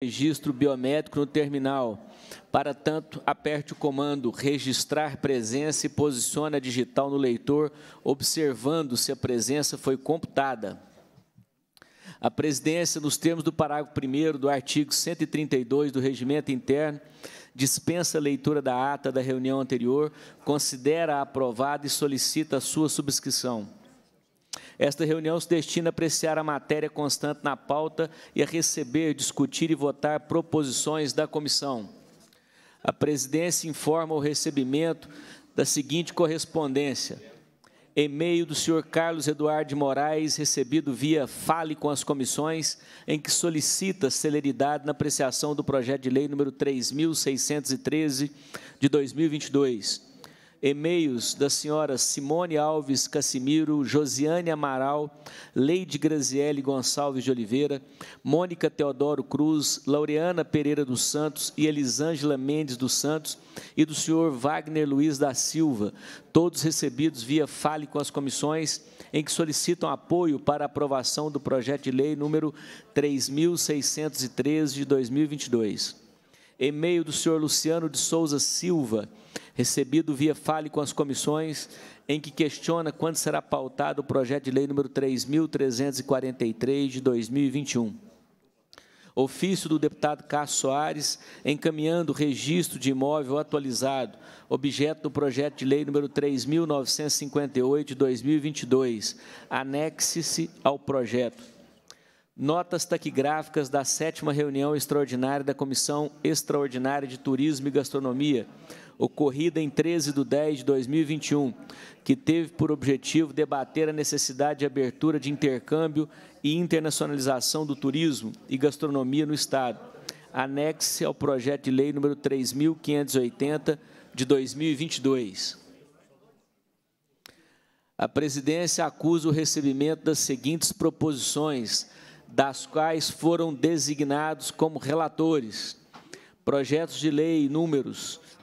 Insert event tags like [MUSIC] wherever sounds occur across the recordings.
registro biométrico no terminal. Para tanto, aperte o comando registrar presença e posicione a digital no leitor, observando se a presença foi computada. A presidência, nos termos do parágrafo 1 do artigo 132 do Regimento Interno, dispensa a leitura da ata da reunião anterior, considera aprovada e solicita a sua subscrição. Esta reunião se destina a apreciar a matéria constante na pauta e a receber, discutir e votar proposições da comissão. A presidência informa o recebimento da seguinte correspondência. E-mail do senhor Carlos Eduardo de Moraes, recebido via Fale com as Comissões, em que solicita celeridade na apreciação do projeto de lei número 3.613, de 2022 e-mails da senhora Simone Alves Cassimiro, Josiane Amaral, Leide Graziele Gonçalves de Oliveira, Mônica Teodoro Cruz, Laureana Pereira dos Santos e Elisângela Mendes dos Santos e do senhor Wagner Luiz da Silva, todos recebidos via Fale com as comissões, em que solicitam apoio para aprovação do projeto de lei número 3613 de 2022. E-mail do senhor Luciano de Souza Silva, recebido via Fale com as comissões, em que questiona quando será pautado o projeto de lei número 3.343 de 2021. Ofício do deputado Cássio Soares, encaminhando o registro de imóvel atualizado, objeto do projeto de lei número 3.958 de 2022, anexe-se ao projeto. Notas taquigráficas da sétima reunião extraordinária da Comissão Extraordinária de Turismo e Gastronomia, ocorrida em 13 de 10 de 2021, que teve por objetivo debater a necessidade de abertura de intercâmbio e internacionalização do turismo e gastronomia no Estado, anexe ao projeto de lei número 3.580, de 2022. A presidência acusa o recebimento das seguintes proposições, das quais foram designados como relatores. Projetos de lei números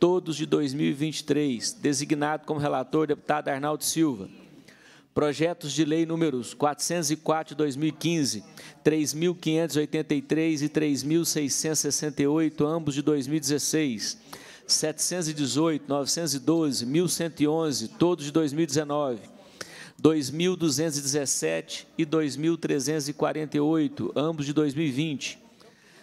todos de 2023, designado como relator deputado Arnaldo Silva. Projetos de lei números 404 de 2015, 3.583 e 3.668, ambos de 2016, 718, 912, 1.111, todos de 2019, 2.217 e 2.348, ambos de 2020,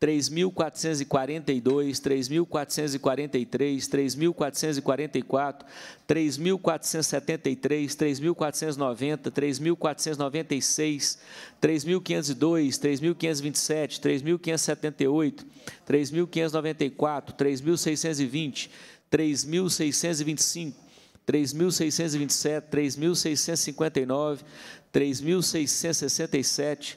3.442, 3.443, 3.444, 3.473, 3.490, 3.496, 3.502, 3.527, 3.578, 3.594, 3.620, 3.625, 3.627, 3.659, 3.667,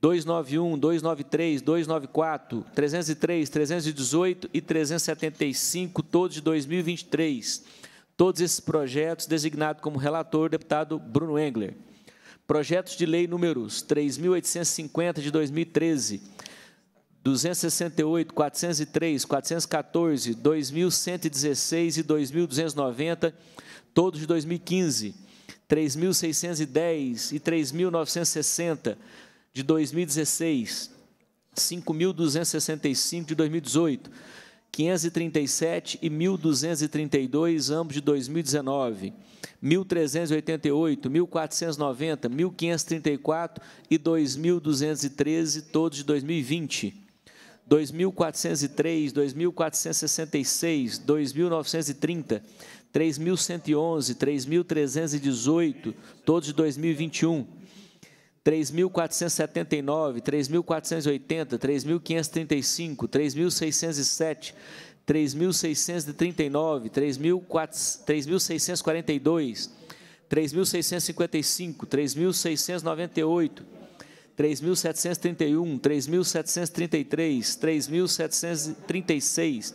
291, 293, 294, 303, 318 e 375, todos de 2023. Todos esses projetos, designado como relator deputado Bruno Engler. Projetos de lei números 3.850 de 2013, 268, 403, 414, 2.116 e 2.290, todos de 2015. 3.610 e 3.960, de 2016, 5.265 de 2018, 537 e 1.232, ambos de 2019, 1.388, 1.490, 1.534 e 2.213, todos de 2020. 2.403, 2.466, 2.930, 3.111, 3.318, todos de 2021. 3.479, 3.480, 3.535, 3.607, 3.639, 3.642, 3.655, 3.698, 3.731, 3.733, 3.736,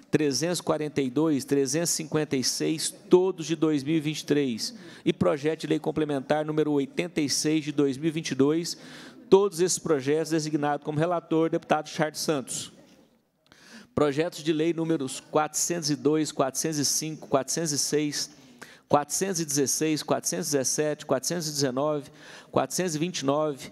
342, 356, todos de 2023, e projeto de lei complementar número 86 de 2022, todos esses projetos designados como relator deputado Charles Santos. Projetos de lei números 402, 405, 406, 416, 417, 419, 429,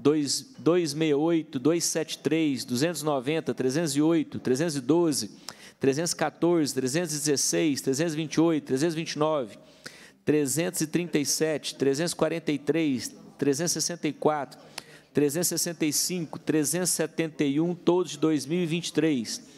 2, 268, 273, 290, 308, 312, 314, 316, 328, 329, 337, 343, 364, 365, 371, todos de 2023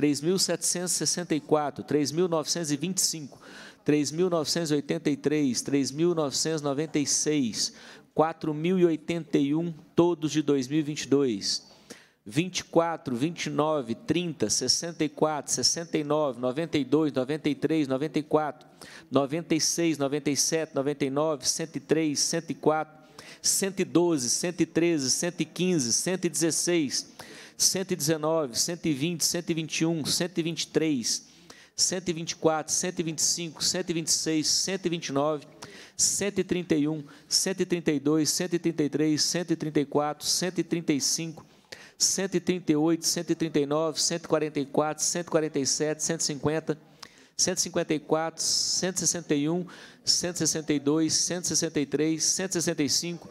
3.764, 3.925, 3.983, 3.996, 4.081, todos de 2022. 24, 29, 30, 64, 69, 92, 93, 94, 96, 97, 99, 103, 104, 112, 113, 115, 116, 119, 120, 121, 123, 124, 125, 126, 129, 131, 132, 133, 134, 135, 138, 139, 144, 147, 150, 154, 161, 162, 163, 165,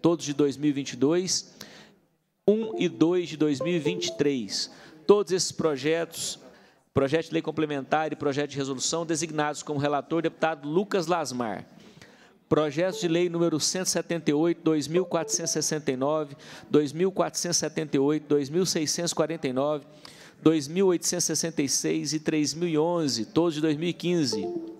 todos de 2022, 1 e 2 de 2023. Todos esses projetos, projeto de lei complementar e projeto de resolução, designados como relator deputado Lucas Lasmar. Projetos de lei número 178, 2469, 2478, 2649, 2866 e 3011, todos de 2015.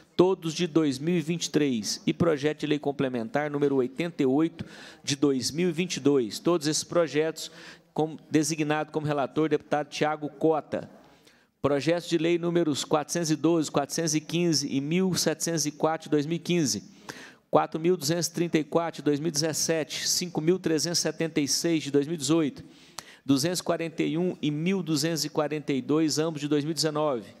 todos de 2023 e projeto de lei complementar número 88 de 2022. Todos esses projetos como, designado como relator deputado Tiago Cota. Projetos de lei números 412, 415 e 1704 de 2015. 4.234 de 2017, 5.376 de 2018, 241 e 1.242, ambos de 2019.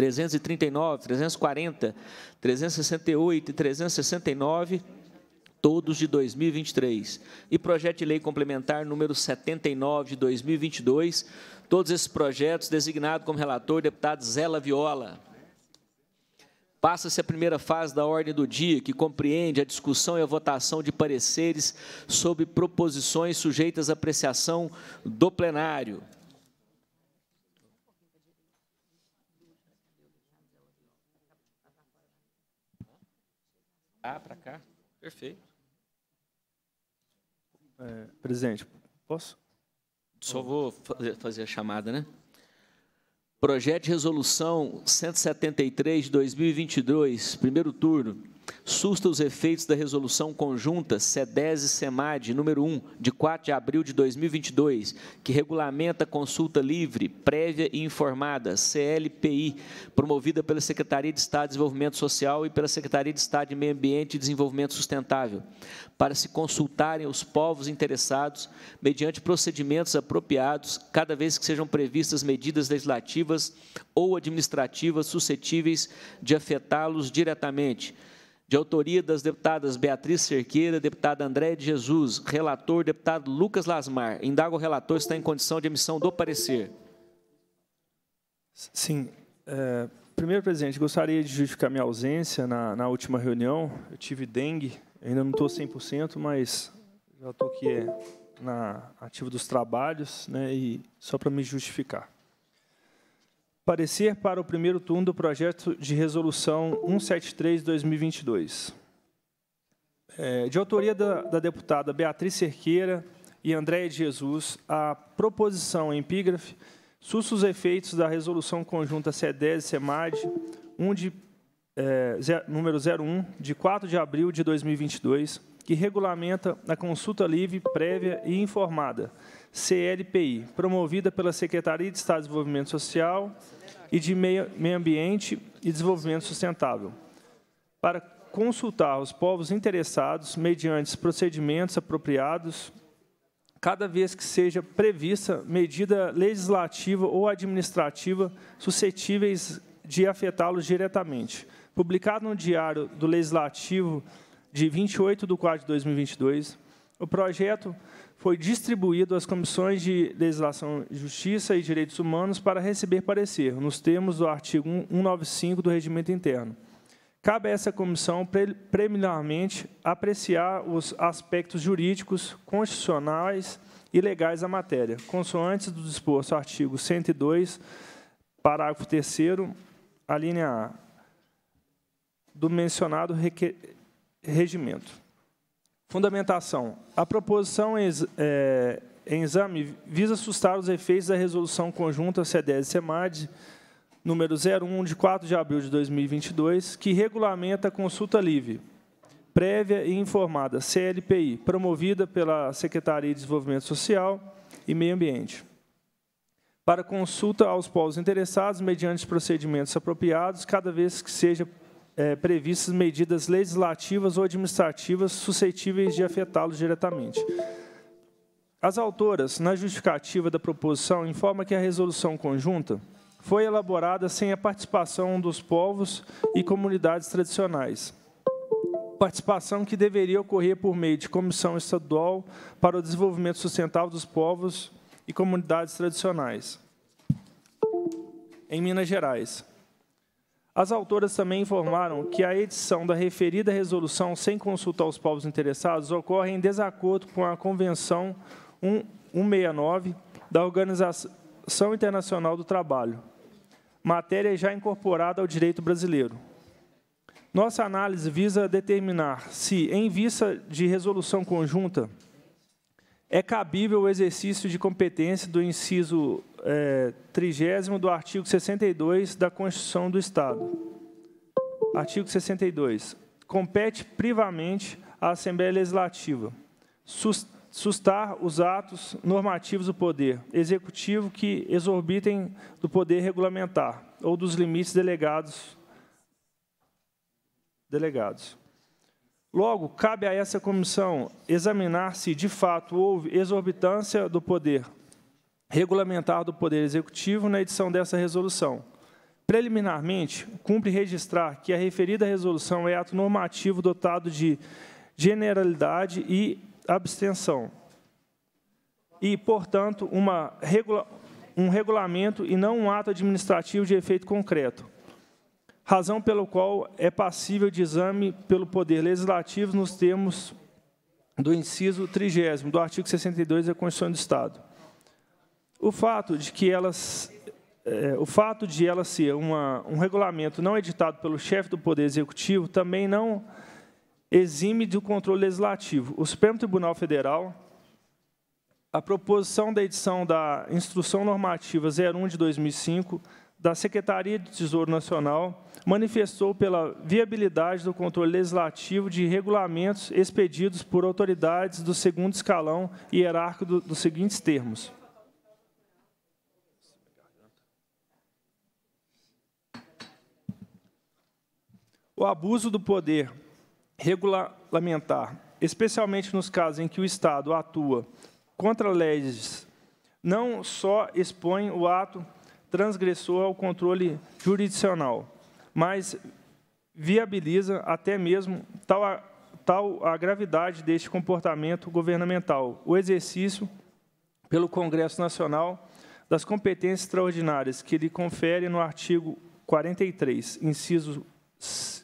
339, 340, 368 e 369, todos de 2023. E projeto de lei complementar número 79 de 2022, todos esses projetos designado como relator deputado Zela Viola. Passa-se a primeira fase da ordem do dia, que compreende a discussão e a votação de pareceres sobre proposições sujeitas à apreciação do plenário. Ah, para cá. Perfeito. É, presidente, posso? Só vou fazer a chamada, né? Projeto de resolução 173 de 2022, primeiro turno Susta os efeitos da resolução conjunta Cedes e SEMAD, número 1, de 4 de abril de 2022, que regulamenta a consulta livre, prévia e informada, CLPI, promovida pela Secretaria de Estado de Desenvolvimento Social e pela Secretaria de Estado de Meio Ambiente e Desenvolvimento Sustentável, para se consultarem os povos interessados mediante procedimentos apropriados, cada vez que sejam previstas medidas legislativas ou administrativas suscetíveis de afetá-los diretamente de autoria das deputadas Beatriz Cerqueira, deputada André de Jesus, relator deputado Lucas Lasmar. Indago o relator se está em condição de emissão do parecer. Sim. É, primeiro, presidente, gostaria de justificar minha ausência na, na última reunião. Eu tive dengue, ainda não estou 100%, mas já estou aqui é, na ativa dos trabalhos, né, e só para me justificar. Parecer para o primeiro turno do projeto de resolução 173-2022. É, de autoria da, da, deputada Beatriz Cerqueira e Andréia de Jesus, a proposição em epígrafe sussa os efeitos da resolução conjunta CEDES e CEMAD, 1 de, é, número 01, de 4 de abril de 2022, que regulamenta a consulta livre, prévia e informada CLPI, promovida pela Secretaria de Estado de Desenvolvimento Social e de Meio, Ambiente e Desenvolvimento Sustentável, para consultar os povos interessados mediante procedimentos apropriados, cada vez que seja prevista medida legislativa ou administrativa suscetíveis de afetá-los diretamente. Publicado no Diário do Legislativo de 28 de 4 de 2022, o projeto foi distribuído às comissões de legislação, justiça e direitos humanos para receber parecer, nos termos do artigo 195 do Regimento Interno. Cabe a essa comissão, preliminarmente, apreciar os aspectos jurídicos, constitucionais e legais da matéria, consoante do disposto artigo 102, parágrafo 3 a linha A, do mencionado regimento. Fundamentação. A proposição em, é, em exame visa sustar os efeitos da resolução conjunta CEDES e CEMAD, número 01, de 4 de abril de 2022, que regulamenta a consulta livre, prévia e informada, CLPI, promovida pela Secretaria de Desenvolvimento Social e Meio Ambiente, para consulta aos povos interessados mediante procedimentos apropriados, cada vez que seja é, previstas medidas legislativas ou administrativas suscetíveis de afetá-los diretamente. As autoras, na justificativa da proposição, informam que a resolução conjunta foi elaborada sem a participação dos povos e comunidades tradicionais. Participação que deveria ocorrer por meio de Comissão Estadual para o Desenvolvimento Sustentável dos Povos e Comunidades Tradicionais, em Minas Gerais. As autoras também informaram que a edição da referida resolução sem consultar os povos interessados ocorre em desacordo com a Convenção 169 da Organização Internacional do Trabalho, matéria já incorporada ao direito brasileiro. Nossa análise visa determinar se, em vista de resolução conjunta é cabível o exercício de competência do inciso é, 30 do artigo 62 da Constituição do Estado. Artigo 62. Compete privamente à Assembleia Legislativa sustar os atos normativos do poder executivo que exorbitem do poder regulamentar ou dos limites delegados delegados. Logo, cabe a essa comissão examinar se de fato houve exorbitância do poder regulamentar do Poder Executivo na edição dessa resolução. Preliminarmente, cumpre registrar que a referida resolução é ato normativo dotado de generalidade e abstenção. E, portanto, uma regula um regulamento e não um ato administrativo de efeito concreto razão pelo qual é passível de exame pelo Poder Legislativo nos termos do inciso 30 do artigo 62 da Constituição do Estado. O fato de que elas é, o fato de ela ser uma, um regulamento não editado pelo chefe do Poder Executivo também não exime do controle legislativo. O Supremo Tribunal Federal, a proposição da edição da Instrução Normativa 01 de 2005, da Secretaria do Tesouro Nacional manifestou pela viabilidade do controle legislativo de regulamentos expedidos por autoridades do segundo escalão hierárquico do, dos seguintes termos. O abuso do poder regulamentar, especialmente nos casos em que o Estado atua contra leis, não só expõe o ato transgressor ao controle jurisdicional, mas viabiliza até mesmo tal a, tal a gravidade deste comportamento governamental, o exercício pelo Congresso Nacional das competências extraordinárias que lhe confere no artigo 43, inciso 5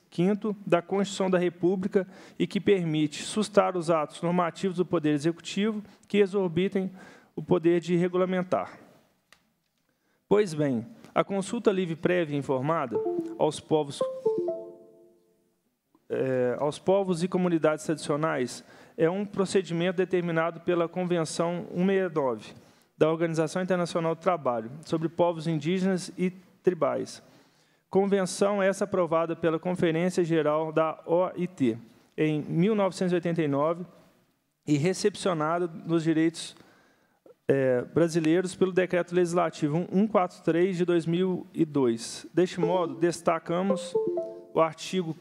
da Constituição da República e que permite sustar os atos normativos do Poder Executivo que exorbitem o poder de regulamentar. Pois bem, a consulta livre prévia informada aos povos, é, aos povos e comunidades tradicionais é um procedimento determinado pela Convenção 169 da Organização Internacional do Trabalho sobre povos indígenas e tribais. Convenção essa aprovada pela Conferência Geral da OIT em 1989 e recepcionada nos direitos é, brasileiros pelo Decreto Legislativo 143 de 2002. Deste modo, destacamos o artigo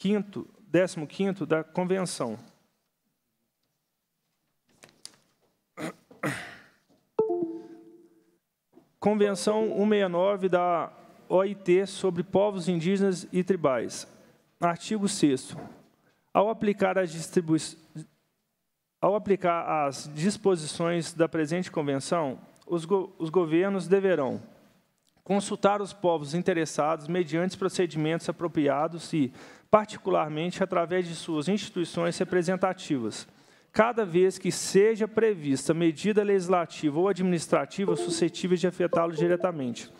5 15 da Convenção. Convenção 169 da OIT sobre povos indígenas e tribais. Artigo 6 Ao aplicar as ao aplicar as disposições da presente convenção, os, go os governos deverão consultar os povos interessados mediante procedimentos apropriados e, particularmente, através de suas instituições representativas. Cada vez que seja prevista medida legislativa ou administrativa suscetível de afetá-los diretamente.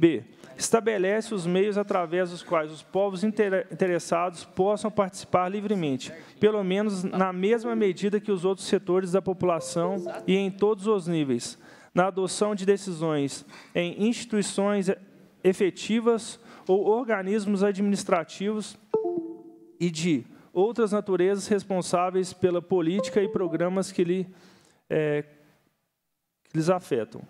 B. Estabelece os meios através dos quais os povos interessados possam participar livremente, pelo menos na mesma medida que os outros setores da população e em todos os níveis, na adoção de decisões em instituições efetivas ou organismos administrativos e de outras naturezas responsáveis pela política e programas que, lhe, é, que lhes afetam.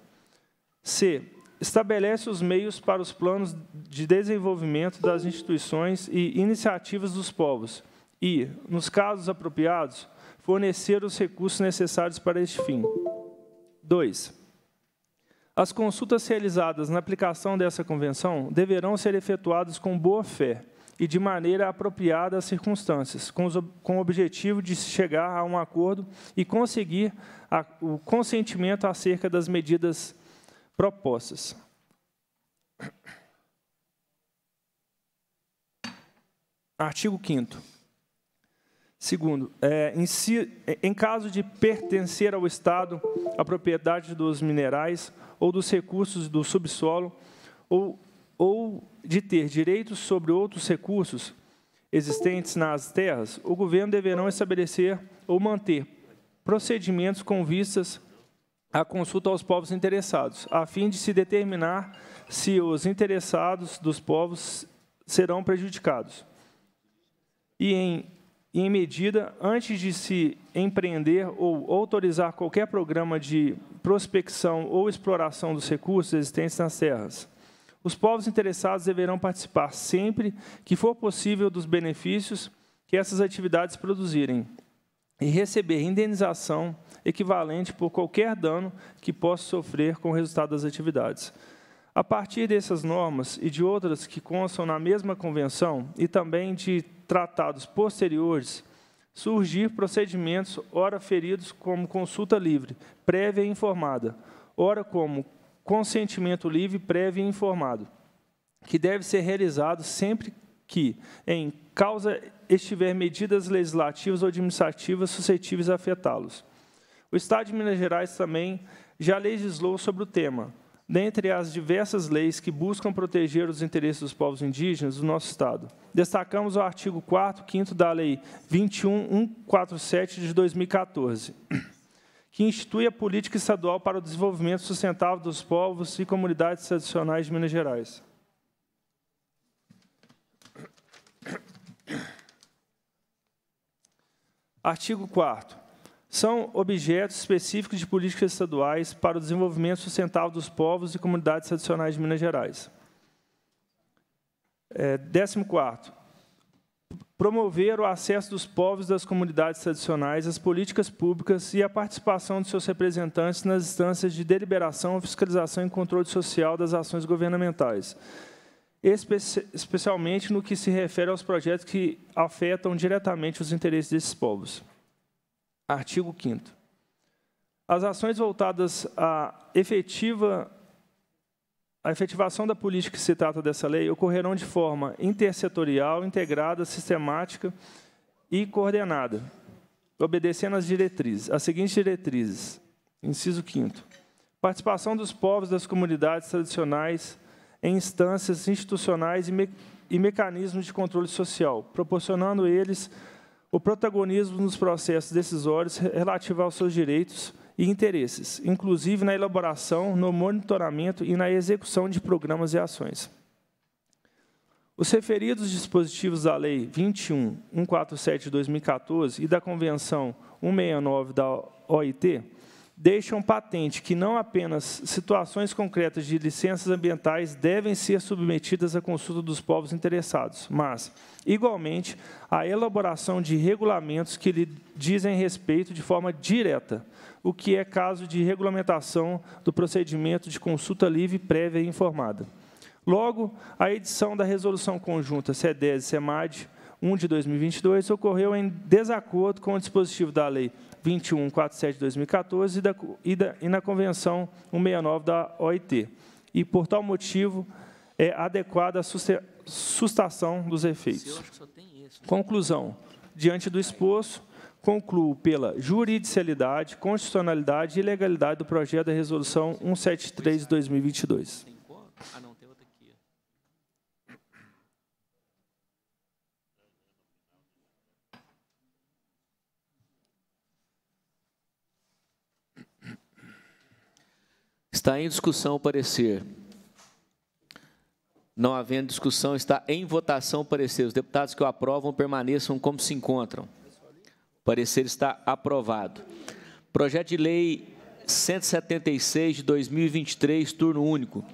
C estabelece os meios para os planos de desenvolvimento das instituições e iniciativas dos povos e, nos casos apropriados, fornecer os recursos necessários para este fim. 2. As consultas realizadas na aplicação dessa convenção deverão ser efetuadas com boa-fé e de maneira apropriada às circunstâncias, com, os, com o objetivo de chegar a um acordo e conseguir a, o consentimento acerca das medidas propostas. Artigo 5 Segundo, é, em, si, é, em caso de pertencer ao Estado a propriedade dos minerais ou dos recursos do subsolo ou, ou de ter direitos sobre outros recursos existentes nas terras, o governo deverá estabelecer ou manter procedimentos com vistas a consulta aos povos interessados, a fim de se determinar se os interessados dos povos serão prejudicados. E em, em medida, antes de se empreender ou autorizar qualquer programa de prospecção ou exploração dos recursos existentes nas terras, os povos interessados deverão participar sempre que for possível dos benefícios que essas atividades produzirem, e receber indenização equivalente por qualquer dano que possa sofrer com o resultado das atividades. A partir dessas normas e de outras que constam na mesma convenção e também de tratados posteriores, surgir procedimentos ora feridos como consulta livre, prévia e informada, ora como consentimento livre, prévio e informado, que deve ser realizado sempre que, em causa estiver medidas legislativas ou administrativas suscetíveis a afetá-los. O Estado de Minas Gerais também já legislou sobre o tema, dentre as diversas leis que buscam proteger os interesses dos povos indígenas do nosso Estado. Destacamos o artigo 4 5 da Lei 21147 de 2014, que institui a política estadual para o desenvolvimento sustentável dos povos e comunidades tradicionais de Minas Gerais. Artigo 4 são objetos específicos de políticas estaduais para o desenvolvimento sustentável dos povos e comunidades tradicionais de Minas Gerais. É, 14 promover o acesso dos povos das comunidades tradicionais às políticas públicas e a participação de seus representantes nas instâncias de deliberação, fiscalização e controle social das ações governamentais espe especialmente no que se refere aos projetos que afetam diretamente os interesses desses povos. Artigo 5 As ações voltadas à efetiva a efetivação da política que se trata dessa lei ocorrerão de forma intersetorial, integrada, sistemática e coordenada, obedecendo às diretrizes, as seguintes diretrizes. Inciso 5 Participação dos povos das comunidades tradicionais em instâncias institucionais e, me e mecanismos de controle social, proporcionando eles o protagonismo nos processos decisórios relativo aos seus direitos e interesses, inclusive na elaboração, no monitoramento e na execução de programas e ações. Os referidos dispositivos da Lei 21.147 de 2014 e da Convenção 169 da OIT deixam patente que não apenas situações concretas de licenças ambientais devem ser submetidas à consulta dos povos interessados, mas, igualmente, à elaboração de regulamentos que lhe dizem respeito de forma direta, o que é caso de regulamentação do procedimento de consulta livre, prévia e informada. Logo, a edição da Resolução Conjunta CEDES e CEMAD 1 de 2022 ocorreu em desacordo com o dispositivo da Lei 2147 de 2014 e, da, e, da, e na Convenção 169 da OIT. E, por tal motivo, é adequada a sustação dos efeitos. Né? Conclusão. Diante do exposto, concluo pela juridicialidade, constitucionalidade e legalidade do projeto da Resolução 173 de 2022. Está em discussão o parecer. Não havendo discussão, está em votação o parecer. Os deputados que o aprovam permaneçam como se encontram. O parecer está aprovado. Projeto de Lei 176 de 2023, turno único.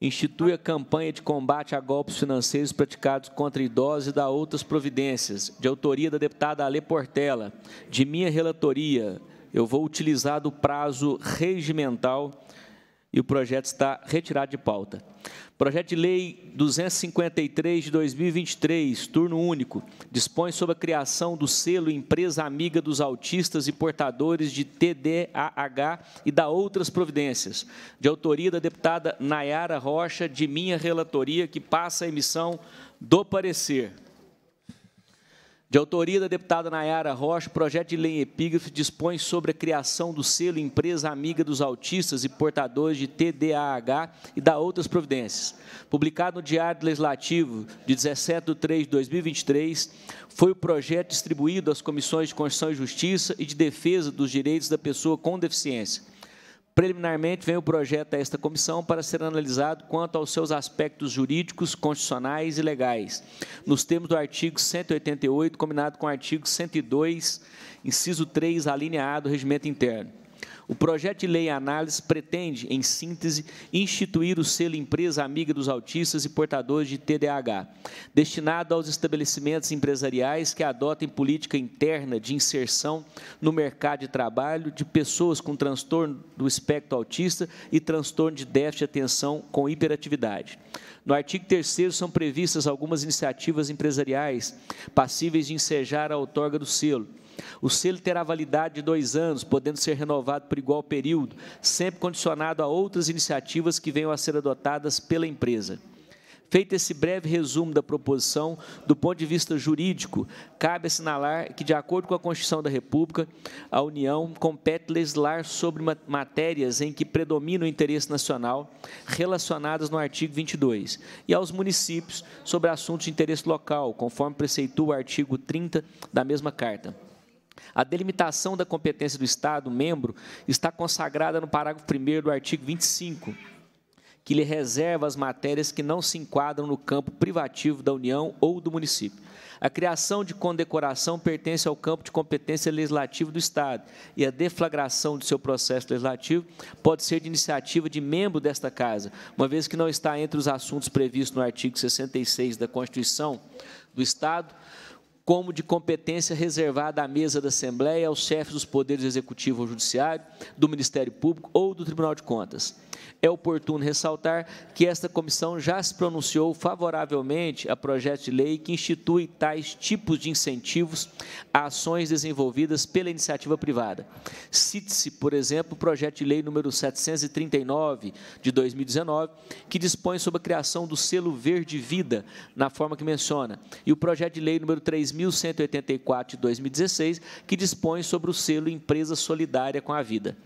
Institui a campanha de combate a golpes financeiros praticados contra idosos e dá outras providências, de autoria da deputada Ale Portela. De minha relatoria, eu vou utilizar do prazo regimental e o projeto está retirado de pauta. Projeto de Lei 253 de 2023, turno único, dispõe sobre a criação do selo Empresa Amiga dos Autistas e Portadores de TDAH e da outras providências, de autoria da deputada Nayara Rocha, de minha relatoria, que passa a emissão do parecer. De autoria da deputada Nayara Rocha, o projeto de lei epígrafe dispõe sobre a criação do selo Empresa Amiga dos Autistas e Portadores de TDAH e da outras providências. Publicado no Diário Legislativo de 17 de 3 de 2023, foi o projeto distribuído às Comissões de Constituição e Justiça e de Defesa dos Direitos da Pessoa com Deficiência Preliminarmente, vem o projeto a esta comissão para ser analisado quanto aos seus aspectos jurídicos, constitucionais e legais, nos termos do artigo 188, combinado com o artigo 102, inciso 3, alineado, do Regimento Interno. O projeto de lei análise pretende, em síntese, instituir o selo Empresa Amiga dos Autistas e Portadores de TDAH, destinado aos estabelecimentos empresariais que adotem política interna de inserção no mercado de trabalho de pessoas com transtorno do espectro autista e transtorno de déficit de atenção com hiperatividade. No artigo 3 são previstas algumas iniciativas empresariais passíveis de ensejar a outorga do selo o selo terá validade de dois anos, podendo ser renovado por igual período, sempre condicionado a outras iniciativas que venham a ser adotadas pela empresa. Feito esse breve resumo da proposição, do ponto de vista jurídico, cabe assinalar que, de acordo com a Constituição da República, a União compete legislar sobre matérias em que predomina o interesse nacional, relacionadas no artigo 22, e aos municípios sobre assuntos de interesse local, conforme preceitua o artigo 30 da mesma Carta. A delimitação da competência do Estado membro está consagrada no parágrafo 1 do artigo 25, que lhe reserva as matérias que não se enquadram no campo privativo da União ou do município. A criação de condecoração pertence ao campo de competência legislativa do Estado e a deflagração de seu processo legislativo pode ser de iniciativa de membro desta Casa, uma vez que não está entre os assuntos previstos no artigo 66 da Constituição do Estado, como de competência reservada à mesa da Assembleia, aos chefes dos poderes executivo ou judiciário, do Ministério Público ou do Tribunal de Contas é oportuno ressaltar que esta comissão já se pronunciou favoravelmente a projeto de lei que institui tais tipos de incentivos a ações desenvolvidas pela iniciativa privada. Cite-se, por exemplo, o projeto de lei número 739 de 2019, que dispõe sobre a criação do selo Verde Vida, na forma que menciona, e o projeto de lei número 3184 de 2016, que dispõe sobre o selo Empresa Solidária com a Vida.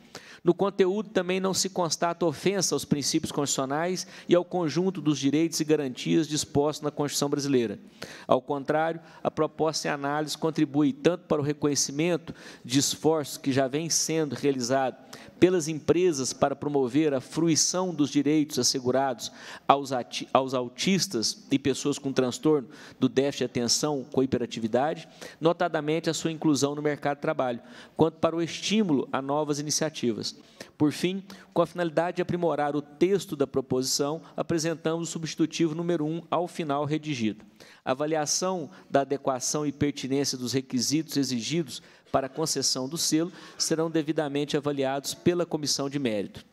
No conteúdo também não se constata ofensa aos princípios constitucionais e ao conjunto dos direitos e garantias dispostos na Constituição brasileira. Ao contrário, a proposta em análise contribui tanto para o reconhecimento de esforços que já vem sendo realizados pelas empresas para promover a fruição dos direitos assegurados aos, aos autistas e pessoas com transtorno do déficit de atenção com hiperatividade, notadamente a sua inclusão no mercado de trabalho, quanto para o estímulo a novas iniciativas. Por fim, com a finalidade de aprimorar o texto da proposição, apresentamos o substitutivo número 1 ao final redigido. A avaliação da adequação e pertinência dos requisitos exigidos para concessão do selo serão devidamente avaliados pela Comissão de Mérito.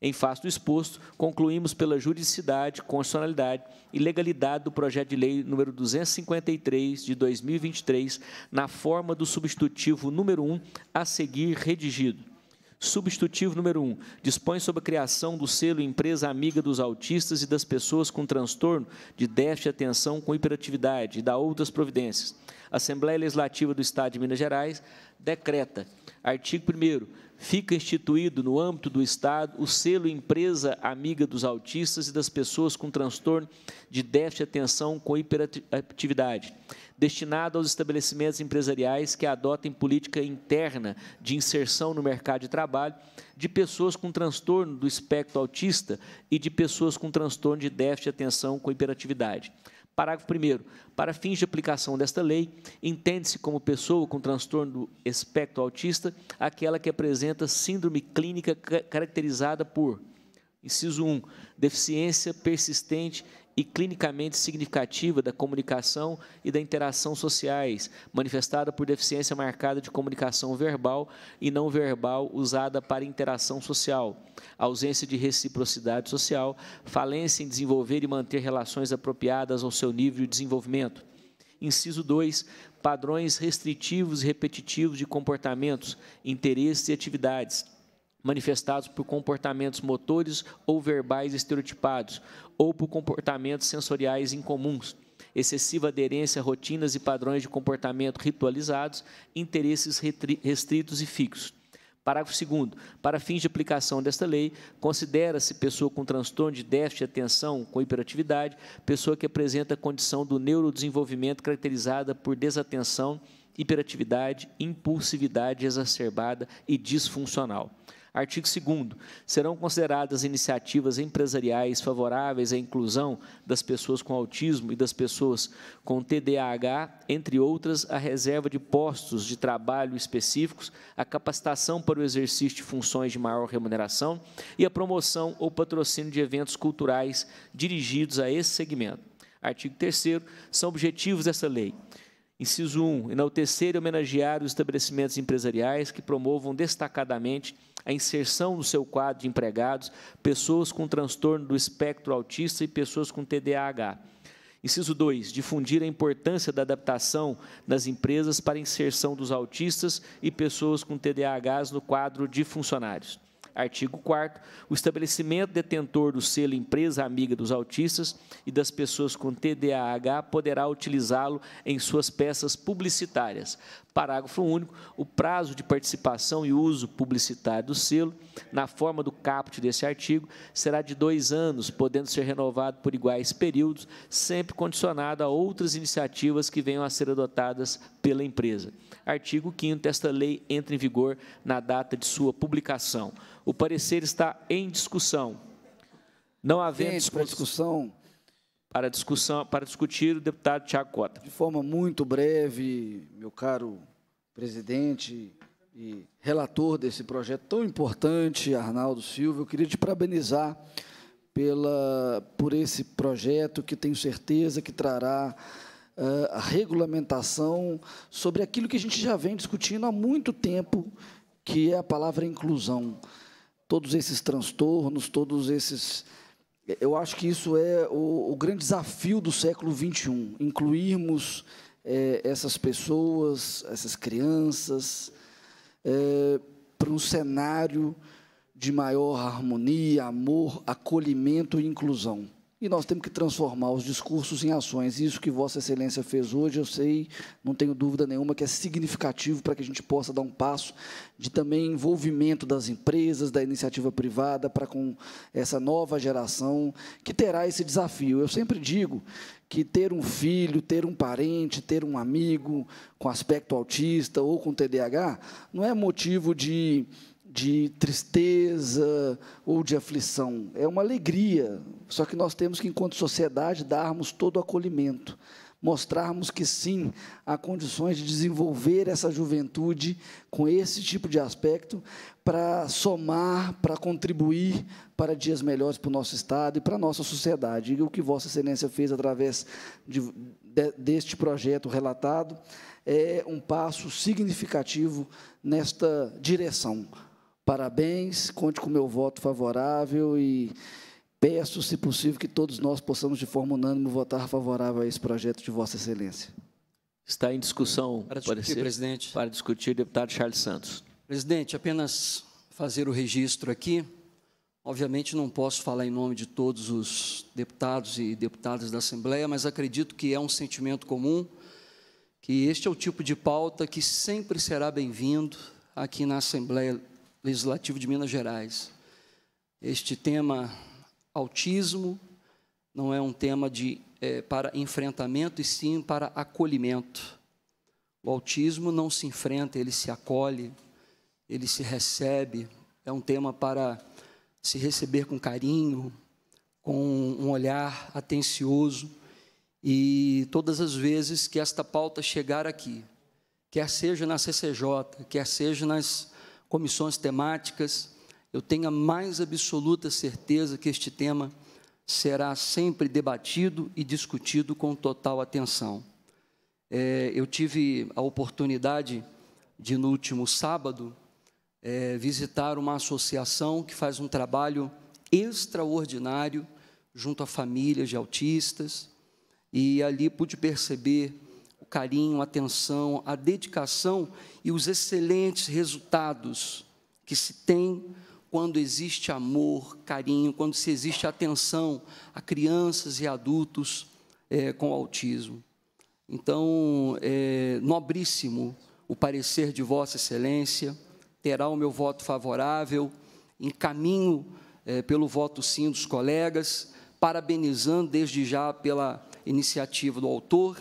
Em face do exposto, concluímos pela juridicidade, constitucionalidade e legalidade do projeto de lei número 253 de 2023, na forma do substitutivo número 1 a seguir redigido Substitutivo número 1. Um, dispõe sobre a criação do selo Empresa Amiga dos Autistas e das pessoas com transtorno de déficit de atenção com hiperatividade e dá outras providências. Assembleia Legislativa do Estado de Minas Gerais decreta. Artigo 1 Fica instituído no âmbito do Estado o selo Empresa Amiga dos Autistas e das pessoas com transtorno de déficit de atenção com hiperatividade destinado aos estabelecimentos empresariais que adotem política interna de inserção no mercado de trabalho de pessoas com transtorno do espectro autista e de pessoas com transtorno de déficit de atenção com hiperatividade. Parágrafo 1. Para fins de aplicação desta lei, entende-se como pessoa com transtorno do espectro autista aquela que apresenta síndrome clínica caracterizada por: inciso 1, deficiência persistente e clinicamente significativa da comunicação e da interação sociais, manifestada por deficiência marcada de comunicação verbal e não verbal usada para interação social, ausência de reciprocidade social, falência em desenvolver e manter relações apropriadas ao seu nível de desenvolvimento. Inciso 2, padrões restritivos e repetitivos de comportamentos, interesses e atividades manifestados por comportamentos motores ou verbais estereotipados, ou por comportamentos sensoriais incomuns, excessiva aderência a rotinas e padrões de comportamento ritualizados, interesses restritos e fixos. Parágrafo 2. Para fins de aplicação desta lei, considera-se pessoa com transtorno de déficit de atenção com hiperatividade, pessoa que apresenta condição do neurodesenvolvimento caracterizada por desatenção, hiperatividade, impulsividade exacerbada e disfuncional. Artigo 2 Serão consideradas iniciativas empresariais favoráveis à inclusão das pessoas com autismo e das pessoas com TDAH, entre outras, a reserva de postos de trabalho específicos, a capacitação para o exercício de funções de maior remuneração e a promoção ou patrocínio de eventos culturais dirigidos a esse segmento. Artigo 3 são objetivos dessa lei Inciso 1. Enaltecer e homenagear os estabelecimentos empresariais que promovam destacadamente a inserção no seu quadro de empregados pessoas com transtorno do espectro autista e pessoas com TDAH. Inciso 2. Difundir a importância da adaptação das empresas para a inserção dos autistas e pessoas com TDAHs no quadro de funcionários. Artigo 4 o estabelecimento detentor do selo empresa amiga dos autistas e das pessoas com TDAH poderá utilizá-lo em suas peças publicitárias. Parágrafo único. O prazo de participação e uso publicitário do selo, na forma do caput desse artigo, será de dois anos, podendo ser renovado por iguais períodos, sempre condicionado a outras iniciativas que venham a ser adotadas pela empresa. Artigo 5 Esta lei entra em vigor na data de sua publicação. O parecer está em discussão. Não havendo discussão, discussão para discussão para discutir o deputado Tiago Cota. De forma muito breve, meu caro presidente e relator desse projeto tão importante, Arnaldo Silva, eu queria te parabenizar pela por esse projeto que tenho certeza que trará ah, a regulamentação sobre aquilo que a gente já vem discutindo há muito tempo, que é a palavra inclusão todos esses transtornos, todos esses. Eu acho que isso é o, o grande desafio do século XXI: incluirmos é, essas pessoas, essas crianças, é, para um cenário de maior harmonia, amor, acolhimento e inclusão. E nós temos que transformar os discursos em ações. Isso que Vossa Excelência fez hoje, eu sei, não tenho dúvida nenhuma, que é significativo para que a gente possa dar um passo de também envolvimento das empresas, da iniciativa privada, para com essa nova geração que terá esse desafio. Eu sempre digo que ter um filho, ter um parente, ter um amigo com aspecto autista ou com TDAH não é motivo de de tristeza ou de aflição. É uma alegria, só que nós temos que, enquanto sociedade, darmos todo o acolhimento, mostrarmos que sim, há condições de desenvolver essa juventude com esse tipo de aspecto para somar, para contribuir para dias melhores para o nosso Estado e para a nossa sociedade. E o que Vossa Excelência fez através de, de, deste projeto relatado é um passo significativo nesta direção. Parabéns, conte com o meu voto favorável e peço, se possível, que todos nós possamos, de forma unânime, votar favorável a esse projeto de Vossa Excelência. Está em discussão, para discutir, parecer, presidente. Para discutir, deputado Charles Santos. Presidente, apenas fazer o registro aqui. Obviamente, não posso falar em nome de todos os deputados e deputadas da Assembleia, mas acredito que é um sentimento comum que este é o tipo de pauta que sempre será bem-vindo aqui na Assembleia Legislativo de Minas Gerais. Este tema, autismo, não é um tema de, é, para enfrentamento, e sim para acolhimento. O autismo não se enfrenta, ele se acolhe, ele se recebe. É um tema para se receber com carinho, com um olhar atencioso. E todas as vezes que esta pauta chegar aqui, quer seja na CCJ, quer seja nas comissões temáticas, eu tenho a mais absoluta certeza que este tema será sempre debatido e discutido com total atenção. É, eu tive a oportunidade de, no último sábado, é, visitar uma associação que faz um trabalho extraordinário junto a famílias de autistas, e ali pude perceber carinho, a atenção, a dedicação e os excelentes resultados que se tem quando existe amor, carinho, quando se existe atenção a crianças e adultos é, com autismo. Então, é, nobríssimo o parecer de Vossa Excelência, terá o meu voto favorável, encaminho é, pelo voto sim dos colegas, parabenizando desde já pela iniciativa do autor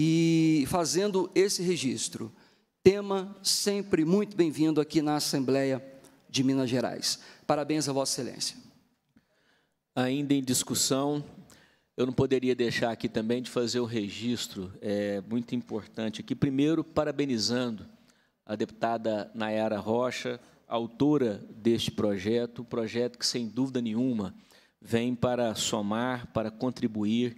e fazendo esse registro. Tema sempre muito bem-vindo aqui na Assembleia de Minas Gerais. Parabéns a Vossa Excelência. Ainda em discussão, eu não poderia deixar aqui também de fazer o registro, é muito importante aqui. Primeiro, parabenizando a deputada Nayara Rocha, autora deste projeto, um projeto que, sem dúvida nenhuma, vem para somar, para contribuir,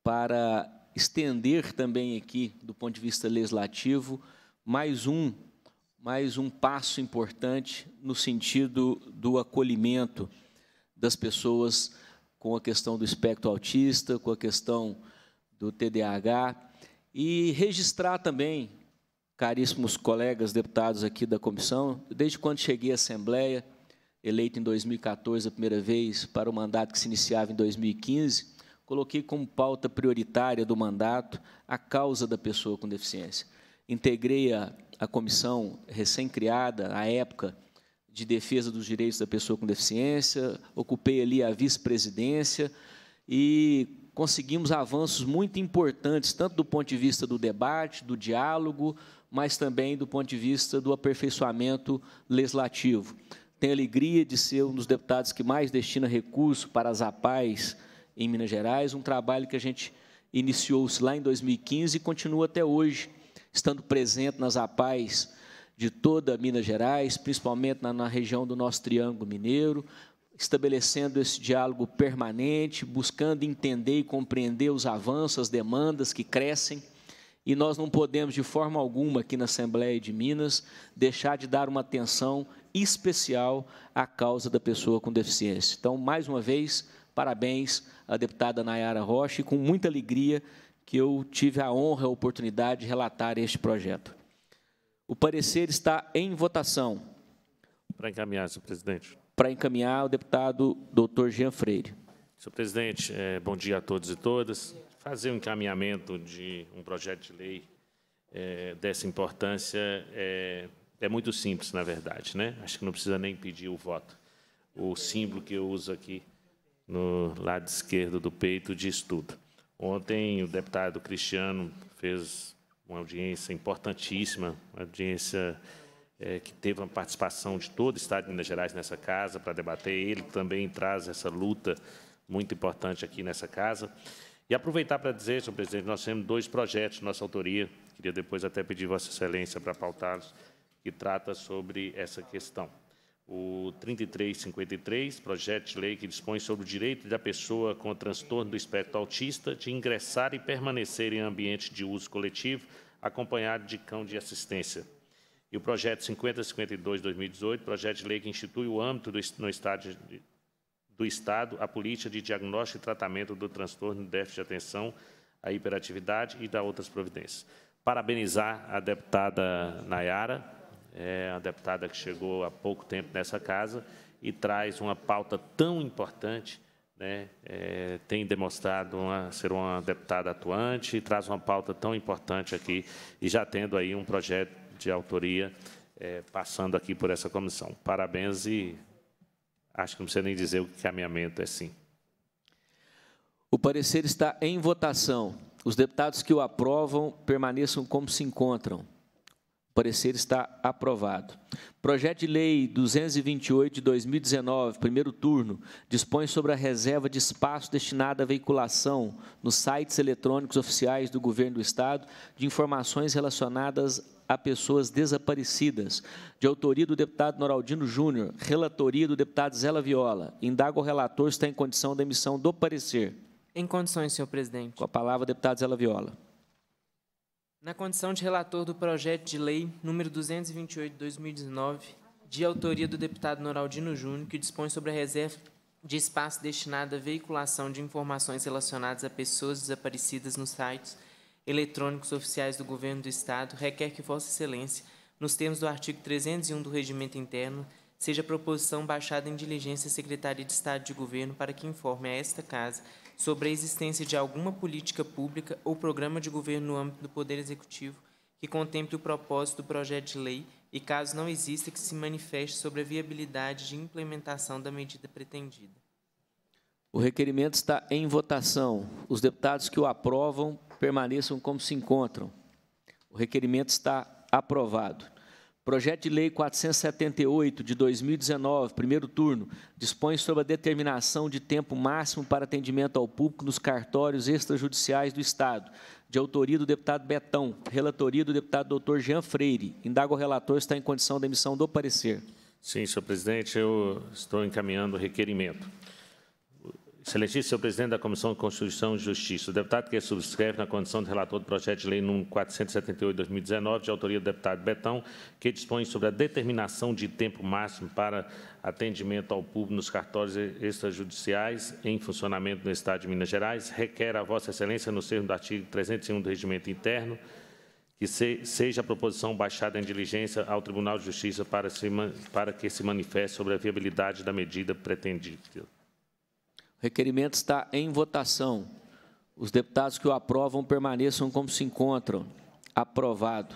para estender também aqui, do ponto de vista legislativo, mais um, mais um passo importante no sentido do acolhimento das pessoas com a questão do espectro autista, com a questão do TDAH, e registrar também, caríssimos colegas deputados aqui da comissão, desde quando cheguei à Assembleia, eleito em 2014 a primeira vez, para o mandato que se iniciava em 2015, coloquei como pauta prioritária do mandato a causa da pessoa com deficiência. Integrei a, a comissão recém-criada, à época, de defesa dos direitos da pessoa com deficiência, ocupei ali a vice-presidência e conseguimos avanços muito importantes, tanto do ponto de vista do debate, do diálogo, mas também do ponto de vista do aperfeiçoamento legislativo. Tenho alegria de ser um dos deputados que mais destina recurso para as APAES em Minas Gerais, um trabalho que a gente iniciou-se lá em 2015 e continua até hoje, estando presente nas APAES de toda Minas Gerais, principalmente na, na região do nosso Triângulo Mineiro, estabelecendo esse diálogo permanente, buscando entender e compreender os avanços, as demandas que crescem. E nós não podemos, de forma alguma, aqui na Assembleia de Minas, deixar de dar uma atenção especial à causa da pessoa com deficiência. Então, mais uma vez, Parabéns à deputada Nayara Rocha e com muita alegria que eu tive a honra e a oportunidade de relatar este projeto. O parecer está em votação. Para encaminhar, senhor presidente. Para encaminhar o deputado doutor Jean Freire. Senhor presidente, é, bom dia a todos e todas. Fazer um encaminhamento de um projeto de lei é, dessa importância é, é, muito simples, na verdade. Né? Acho que não precisa nem pedir o voto. O símbolo que eu uso aqui no lado esquerdo do peito de estudo. Ontem o deputado Cristiano fez uma audiência importantíssima, uma audiência é, que teve uma participação de todo o Estado de Minas Gerais nessa casa para debater. Ele também traz essa luta muito importante aqui nessa casa. E aproveitar para dizer, senhor presidente, nós temos dois projetos de nossa autoria, queria depois até pedir Vossa Excelência para pautá-los, que trata sobre essa questão o 3353, projeto de lei que dispõe sobre o direito da pessoa com transtorno do espectro autista de ingressar e permanecer em ambiente de uso coletivo acompanhado de cão de assistência. E o projeto 5052-2018, projeto de lei que institui o âmbito do, no estado, do Estado a política de diagnóstico e tratamento do transtorno de déficit de atenção, a hiperatividade e da outras providências. Parabenizar a deputada Nayara é a deputada que chegou há pouco tempo nessa casa e traz uma pauta tão importante, né? É, tem demonstrado uma, ser uma deputada atuante e traz uma pauta tão importante aqui e já tendo aí um projeto de autoria é, passando aqui por essa comissão. Parabéns e acho que não precisa nem dizer o que caminhamento é sim. O parecer está em votação. Os deputados que o aprovam permaneçam como se encontram parecer está aprovado. Projeto de Lei 228 de 2019, primeiro turno, dispõe sobre a reserva de espaço destinada à veiculação nos sites eletrônicos oficiais do Governo do Estado de informações relacionadas a pessoas desaparecidas, de autoria do deputado Noraldino Júnior, relatoria do deputado Zela Viola. Indaga o relator se está em condição da emissão do parecer. Em condições, senhor presidente. Com a palavra, deputado Zela Viola. Na condição de relator do projeto de lei número 228 de 2019, de autoria do deputado Noraldino Júnior, que dispõe sobre a reserva de espaço destinado à veiculação de informações relacionadas a pessoas desaparecidas nos sites eletrônicos oficiais do Governo do Estado, requer que Vossa Excelência, nos termos do artigo 301 do Regimento Interno, seja proposição baixada em diligência à Secretaria de Estado de Governo para que informe a esta Casa sobre a existência de alguma política pública ou programa de governo no âmbito do Poder Executivo que contemple o propósito do projeto de lei e, caso não exista, que se manifeste sobre a viabilidade de implementação da medida pretendida. O requerimento está em votação. Os deputados que o aprovam permaneçam como se encontram. O requerimento está aprovado. Projeto de Lei 478 de 2019, primeiro turno, dispõe sobre a determinação de tempo máximo para atendimento ao público nos cartórios extrajudiciais do Estado, de autoria do deputado Betão, relatoria do deputado doutor Jean Freire. Indaga o relator está em condição da emissão do parecer. Sim, senhor presidente, eu estou encaminhando o requerimento. Excelentíssimo senhor presidente da Comissão de Constituição e Justiça, o deputado que subscreve na condição de relator do projeto de lei nº 478-2019, de autoria do deputado Betão, que dispõe sobre a determinação de tempo máximo para atendimento ao público nos cartórios extrajudiciais em funcionamento no Estado de Minas Gerais, requer a Vossa Excelência, no termo do artigo 301 do Regimento Interno, que se, seja a proposição baixada em diligência ao Tribunal de Justiça para, se, para que se manifeste sobre a viabilidade da medida pretendida. O requerimento está em votação. Os deputados que o aprovam permaneçam como se encontram. Aprovado.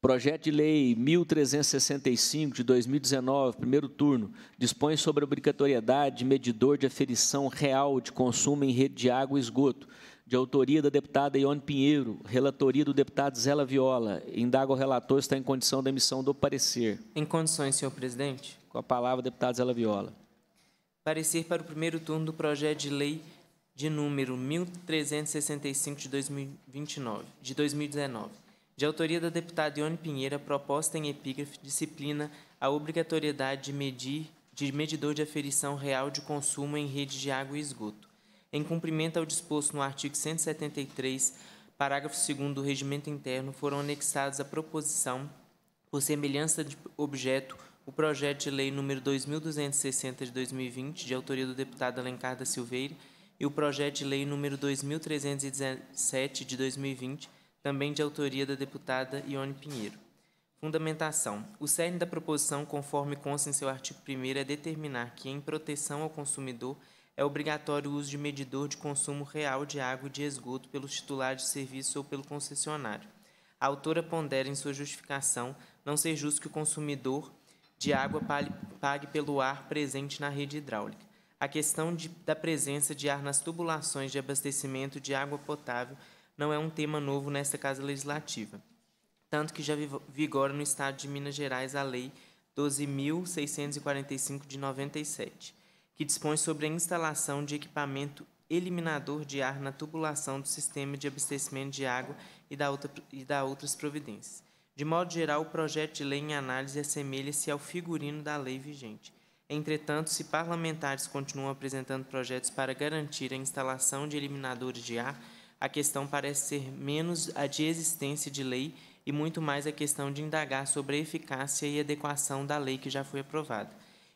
Projeto de Lei 1365 de 2019, primeiro turno, dispõe sobre a obrigatoriedade de medidor de aferição real de consumo em rede de água e esgoto, de autoria da deputada Ione Pinheiro, relatoria do deputado Zela Viola. Indago o relator está em condição da emissão do parecer. Em condições, senhor presidente. Com a palavra, deputado Zela Viola. Parecer para o primeiro turno do projeto de lei de número 1365 de 2029, de 2019, de autoria da deputada Ione Pinheira, proposta em epígrafe disciplina a obrigatoriedade de medir de medidor de aferição real de consumo em rede de água e esgoto, em cumprimento ao disposto no artigo 173, parágrafo 2 do Regimento Interno, foram anexados à proposição, por semelhança de objeto, o projeto de lei número 2260 de 2020, de autoria do deputado Alencar da Silveira, e o projeto de lei número 2317 de 2020, também de autoria da deputada Ione Pinheiro. Fundamentação. O cerne da proposição, conforme consta em seu artigo 1 é determinar que, em proteção ao consumidor, é obrigatório o uso de medidor de consumo real de água e de esgoto pelo titular de serviço ou pelo concessionário. A autora pondera em sua justificação não ser justo que o consumidor de água pague pelo ar presente na rede hidráulica. A questão de, da presença de ar nas tubulações de abastecimento de água potável não é um tema novo nesta Casa Legislativa, tanto que já vigora no Estado de Minas Gerais a Lei 12.645 de 97, que dispõe sobre a instalação de equipamento eliminador de ar na tubulação do sistema de abastecimento de água e da, outra, e da outras providências. De modo geral, o projeto de lei em análise assemelha-se ao figurino da lei vigente. Entretanto, se parlamentares continuam apresentando projetos para garantir a instalação de eliminadores de ar, a questão parece ser menos a de existência de lei e muito mais a questão de indagar sobre a eficácia e adequação da lei que já foi aprovada.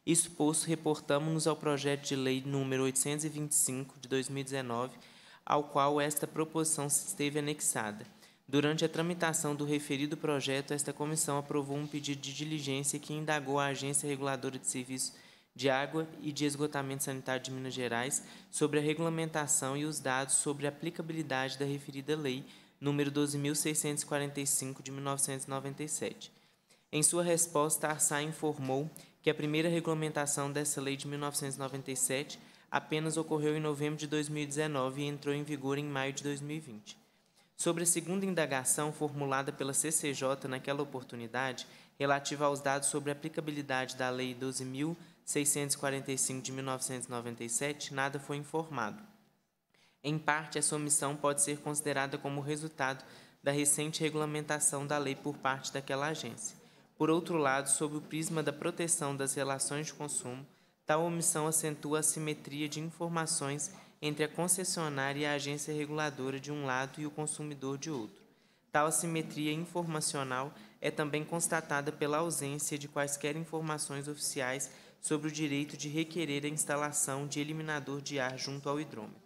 Isso posto, reportamos-nos ao projeto de lei número 825 de 2019, ao qual esta proposição se esteve anexada Durante a tramitação do referido projeto, esta comissão aprovou um pedido de diligência que indagou a Agência Reguladora de Serviços de Água e de Esgotamento Sanitário de Minas Gerais sobre a regulamentação e os dados sobre a aplicabilidade da referida lei número 12.645 de 1997. Em sua resposta, a ARSA informou que a primeira regulamentação dessa lei de 1997 apenas ocorreu em novembro de 2019 e entrou em vigor em maio de 2020 sobre a segunda indagação formulada pela CCJ naquela oportunidade, relativa aos dados sobre a aplicabilidade da Lei 12.645 de 1997, nada foi informado. Em parte, essa omissão pode ser considerada como resultado da recente regulamentação da lei por parte daquela agência. Por outro lado, sob o prisma da proteção das relações de consumo, tal omissão acentua a simetria de informações entre a concessionária e a agência reguladora de um lado e o consumidor de outro. Tal assimetria informacional é também constatada pela ausência de quaisquer informações oficiais sobre o direito de requerer a instalação de eliminador de ar junto ao hidrômetro.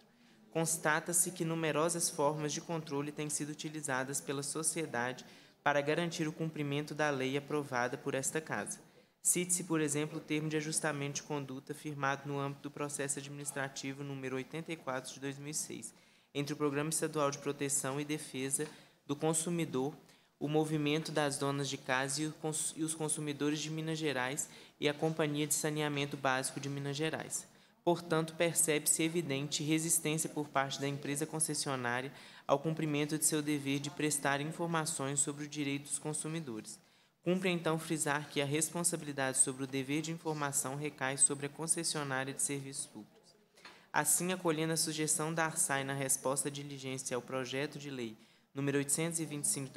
Constata-se que numerosas formas de controle têm sido utilizadas pela sociedade para garantir o cumprimento da lei aprovada por esta Casa Cite-se, por exemplo, o termo de ajustamento de conduta firmado no âmbito do processo administrativo número 84 de 2006, entre o Programa Estadual de Proteção e Defesa do Consumidor, o Movimento das Donas de Casa e os Consumidores de Minas Gerais e a Companhia de Saneamento Básico de Minas Gerais. Portanto, percebe-se evidente resistência por parte da empresa concessionária ao cumprimento de seu dever de prestar informações sobre o direito dos consumidores. Cumpre então frisar que a responsabilidade sobre o dever de informação recai sobre a concessionária de serviços públicos. Assim, acolhendo a sugestão da ARSAI na resposta à diligência ao projeto de lei número 825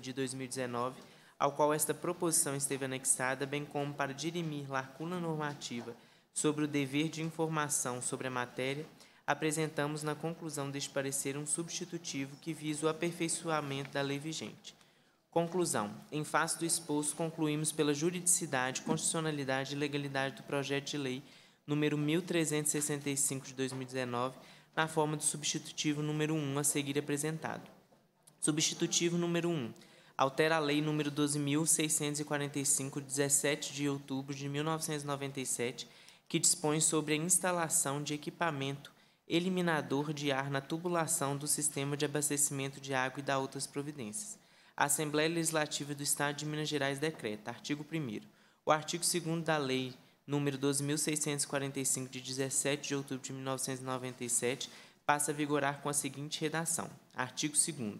de 2019, ao qual esta proposição esteve anexada, bem como para dirimir lacuna normativa sobre o dever de informação sobre a matéria, apresentamos na conclusão deste parecer um substitutivo que visa o aperfeiçoamento da lei vigente. Conclusão. Em face do exposto, concluímos pela juridicidade, constitucionalidade e legalidade do projeto de lei número 1365 de 2019, na forma do substitutivo número 1 a seguir apresentado. Substitutivo número 1. Altera a lei número 12645 de 17 de outubro de 1997, que dispõe sobre a instalação de equipamento eliminador de ar na tubulação do sistema de abastecimento de água e da outras providências. A Assembleia Legislativa do Estado de Minas Gerais decreta, artigo 1 o artigo 2 da Lei número 12.645, de 17 de outubro de 1997, passa a vigorar com a seguinte redação. Artigo 2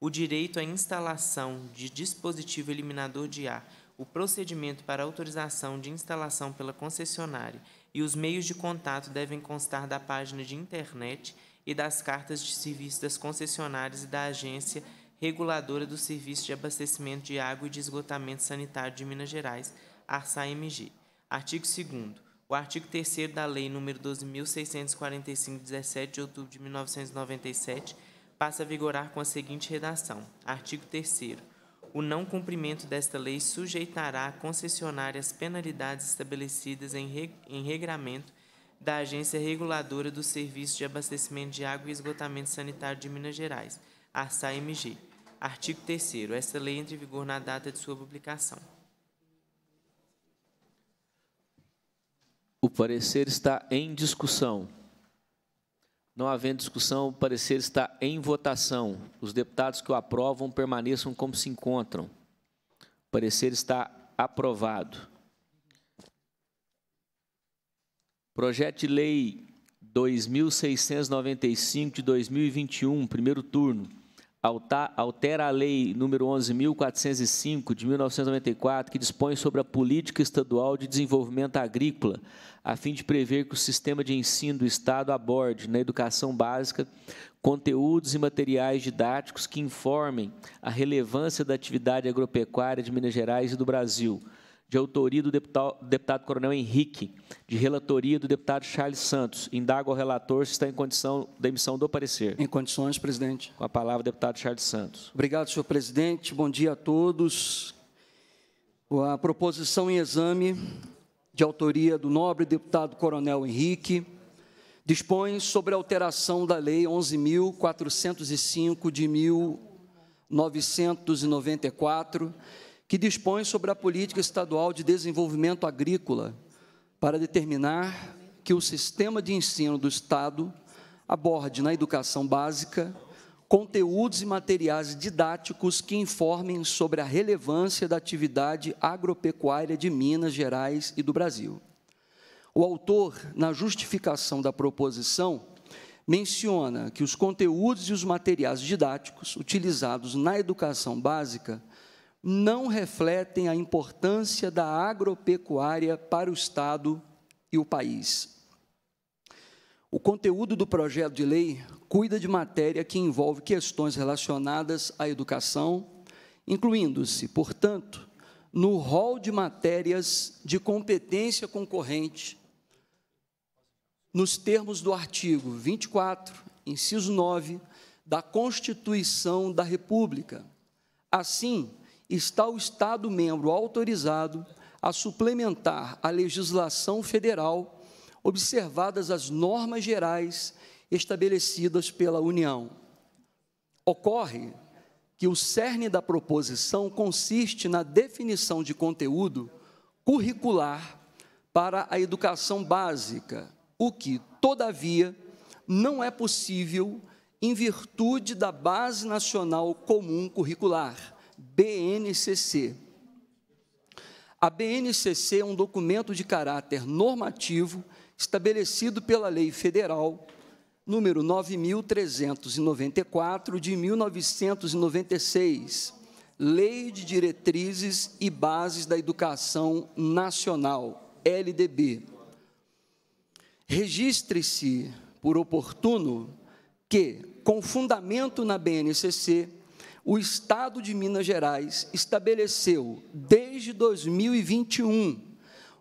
O direito à instalação de dispositivo eliminador de ar, o procedimento para autorização de instalação pela concessionária e os meios de contato devem constar da página de internet e das cartas de serviço das concessionárias e da agência reguladora do Serviço de Abastecimento de Água e de Esgotamento Sanitário de Minas Gerais, ARSA-MG. Artigo 2 o artigo 3 da Lei nº 12.645, 17 de outubro de 1997, passa a vigorar com a seguinte redação. Artigo 3 O não cumprimento desta lei sujeitará a concessionária as penalidades estabelecidas em, reg em regramento da Agência Reguladora do Serviço de Abastecimento de Água e Esgotamento Sanitário de Minas Gerais, ARSA-MG, Artigo 3 Esta lei entra em vigor na data de sua publicação. O parecer está em discussão. Não havendo discussão, o parecer está em votação. Os deputados que o aprovam permaneçam como se encontram. O parecer está aprovado. Projeto de Lei 2695 de 2021, primeiro turno altera a lei número 11405 de 1994, que dispõe sobre a política estadual de desenvolvimento agrícola, a fim de prever que o sistema de ensino do estado aborde na educação básica conteúdos e materiais didáticos que informem a relevância da atividade agropecuária de Minas Gerais e do Brasil de autoria do deputado, deputado, Coronel Henrique, de relatoria do deputado Charles Santos. Indago ao relator se está em condição da emissão do parecer. Em condições, presidente. Com a palavra, deputado Charles Santos. Obrigado, senhor presidente. Bom dia a todos. A proposição em exame, de autoria do nobre deputado Coronel Henrique, dispõe sobre a alteração da Lei 11.405 de 1994 que dispõe sobre a política estadual de desenvolvimento agrícola para determinar que o sistema de ensino do Estado aborde na educação básica conteúdos e materiais didáticos que informem sobre a relevância da atividade agropecuária de Minas Gerais e do Brasil. O autor, na justificação da proposição, menciona que os conteúdos e os materiais didáticos utilizados na educação básica não refletem a importância da agropecuária para o Estado e o país. O conteúdo do projeto de lei cuida de matéria que envolve questões relacionadas à educação, incluindo-se, portanto, no rol de matérias de competência concorrente, nos termos do artigo 24, inciso 9, da Constituição da República. Assim, está o Estado membro autorizado a suplementar a legislação federal, observadas as normas gerais estabelecidas pela União. Ocorre que o cerne da proposição consiste na definição de conteúdo curricular para a educação básica, o que, todavia, não é possível em virtude da Base Nacional Comum Curricular, BNCC. A BNCC é um documento de caráter normativo estabelecido pela Lei Federal número 9394 de 1996, Lei de Diretrizes e Bases da Educação Nacional, LDB. Registre-se por oportuno que, com fundamento na BNCC, o Estado de Minas Gerais estabeleceu, desde 2021,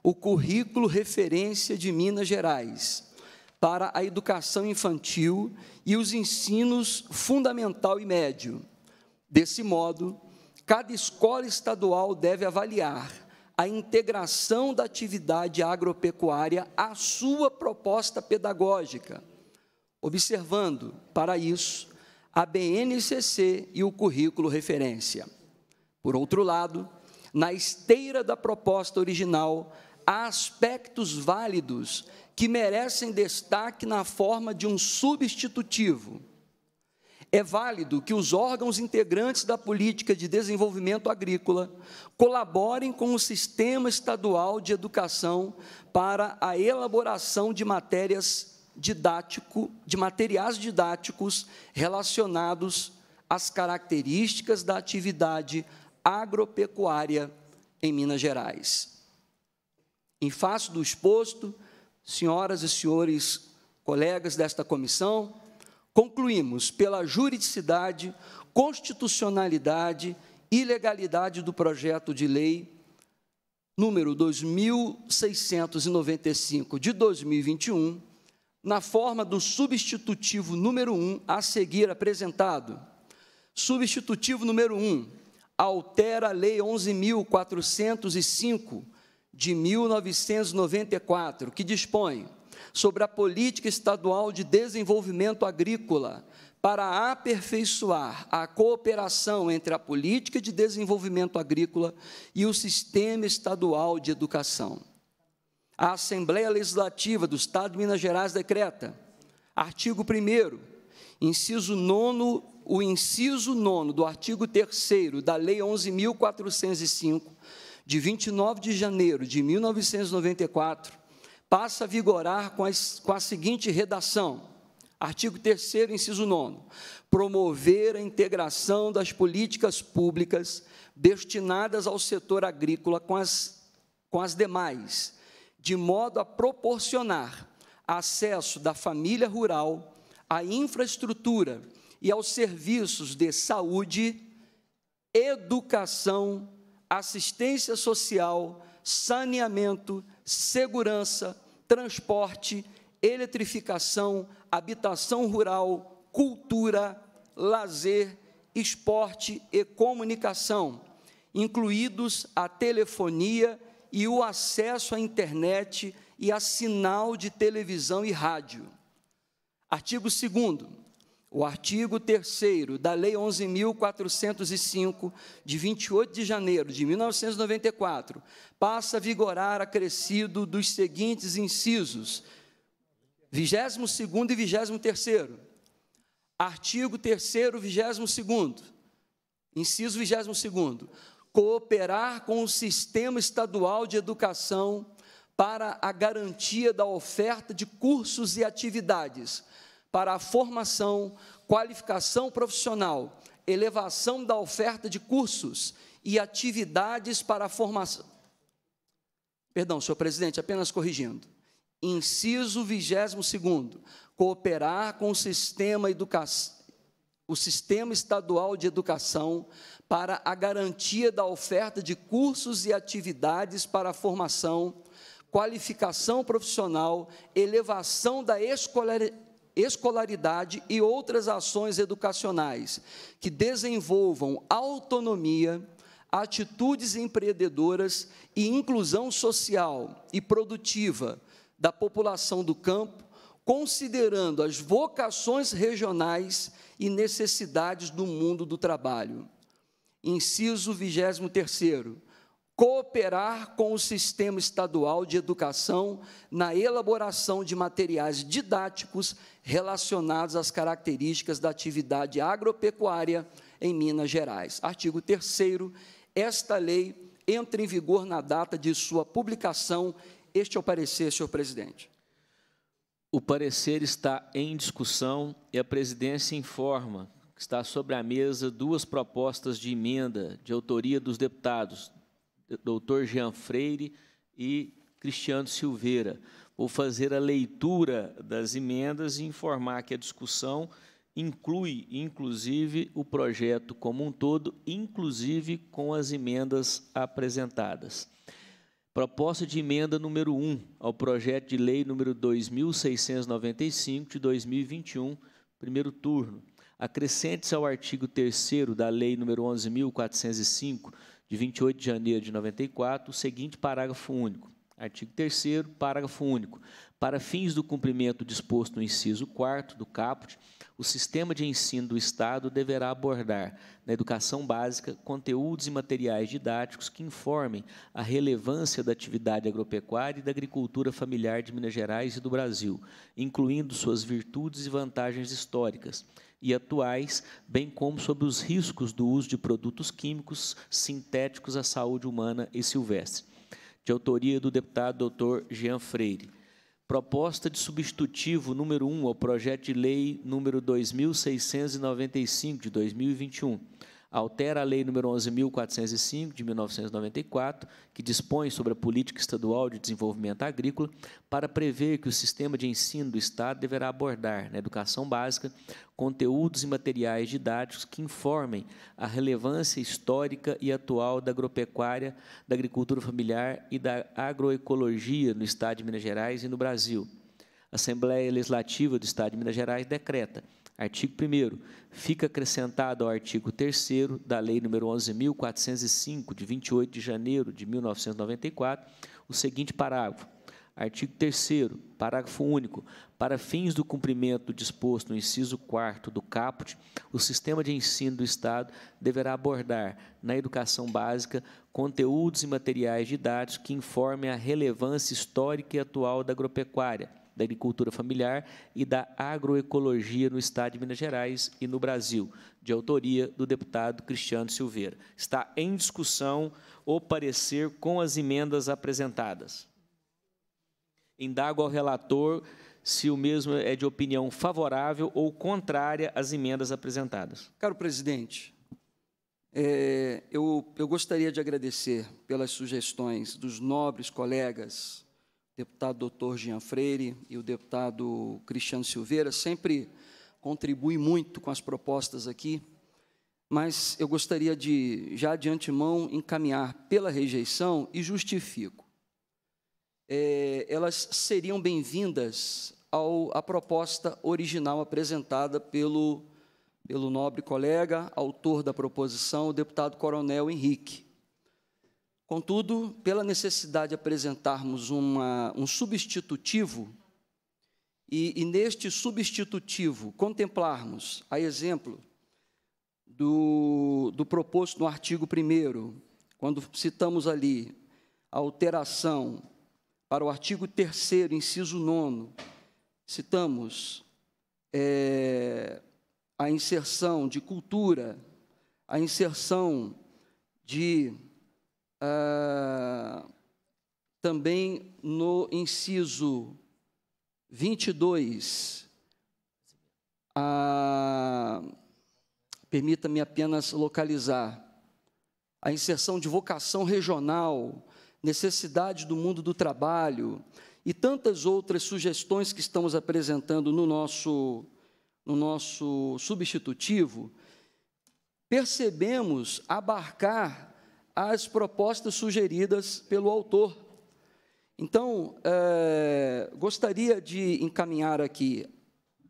o currículo referência de Minas Gerais para a educação infantil e os ensinos fundamental e médio. Desse modo, cada escola estadual deve avaliar a integração da atividade agropecuária à sua proposta pedagógica, observando, para isso, a BNCC e o currículo referência. Por outro lado, na esteira da proposta original, há aspectos válidos que merecem destaque na forma de um substitutivo. É válido que os órgãos integrantes da política de desenvolvimento agrícola colaborem com o sistema estadual de educação para a elaboração de matérias didático, de materiais didáticos relacionados às características da atividade agropecuária em Minas Gerais. Em face do exposto, senhoras e senhores colegas desta comissão, concluímos pela juridicidade, constitucionalidade e legalidade do projeto de lei número 2695 de 2021 na forma do substitutivo número 1 um a seguir apresentado. Substitutivo número 1 um, altera a Lei 11.405 de 1994, que dispõe sobre a política estadual de desenvolvimento agrícola para aperfeiçoar a cooperação entre a política de desenvolvimento agrícola e o sistema estadual de educação. A Assembleia Legislativa do Estado de Minas Gerais decreta, artigo 1 inciso 9 o inciso 9 do artigo 3 da Lei 11.405, de 29 de janeiro de 1994, passa a vigorar com, as, com a seguinte redação, artigo 3 inciso 9 promover a integração das políticas públicas destinadas ao setor agrícola com as, com as demais, de modo a proporcionar acesso da família rural à infraestrutura e aos serviços de saúde, educação, assistência social, saneamento, segurança, transporte, eletrificação, habitação rural, cultura, lazer, esporte e comunicação, incluídos a telefonia e o acesso à internet e a sinal de televisão e rádio. Artigo 2 o artigo 3 da Lei 11.405, de 28 de janeiro de 1994, passa a vigorar acrescido dos seguintes incisos, 22 e 23 Artigo 3 22 Inciso 22 cooperar com o sistema estadual de educação para a garantia da oferta de cursos e atividades para a formação, qualificação profissional, elevação da oferta de cursos e atividades para a formação. Perdão, senhor presidente, apenas corrigindo. Inciso 22 segundo, cooperar com o sistema educacional o Sistema Estadual de Educação para a garantia da oferta de cursos e atividades para a formação, qualificação profissional, elevação da escolaridade e outras ações educacionais que desenvolvam autonomia, atitudes empreendedoras e inclusão social e produtiva da população do campo considerando as vocações regionais e necessidades do mundo do trabalho. Inciso 23 cooperar com o sistema estadual de educação na elaboração de materiais didáticos relacionados às características da atividade agropecuária em Minas Gerais. Artigo 3 esta lei entra em vigor na data de sua publicação. Este é o parecer, senhor presidente. O parecer está em discussão e a presidência informa que está sobre a mesa duas propostas de emenda de autoria dos deputados, doutor Jean Freire e Cristiano Silveira. Vou fazer a leitura das emendas e informar que a discussão inclui, inclusive, o projeto como um todo, inclusive com as emendas apresentadas. Proposta de emenda número 1 ao projeto de lei número 2695 de 2021, primeiro turno. Acrescente-se ao artigo 3 da lei número 11405 de 28 de janeiro de 94 o seguinte parágrafo único. Artigo 3 parágrafo único. Para fins do cumprimento disposto no inciso 4 do caput, o sistema de ensino do Estado deverá abordar, na educação básica, conteúdos e materiais didáticos que informem a relevância da atividade agropecuária e da agricultura familiar de Minas Gerais e do Brasil, incluindo suas virtudes e vantagens históricas e atuais, bem como sobre os riscos do uso de produtos químicos sintéticos à saúde humana e silvestre. De autoria do deputado Dr. Jean Freire. Proposta de substitutivo número 1 ao projeto de lei número 2695 de 2021 altera a Lei nº 11.405, de 1994, que dispõe sobre a Política Estadual de Desenvolvimento Agrícola, para prever que o sistema de ensino do Estado deverá abordar, na educação básica, conteúdos e materiais didáticos que informem a relevância histórica e atual da agropecuária, da agricultura familiar e da agroecologia no Estado de Minas Gerais e no Brasil. A Assembleia Legislativa do Estado de Minas Gerais decreta Artigo 1 Fica acrescentado ao artigo 3 da Lei nº 11.405, de 28 de janeiro de 1994, o seguinte parágrafo. Artigo 3 parágrafo único. Para fins do cumprimento do disposto no inciso 4 do caput, o sistema de ensino do Estado deverá abordar, na educação básica, conteúdos e materiais didáticos que informem a relevância histórica e atual da agropecuária, da agricultura familiar e da agroecologia no Estado de Minas Gerais e no Brasil, de autoria do deputado Cristiano Silveira. Está em discussão o parecer com as emendas apresentadas. Indago ao relator se o mesmo é de opinião favorável ou contrária às emendas apresentadas. Caro presidente, é, eu, eu gostaria de agradecer pelas sugestões dos nobres colegas deputado doutor Jean Freire e o deputado Cristiano Silveira sempre contribuem muito com as propostas aqui, mas eu gostaria de, já de antemão, encaminhar pela rejeição e justifico. É, elas seriam bem-vindas à proposta original apresentada pelo, pelo nobre colega, autor da proposição, o deputado Coronel Henrique. Contudo, pela necessidade de apresentarmos uma, um substitutivo, e, e neste substitutivo contemplarmos, a exemplo do, do proposto no artigo 1, quando citamos ali a alteração para o artigo 3, inciso 9, citamos é, a inserção de cultura, a inserção de ah, também no inciso 22, ah, permita-me apenas localizar, a inserção de vocação regional, necessidade do mundo do trabalho e tantas outras sugestões que estamos apresentando no nosso, no nosso substitutivo, percebemos abarcar às propostas sugeridas pelo autor. Então, é, gostaria de encaminhar aqui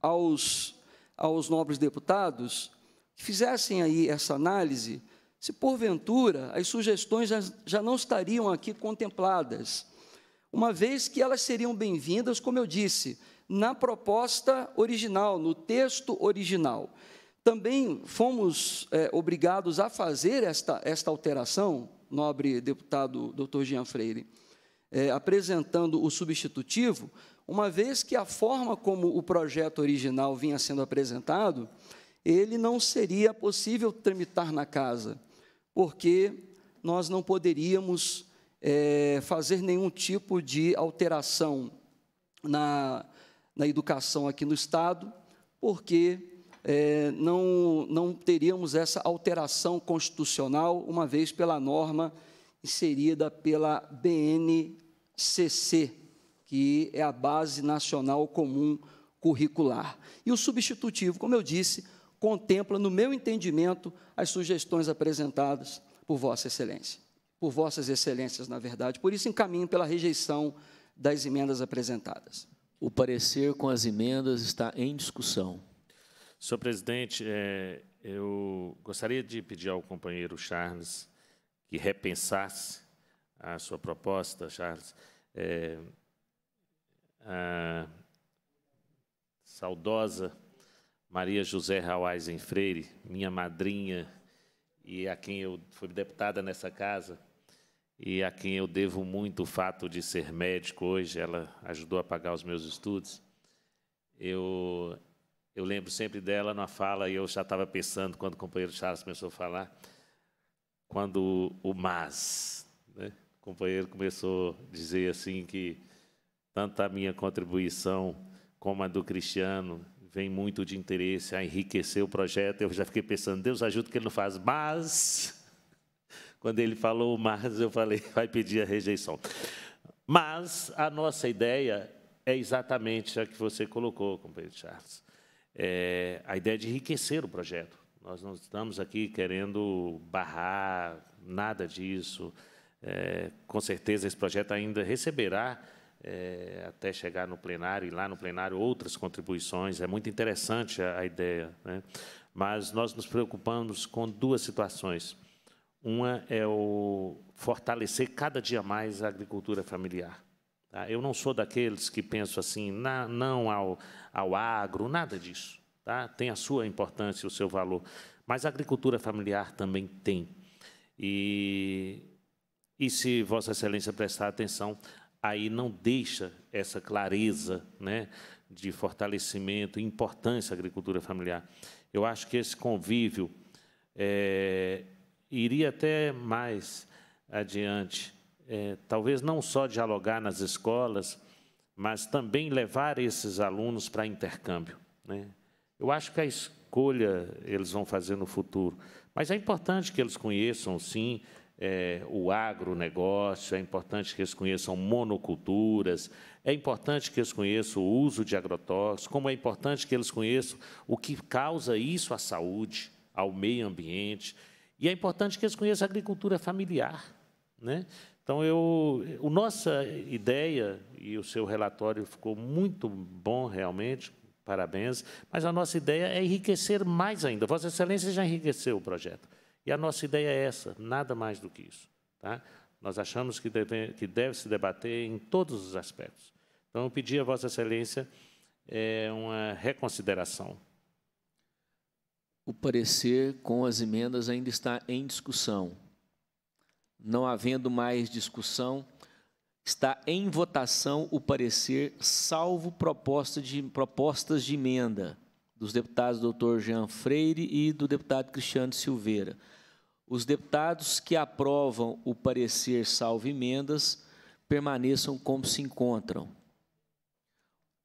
aos, aos nobres deputados que fizessem aí essa análise, se porventura as sugestões já, já não estariam aqui contempladas, uma vez que elas seriam bem-vindas, como eu disse, na proposta original, no texto original. Também fomos é, obrigados a fazer esta, esta alteração, nobre deputado doutor Jean Freire, é, apresentando o substitutivo, uma vez que a forma como o projeto original vinha sendo apresentado, ele não seria possível tramitar na casa, porque nós não poderíamos é, fazer nenhum tipo de alteração na, na educação aqui no Estado, porque é, não, não teríamos essa alteração constitucional, uma vez pela norma inserida pela BNCC, que é a Base Nacional Comum Curricular. E o substitutivo, como eu disse, contempla, no meu entendimento, as sugestões apresentadas por Vossa Excelência, por Vossas Excelências, na verdade. Por isso, encaminho pela rejeição das emendas apresentadas. O parecer com as emendas está em discussão. Senhor presidente, é, eu gostaria de pedir ao companheiro Charles que repensasse a sua proposta, Charles. É, a saudosa Maria José em Freire, minha madrinha e a quem eu fui deputada nessa casa e a quem eu devo muito o fato de ser médico hoje, ela ajudou a pagar os meus estudos. Eu eu lembro sempre dela numa fala, e eu já estava pensando quando o companheiro Charles começou a falar, quando o MAS, né? o companheiro começou a dizer assim que tanto a minha contribuição como a do Cristiano vem muito de interesse a enriquecer o projeto. Eu já fiquei pensando, Deus ajuda que ele não faz, mas [LAUGHS] quando ele falou mas, eu falei, [LAUGHS] vai pedir a rejeição. Mas a nossa ideia é exatamente a que você colocou, companheiro Charles é, a ideia é de enriquecer o projeto. Nós não estamos aqui querendo barrar nada disso. É, com certeza, esse projeto ainda receberá, é, até chegar no plenário, e lá no plenário, outras contribuições. É muito interessante a, a ideia. Né? Mas nós nos preocupamos com duas situações. Uma é o fortalecer cada dia mais a agricultura familiar. Tá? Eu não sou daqueles que penso assim, na, não ao, ao agro, nada disso. Tá? Tem a sua importância, o seu valor. Mas a agricultura familiar também tem. E, e se Vossa Excelência prestar atenção, aí não deixa essa clareza né, de fortalecimento e importância à agricultura familiar. Eu acho que esse convívio é, iria até mais adiante é, talvez não só dialogar nas escolas, mas também levar esses alunos para intercâmbio. Né? Eu acho que a escolha eles vão fazer no futuro, mas é importante que eles conheçam, sim, é, o agronegócio, é importante que eles conheçam monoculturas, é importante que eles conheçam o uso de agrotóxicos, como é importante que eles conheçam o que causa isso à saúde, ao meio ambiente, e é importante que eles conheçam a agricultura familiar. Né? Então, eu, a nossa ideia, e o seu relatório ficou muito bom, realmente, parabéns, mas a nossa ideia é enriquecer mais ainda. Vossa Excelência já enriqueceu o projeto. E a nossa ideia é essa, nada mais do que isso. Tá? Nós achamos que deve, que deve se debater em todos os aspectos. Então, eu pedi a Vossa Excelência é, uma reconsideração. O parecer com as emendas ainda está em discussão. Não havendo mais discussão, está em votação o parecer, salvo proposta de, propostas de emenda dos deputados Dr. Jean Freire e do deputado Cristiano Silveira. Os deputados que aprovam o parecer salvo emendas permaneçam como se encontram.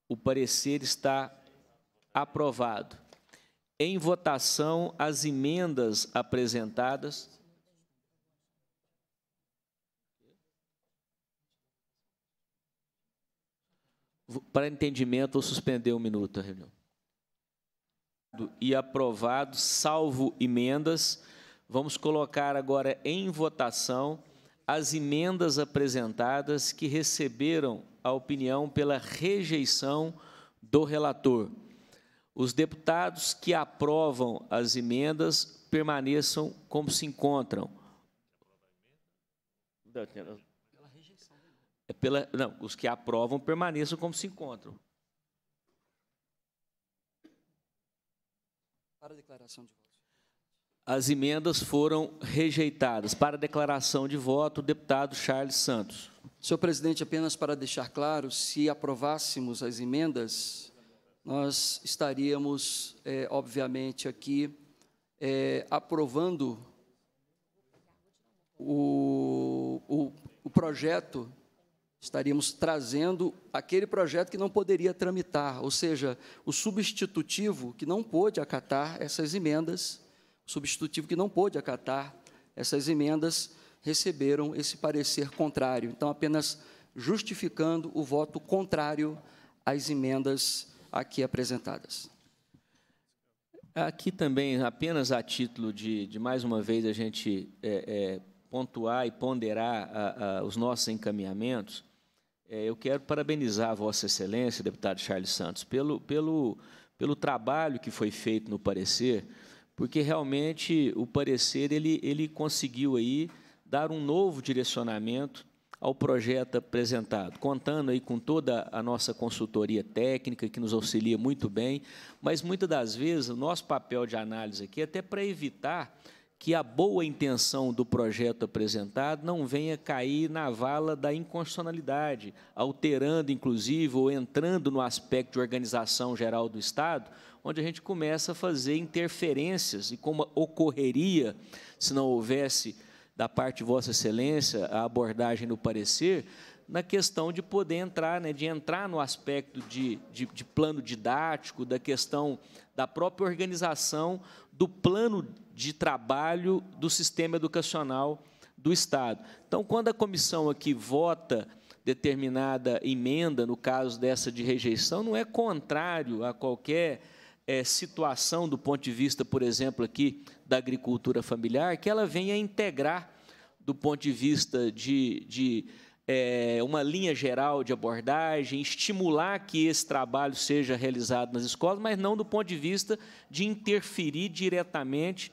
O parecer está aprovado. Em votação, as emendas apresentadas. Para entendimento, vou suspender um minuto a reunião. E aprovado, salvo emendas, vamos colocar agora em votação as emendas apresentadas que receberam a opinião pela rejeição do relator. Os deputados que aprovam as emendas permaneçam como se encontram é pela, não, os que aprovam permaneçam como se encontram. Para a declaração de voto. As emendas foram rejeitadas. Para a declaração de voto, o deputado Charles Santos. Senhor presidente, apenas para deixar claro, se aprovássemos as emendas, nós estaríamos, é, obviamente, aqui é, aprovando o, o, o projeto estaríamos trazendo aquele projeto que não poderia tramitar, ou seja, o substitutivo que não pôde acatar essas emendas, o substitutivo que não pôde acatar essas emendas receberam esse parecer contrário. Então, apenas justificando o voto contrário às emendas aqui apresentadas. Aqui também, apenas a título de, de mais uma vez, a gente é, é, pontuar e ponderar a, a, os nossos encaminhamentos, é, eu quero parabenizar a Vossa Excelência, deputado Charles Santos, pelo, pelo, pelo trabalho que foi feito no parecer, porque realmente o parecer ele, ele conseguiu aí dar um novo direcionamento ao projeto apresentado, contando aí com toda a nossa consultoria técnica, que nos auxilia muito bem, mas muitas das vezes o nosso papel de análise aqui é até para evitar que a boa intenção do projeto apresentado não venha cair na vala da inconstitucionalidade, alterando, inclusive, ou entrando no aspecto de organização geral do Estado, onde a gente começa a fazer interferências, e como ocorreria se não houvesse, da parte de Vossa Excelência, a abordagem no parecer, na questão de poder entrar, né, de entrar no aspecto de, de, de plano didático, da questão da própria organização do plano de trabalho do sistema educacional do Estado. Então, quando a comissão aqui vota determinada emenda, no caso dessa de rejeição, não é contrário a qualquer é, situação do ponto de vista, por exemplo, aqui da agricultura familiar, que ela venha integrar do ponto de vista de, de é, uma linha geral de abordagem, estimular que esse trabalho seja realizado nas escolas, mas não do ponto de vista de interferir diretamente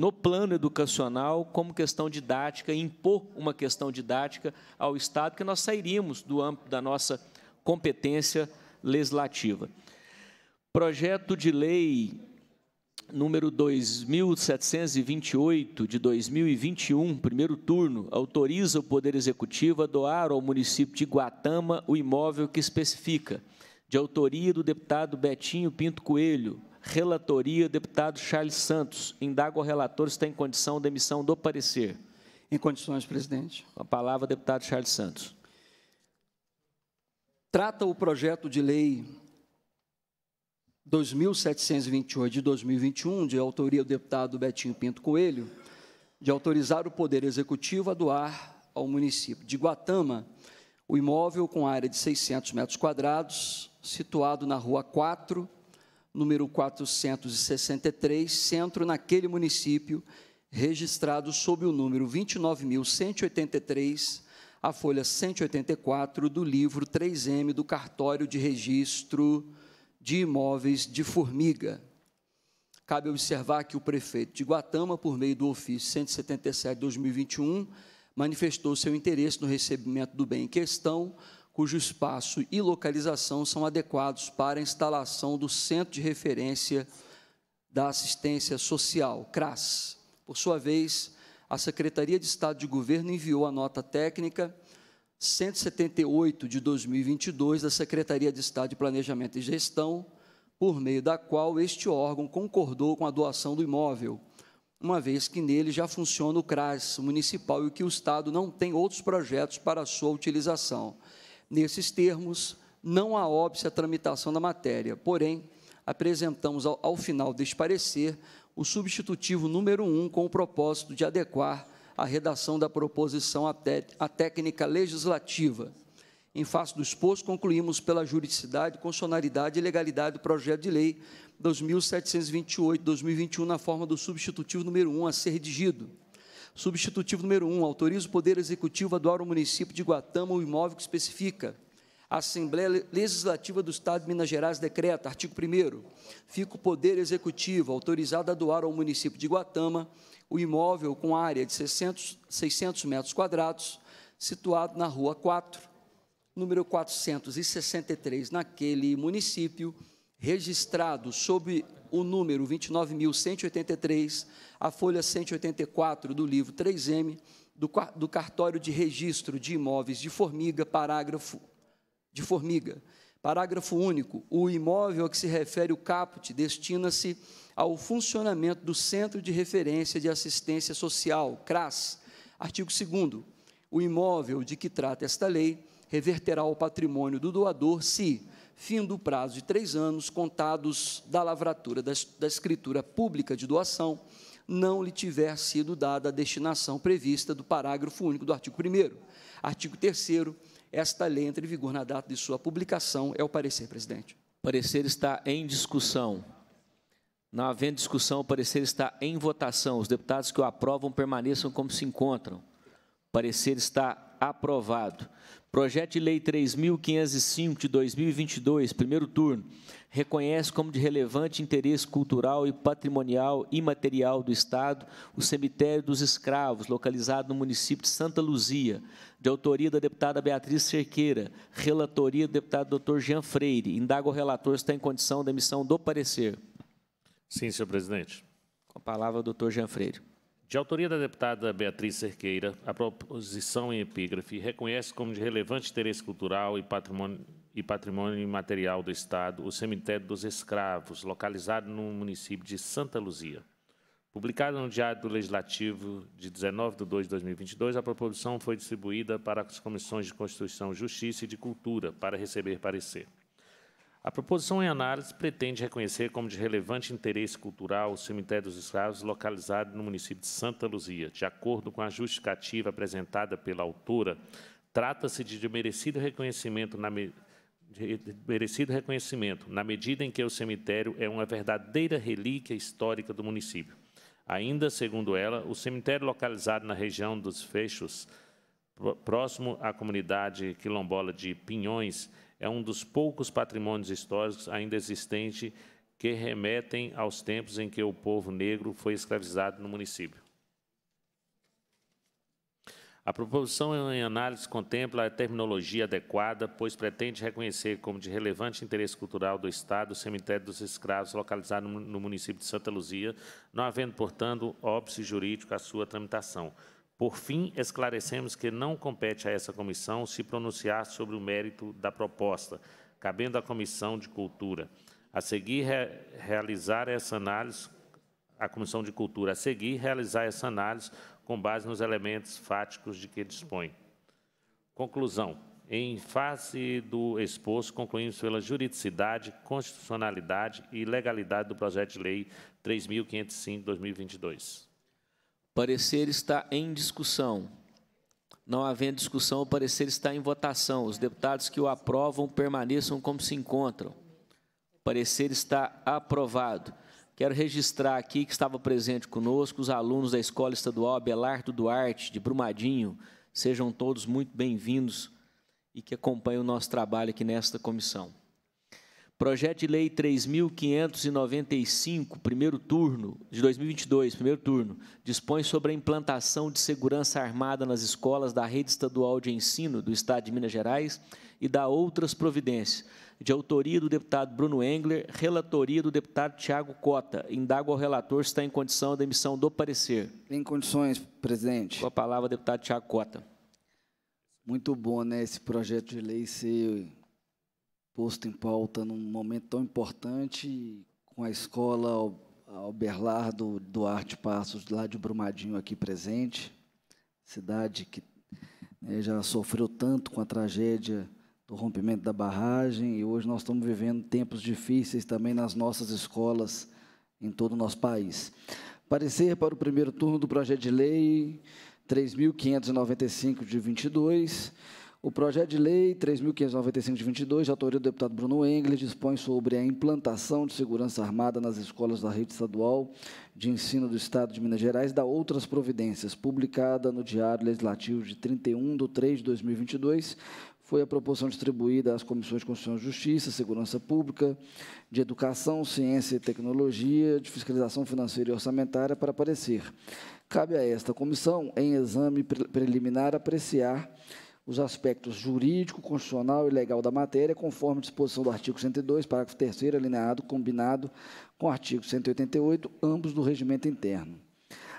no plano educacional, como questão didática, impor uma questão didática ao Estado, que nós sairíamos do âmbito da nossa competência legislativa. Projeto de lei número 2728 de 2021, primeiro turno, autoriza o Poder Executivo a doar ao município de Guatama o imóvel que especifica, de autoria do deputado Betinho Pinto Coelho, Relatoria, deputado Charles Santos. Indago ao relator se tem condição de emissão do parecer. Em condições, presidente. A palavra, deputado Charles Santos. Trata o projeto de lei 2728 de 2021, de autoria do deputado Betinho Pinto Coelho, de autorizar o Poder Executivo a doar ao município de Guatama o imóvel com área de 600 metros quadrados, situado na Rua 4, número 463, centro naquele município, registrado sob o número 29.183, a folha 184 do livro 3M do Cartório de Registro de Imóveis de Formiga. Cabe observar que o prefeito de Guatama, por meio do ofício 177-2021, manifestou seu interesse no recebimento do bem em questão, cujo espaço e localização são adequados para a instalação do Centro de Referência da Assistência Social, CRAS. Por sua vez, a Secretaria de Estado de Governo enviou a nota técnica 178 de 2022 da Secretaria de Estado de Planejamento e Gestão, por meio da qual este órgão concordou com a doação do imóvel, uma vez que nele já funciona o CRAS municipal e que o Estado não tem outros projetos para sua utilização. Nesses termos, não há óbice à tramitação da matéria, porém, apresentamos ao, ao final deste parecer o substitutivo número 1 um, com o propósito de adequar a redação da proposição à, te, à técnica legislativa. Em face do exposto, concluímos pela juridicidade, constitucionalidade e legalidade do projeto de lei 2728-2021 na forma do substitutivo número 1 um a ser redigido. Substitutivo número 1, um, autoriza o Poder Executivo a doar ao município de Guatama o imóvel que especifica. A Assembleia Legislativa do Estado de Minas Gerais decreta, artigo 1 fica o Poder Executivo autorizado a doar ao município de Guatama o imóvel com área de 600, 600 metros quadrados, situado na Rua 4, número 463, naquele município, registrado sob o número 29.183, a folha 184 do livro 3M, do, do cartório de registro de imóveis de formiga, parágrafo de formiga. Parágrafo único. O imóvel a que se refere o caput destina-se ao funcionamento do Centro de Referência de Assistência Social, CRAS. Artigo 2 O imóvel de que trata esta lei reverterá ao patrimônio do doador se, fim do prazo de três anos contados da lavratura da escritura pública de doação, não lhe tiver sido dada a destinação prevista do parágrafo único do artigo 1. Artigo 3. Esta lei entra em vigor na data de sua publicação. É o parecer, presidente. O parecer está em discussão. Não havendo discussão, o parecer está em votação. Os deputados que o aprovam permaneçam como se encontram. O parecer está aprovado. Projeto de Lei 3.505 de 2022, primeiro turno, reconhece como de relevante interesse cultural e patrimonial imaterial do Estado o Cemitério dos Escravos, localizado no município de Santa Luzia, de autoria da deputada Beatriz Cerqueira, relatoria do deputado Dr. Jean Freire. Indaga o relator se está em condição da emissão do parecer. Sim, senhor presidente. Com a palavra, o doutor Jean Freire. De autoria da deputada Beatriz Cerqueira, a proposição em epígrafe reconhece como de relevante interesse cultural e patrimônio, e patrimônio imaterial do Estado o Cemitério dos Escravos, localizado no município de Santa Luzia. Publicada no Diário do Legislativo de 19 de 2 de 2022, a proposição foi distribuída para as Comissões de Constituição, Justiça e de Cultura para receber parecer. A proposição em análise pretende reconhecer como de relevante interesse cultural o cemitério dos escravos localizado no município de Santa Luzia. De acordo com a justificativa apresentada pela autora, trata-se de merecido reconhecimento na me... merecido reconhecimento, na medida em que o cemitério é uma verdadeira relíquia histórica do município. Ainda segundo ela, o cemitério localizado na região dos Fechos, próximo à comunidade quilombola de Pinhões, é um dos poucos patrimônios históricos ainda existente que remetem aos tempos em que o povo negro foi escravizado no município. A proposição em análise contempla a terminologia adequada, pois pretende reconhecer como de relevante interesse cultural do Estado o cemitério dos escravos localizado no município de Santa Luzia, não havendo, portanto, óbice jurídico à sua tramitação. Por fim, esclarecemos que não compete a essa comissão se pronunciar sobre o mérito da proposta, cabendo à Comissão de Cultura. A seguir, re realizar essa análise, a Comissão de Cultura, a seguir, realizar essa análise com base nos elementos fáticos de que dispõe. Conclusão. Em face do exposto, concluímos pela juridicidade, constitucionalidade e legalidade do projeto de lei 3.505-2022. Parecer está em discussão. Não havendo discussão, o parecer está em votação. Os deputados que o aprovam permaneçam como se encontram. O parecer está aprovado. Quero registrar aqui que estava presente conosco os alunos da Escola Estadual Abelardo Duarte, de Brumadinho. Sejam todos muito bem-vindos e que acompanhem o nosso trabalho aqui nesta comissão. Projeto de Lei 3.595, primeiro turno, de 2022, primeiro turno, dispõe sobre a implantação de segurança armada nas escolas da rede estadual de ensino do Estado de Minas Gerais e da outras providências, de autoria do deputado Bruno Engler, relatoria do deputado Tiago Cota. Indago ao relator se está em condição da emissão do parecer. Em condições, presidente. Com a palavra, deputado Tiago Cota. Muito bom, né, esse projeto de lei ser posto em pauta num momento tão importante com a escola Alberlardo Duarte Passos, lá de Brumadinho, aqui presente, cidade que né, já sofreu tanto com a tragédia do rompimento da barragem e hoje nós estamos vivendo tempos difíceis também nas nossas escolas em todo o nosso país. Parecer para o primeiro turno do projeto de lei 3.595 de 22 o projeto de lei 3.595 de 22, de autoria do deputado Bruno Engler, dispõe sobre a implantação de segurança armada nas escolas da rede estadual de ensino do Estado de Minas Gerais, da outras providências, publicada no Diário Legislativo de 31 de 3 de 2022, foi a proposição distribuída às Comissões de Constituição e Justiça, Segurança Pública, de Educação, Ciência e Tecnologia, de Fiscalização Financeira e Orçamentária para aparecer. Cabe a esta comissão, em exame preliminar, apreciar os aspectos jurídico, constitucional e legal da matéria, conforme disposição do artigo 102, parágrafo 3 alineado, combinado com o artigo 188, ambos do regimento interno.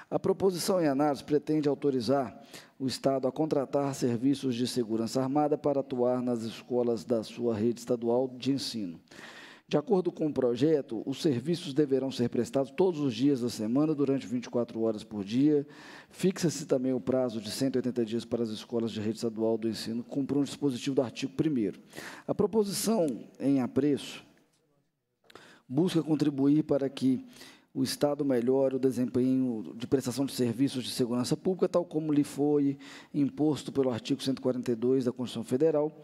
A proposição em análise pretende autorizar o Estado a contratar serviços de segurança armada para atuar nas escolas da sua rede estadual de ensino. De acordo com o projeto, os serviços deverão ser prestados todos os dias da semana, durante 24 horas por dia. Fixa-se também o prazo de 180 dias para as escolas de rede estadual do ensino, cumprir um dispositivo do artigo 1. A proposição em apreço busca contribuir para que o Estado melhore o desempenho de prestação de serviços de segurança pública, tal como lhe foi imposto pelo artigo 142 da Constituição Federal.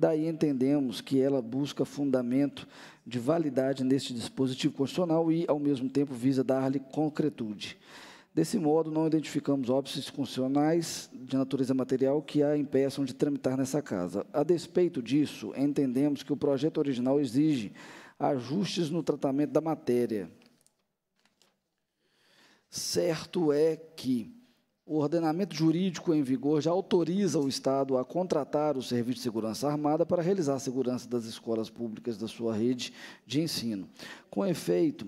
Daí entendemos que ela busca fundamento de validade neste dispositivo constitucional e, ao mesmo tempo, visa dar-lhe concretude. Desse modo, não identificamos óbices constitucionais de natureza material que a impeçam de tramitar nessa casa. A despeito disso, entendemos que o projeto original exige ajustes no tratamento da matéria. Certo é que, o ordenamento jurídico em vigor já autoriza o Estado a contratar o Serviço de Segurança Armada para realizar a segurança das escolas públicas da sua rede de ensino. Com efeito,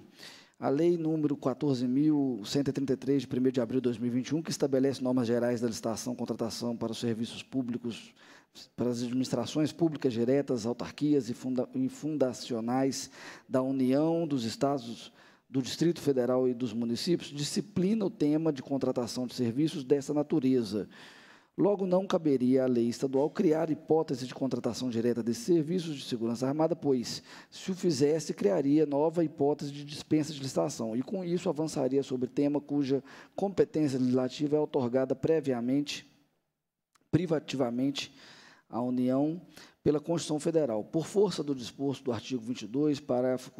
a Lei número 14.133, de 1 de abril de 2021, que estabelece normas gerais da licitação e contratação para os serviços públicos, para as administrações públicas diretas, autarquias e, funda e fundacionais da União, dos Estados do Distrito Federal e dos municípios disciplina o tema de contratação de serviços dessa natureza. Logo, não caberia à lei estadual criar hipótese de contratação direta desses serviços de segurança armada, pois, se o fizesse, criaria nova hipótese de dispensa de licitação e, com isso, avançaria sobre tema cuja competência legislativa é otorgada previamente, privativamente, à União pela Constituição Federal. Por força do disposto do artigo 22, parágrafo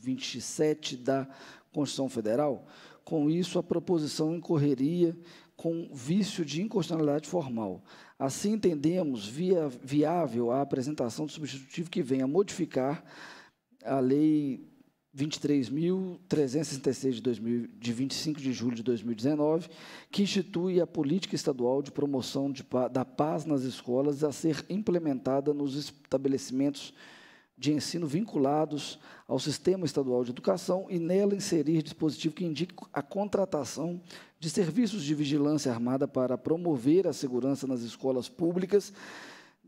27 da Constituição Federal, com isso a proposição incorreria com vício de inconstitucionalidade formal. Assim entendemos via, viável a apresentação do substitutivo que venha modificar a Lei 23.366 de, de 25 de julho de 2019, que institui a política estadual de promoção de, da paz nas escolas a ser implementada nos estabelecimentos de ensino vinculados ao Sistema Estadual de Educação e nela inserir dispositivo que indique a contratação de serviços de vigilância armada para promover a segurança nas escolas públicas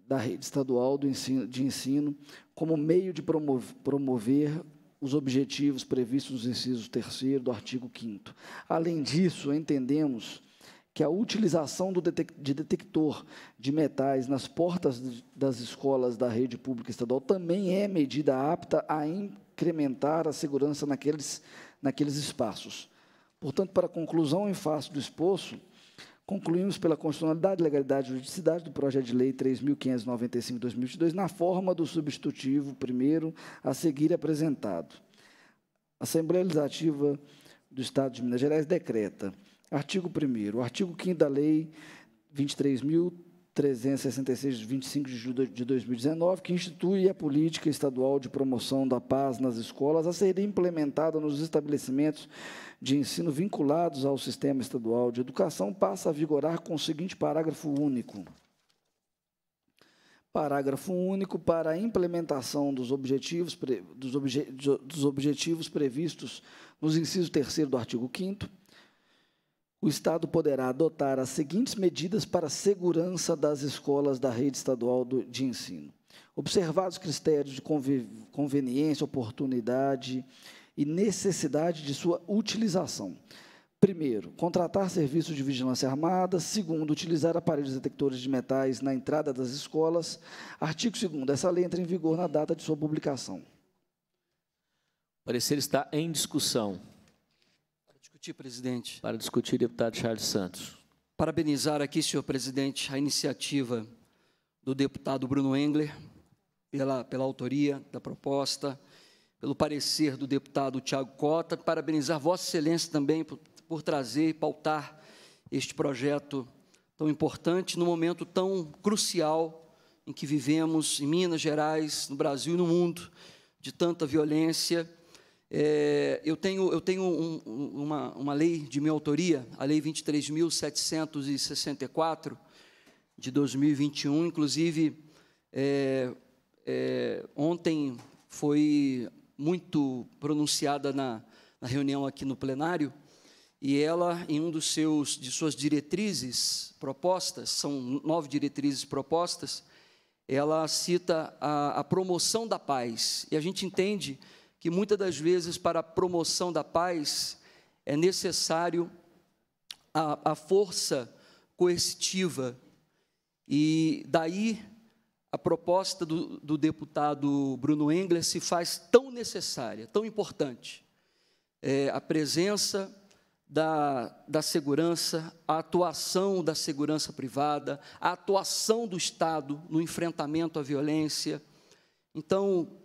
da rede estadual ensino, de ensino, como meio de promover, promover os objetivos previstos nos incisos 3 do artigo 5. Além disso, entendemos que a utilização do detec de detector de metais nas portas das escolas da rede pública estadual também é medida apta a, incrementar a segurança naqueles, naqueles espaços. Portanto, para a conclusão em face do exposto, concluímos pela constitucionalidade, legalidade e juridicidade do projeto de lei 3.595-2022 na forma do substitutivo primeiro a seguir apresentado. A Assembleia Legislativa do Estado de Minas Gerais decreta, artigo 1 o artigo 5 da lei 23.000 366, de 25 de julho de 2019, que institui a política estadual de promoção da paz nas escolas a ser implementada nos estabelecimentos de ensino vinculados ao sistema estadual de educação, passa a vigorar com o seguinte parágrafo único. Parágrafo único para a implementação dos objetivos, dos, obje, dos objetivos previstos nos incisos terceiro do artigo 5 o Estado poderá adotar as seguintes medidas para a segurança das escolas da rede estadual de ensino. Observados critérios de conveniência, oportunidade e necessidade de sua utilização. Primeiro, contratar serviços de vigilância armada. Segundo, utilizar aparelhos detectores de metais na entrada das escolas. Artigo 2 Essa lei entra em vigor na data de sua publicação. O parecer está em discussão discutir, presidente. Para discutir, deputado Charles Santos. Parabenizar aqui, senhor presidente, a iniciativa do deputado Bruno Engler pela, pela autoria da proposta, pelo parecer do deputado Tiago Cota. Parabenizar Vossa Excelência também por, por trazer e pautar este projeto tão importante no momento tão crucial em que vivemos em Minas Gerais, no Brasil e no mundo, de tanta violência é, eu tenho, eu tenho um, uma, uma lei de minha autoria, a Lei 23.764, de 2021. Inclusive, é, é, ontem foi muito pronunciada na, na, reunião aqui no plenário, e ela, em um dos seus, de suas diretrizes propostas, são nove diretrizes propostas, ela cita a, a promoção da paz. E a gente entende que muitas das vezes, para a promoção da paz, é necessário a, a força coercitiva. E daí a proposta do, do, deputado Bruno Engler se faz tão necessária, tão importante. É, a presença da, da segurança, a atuação da segurança privada, a atuação do Estado no enfrentamento à violência. Então,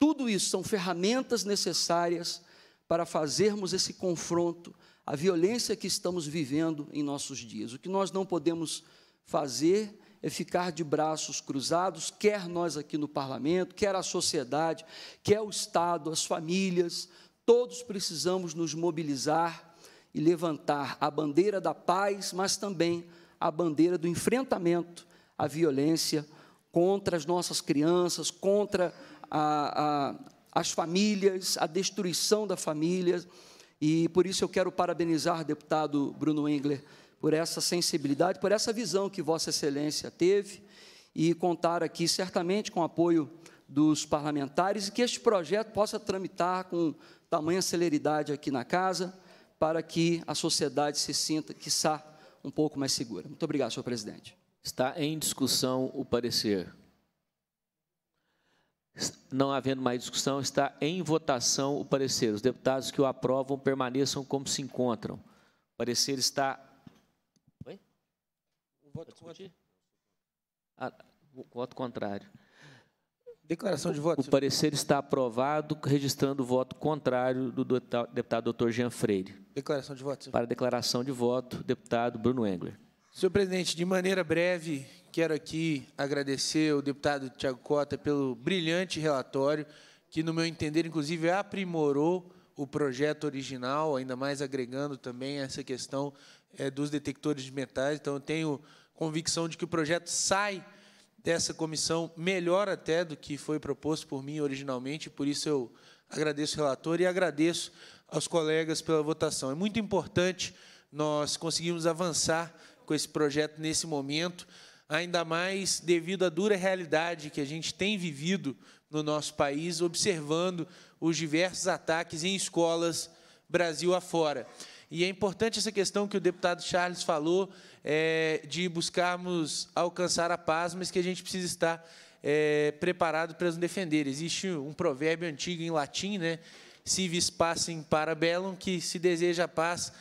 tudo isso são ferramentas necessárias para fazermos esse confronto à violência que estamos vivendo em nossos dias. O que nós não podemos fazer é ficar de braços cruzados, quer nós aqui no parlamento, quer a sociedade, quer o Estado, as famílias, todos precisamos nos mobilizar e levantar a bandeira da paz, mas também a bandeira do enfrentamento à violência contra as nossas crianças, contra a, a, as famílias, a destruição da família. E por isso eu quero parabenizar deputado Bruno Engler por essa sensibilidade, por essa visão que Vossa Excelência teve e contar aqui certamente com o apoio dos parlamentares e que este projeto possa tramitar com tamanha celeridade aqui na casa para que a sociedade se sinta, quiçá, um pouco mais segura. Muito obrigado, senhor presidente. Está em discussão o parecer. Não havendo mais discussão, está em votação o parecer. Os deputados que o aprovam permaneçam como se encontram. O parecer está. Oi? voto Ah, voto contrário. Declaração de voto. O parecer está aprovado, registrando o voto contrário do deputado doutor Jean Freire. Declaração de voto. Senhor. Para declaração de voto, deputado Bruno Engler. Senhor presidente, de maneira breve Quero aqui agradecer ao deputado Tiago Cota pelo brilhante relatório, que, no meu entender, inclusive, aprimorou o projeto original, ainda mais agregando também essa questão é, dos detectores de metais. Então, eu tenho convicção de que o projeto sai dessa comissão melhor até do que foi proposto por mim originalmente, por isso eu agradeço o relator e agradeço aos colegas pela votação. É muito importante nós conseguirmos avançar com esse projeto nesse momento ainda mais devido à dura realidade que a gente tem vivido no nosso país, observando os diversos ataques em escolas Brasil afora. E é importante essa questão que o deputado Charles falou, é, de buscarmos alcançar a paz, mas que a gente precisa estar é, preparado para nos defender. Existe um provérbio antigo em latim, né? Si vis pacem para bellum, que se deseja a paz,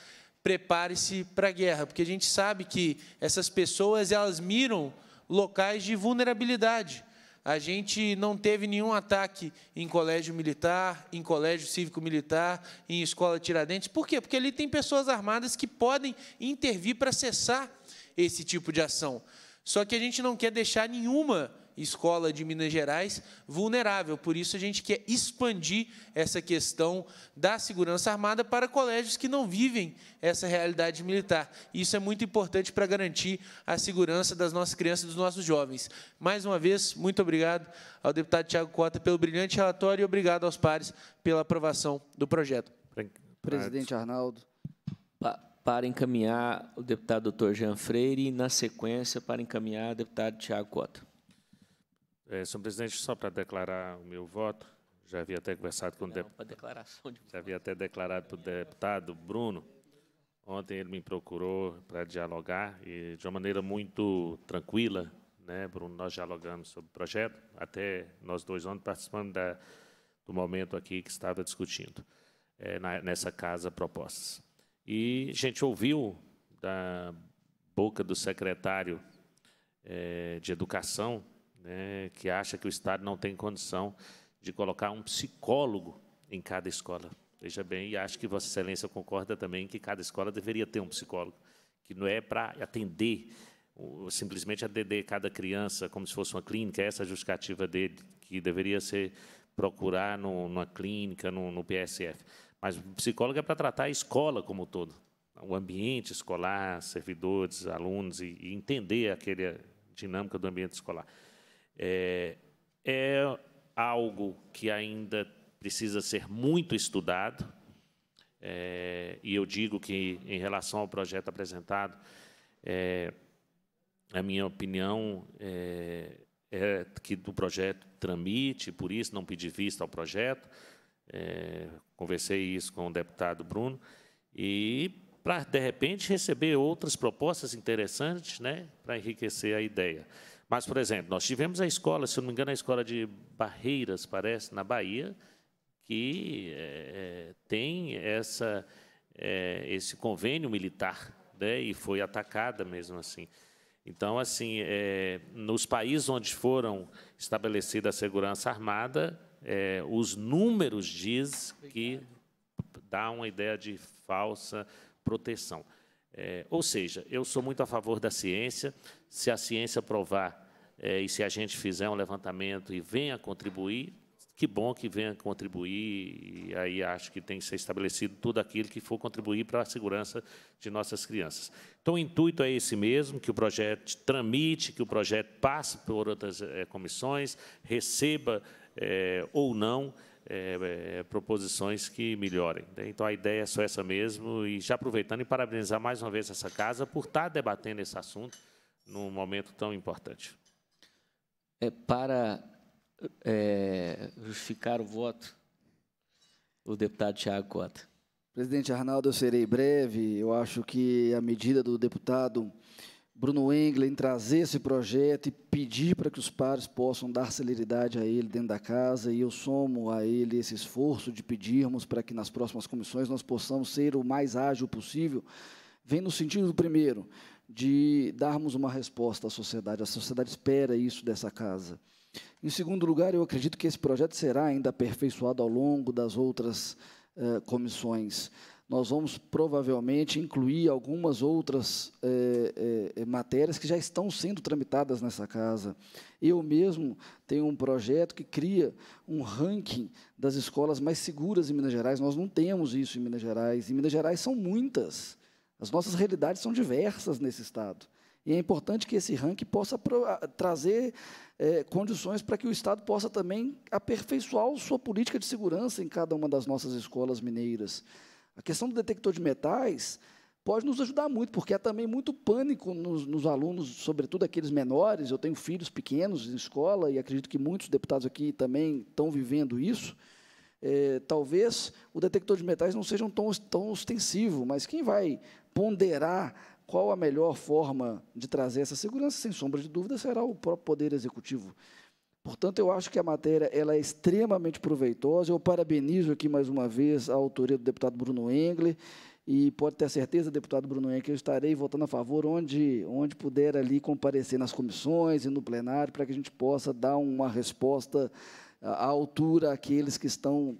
prepare-se para a guerra, porque a gente sabe que essas pessoas elas miram locais de vulnerabilidade. A gente não teve nenhum ataque em colégio militar, em colégio cívico-militar, em escola Tiradentes. Por quê? Porque ali tem pessoas armadas que podem intervir para cessar esse tipo de ação. Só que a gente não quer deixar nenhuma escola de Minas Gerais vulnerável. Por isso, a gente quer expandir essa questão da segurança armada para colégios que não vivem essa realidade militar. Isso é muito importante para garantir a segurança das nossas crianças e dos nossos jovens. Mais uma vez, muito obrigado ao deputado Tiago Cota pelo brilhante relatório e obrigado aos pares pela aprovação do projeto. Presidente Arnaldo. para encaminhar o deputado doutor Jean Freire e, na sequência, para encaminhar o deputado Tiago Cota. É, eh, senhor presidente, só para declarar o meu voto, já havia até conversado com o deputado. de Já havia até declarado para o deputado Bruno. Ontem ele me procurou para dialogar e de uma maneira muito tranquila, né, Bruno? Nós dialogamos sobre o projeto, até nós dois ontem participando da, do momento aqui que estava discutindo é, na, nessa casa propostas. E a gente ouviu da boca do secretário é, de Educação né, que acha que o Estado não tem condição de colocar um psicólogo em cada escola. Veja bem, e acho que Vossa Excelência concorda também que cada escola deveria ter um psicólogo, que não é para atender, simplesmente atender cada criança como se fosse uma clínica, essa é a justificativa dele, que deveria ser procurar no, numa clínica, no, no PSF. Mas o psicólogo é para tratar a escola como um todo, o ambiente escolar, servidores, alunos, e, e entender aquela dinâmica do ambiente escolar é, é algo que ainda precisa ser muito estudado, é, e eu digo que, em relação ao projeto apresentado, é, a minha opinião é, é, que do projeto tramite, por isso não pedi vista ao projeto. É, conversei isso com o deputado Bruno. E, para, de repente, receber outras propostas interessantes né, para enriquecer a ideia. Mas, por exemplo, nós tivemos a escola, se não me engano, a escola de Barreiras, parece, na Bahia, que é, é, tem essa, é, esse convênio militar, né, e foi atacada mesmo assim. Então, assim, é, nos países onde foram estabelecida a segurança armada, é, os números diz que dá uma ideia de falsa proteção. É, ou seja, eu sou muito a favor da ciência. Se a ciência provar é, e se a gente fizer um levantamento e venha contribuir, que bom que venha contribuir. E aí acho que tem que ser estabelecido tudo aquilo que for contribuir para a segurança de nossas crianças. Então, o intuito é esse mesmo: que o projeto tramite, que o projeto passe por outras é, comissões, receba é, ou não é, é, proposições que melhorem. Né? Então, a ideia é só essa mesmo. E já aproveitando e parabenizar mais uma vez essa casa por estar tá debatendo esse assunto num momento tão importante. É para é, justificar o voto, o deputado Tiago Cota. Presidente Arnaldo, eu serei breve. Eu acho que a medida do deputado Bruno Engler em trazer esse projeto e pedir para que os pares possam dar celeridade a ele dentro da casa, e eu somo a ele esse esforço de pedirmos para que nas próximas comissões nós possamos ser o mais ágil possível, vem no sentido do primeiro, de darmos uma resposta à sociedade. A sociedade espera isso dessa casa. Em segundo lugar, eu acredito que esse projeto será ainda aperfeiçoado ao longo das outras eh, comissões nós vamos provavelmente incluir algumas outras é, é, matérias que já estão sendo tramitadas nessa casa. Eu mesmo tenho um projeto que cria um ranking das escolas mais seguras em Minas Gerais. Nós não temos isso em Minas Gerais. Em Minas Gerais são muitas. As nossas realidades são diversas nesse estado. E é importante que esse ranking possa trazer é, condições para que o Estado possa também aperfeiçoar sua política de segurança em cada uma das nossas escolas mineiras. A questão do detector de metais pode nos ajudar muito, porque há também muito pânico nos, nos, alunos, sobretudo aqueles menores. Eu tenho filhos pequenos em escola e acredito que muitos deputados aqui também estão vivendo isso. É, talvez o detector de metais não seja um tão, tão ostensivo, mas quem vai ponderar qual a melhor forma de trazer essa segurança, sem sombra de dúvida, será o próprio Poder Executivo. Portanto, eu acho que a matéria ela é extremamente proveitosa. Eu parabenizo aqui mais uma vez a autoria do deputado Bruno Engle. E pode ter certeza, deputado Bruno Engle, que eu estarei votando a favor onde, onde puder ali comparecer nas comissões e no plenário para que a gente possa dar uma resposta ah, à altura àqueles que estão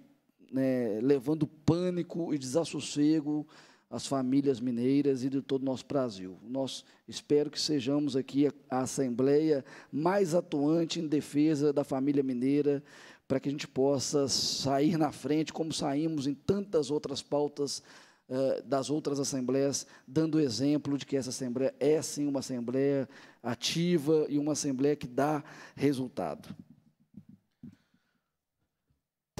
né, levando pânico e desassossego as famílias mineiras e de todo o nosso Brasil. Nós espero que sejamos aqui a, Assembleia mais atuante em defesa da família mineira, para que a gente possa sair na frente, como saímos em tantas outras pautas uh, das outras Assembleias, dando exemplo de que essa Assembleia é, sim, uma Assembleia ativa e uma Assembleia que dá resultado.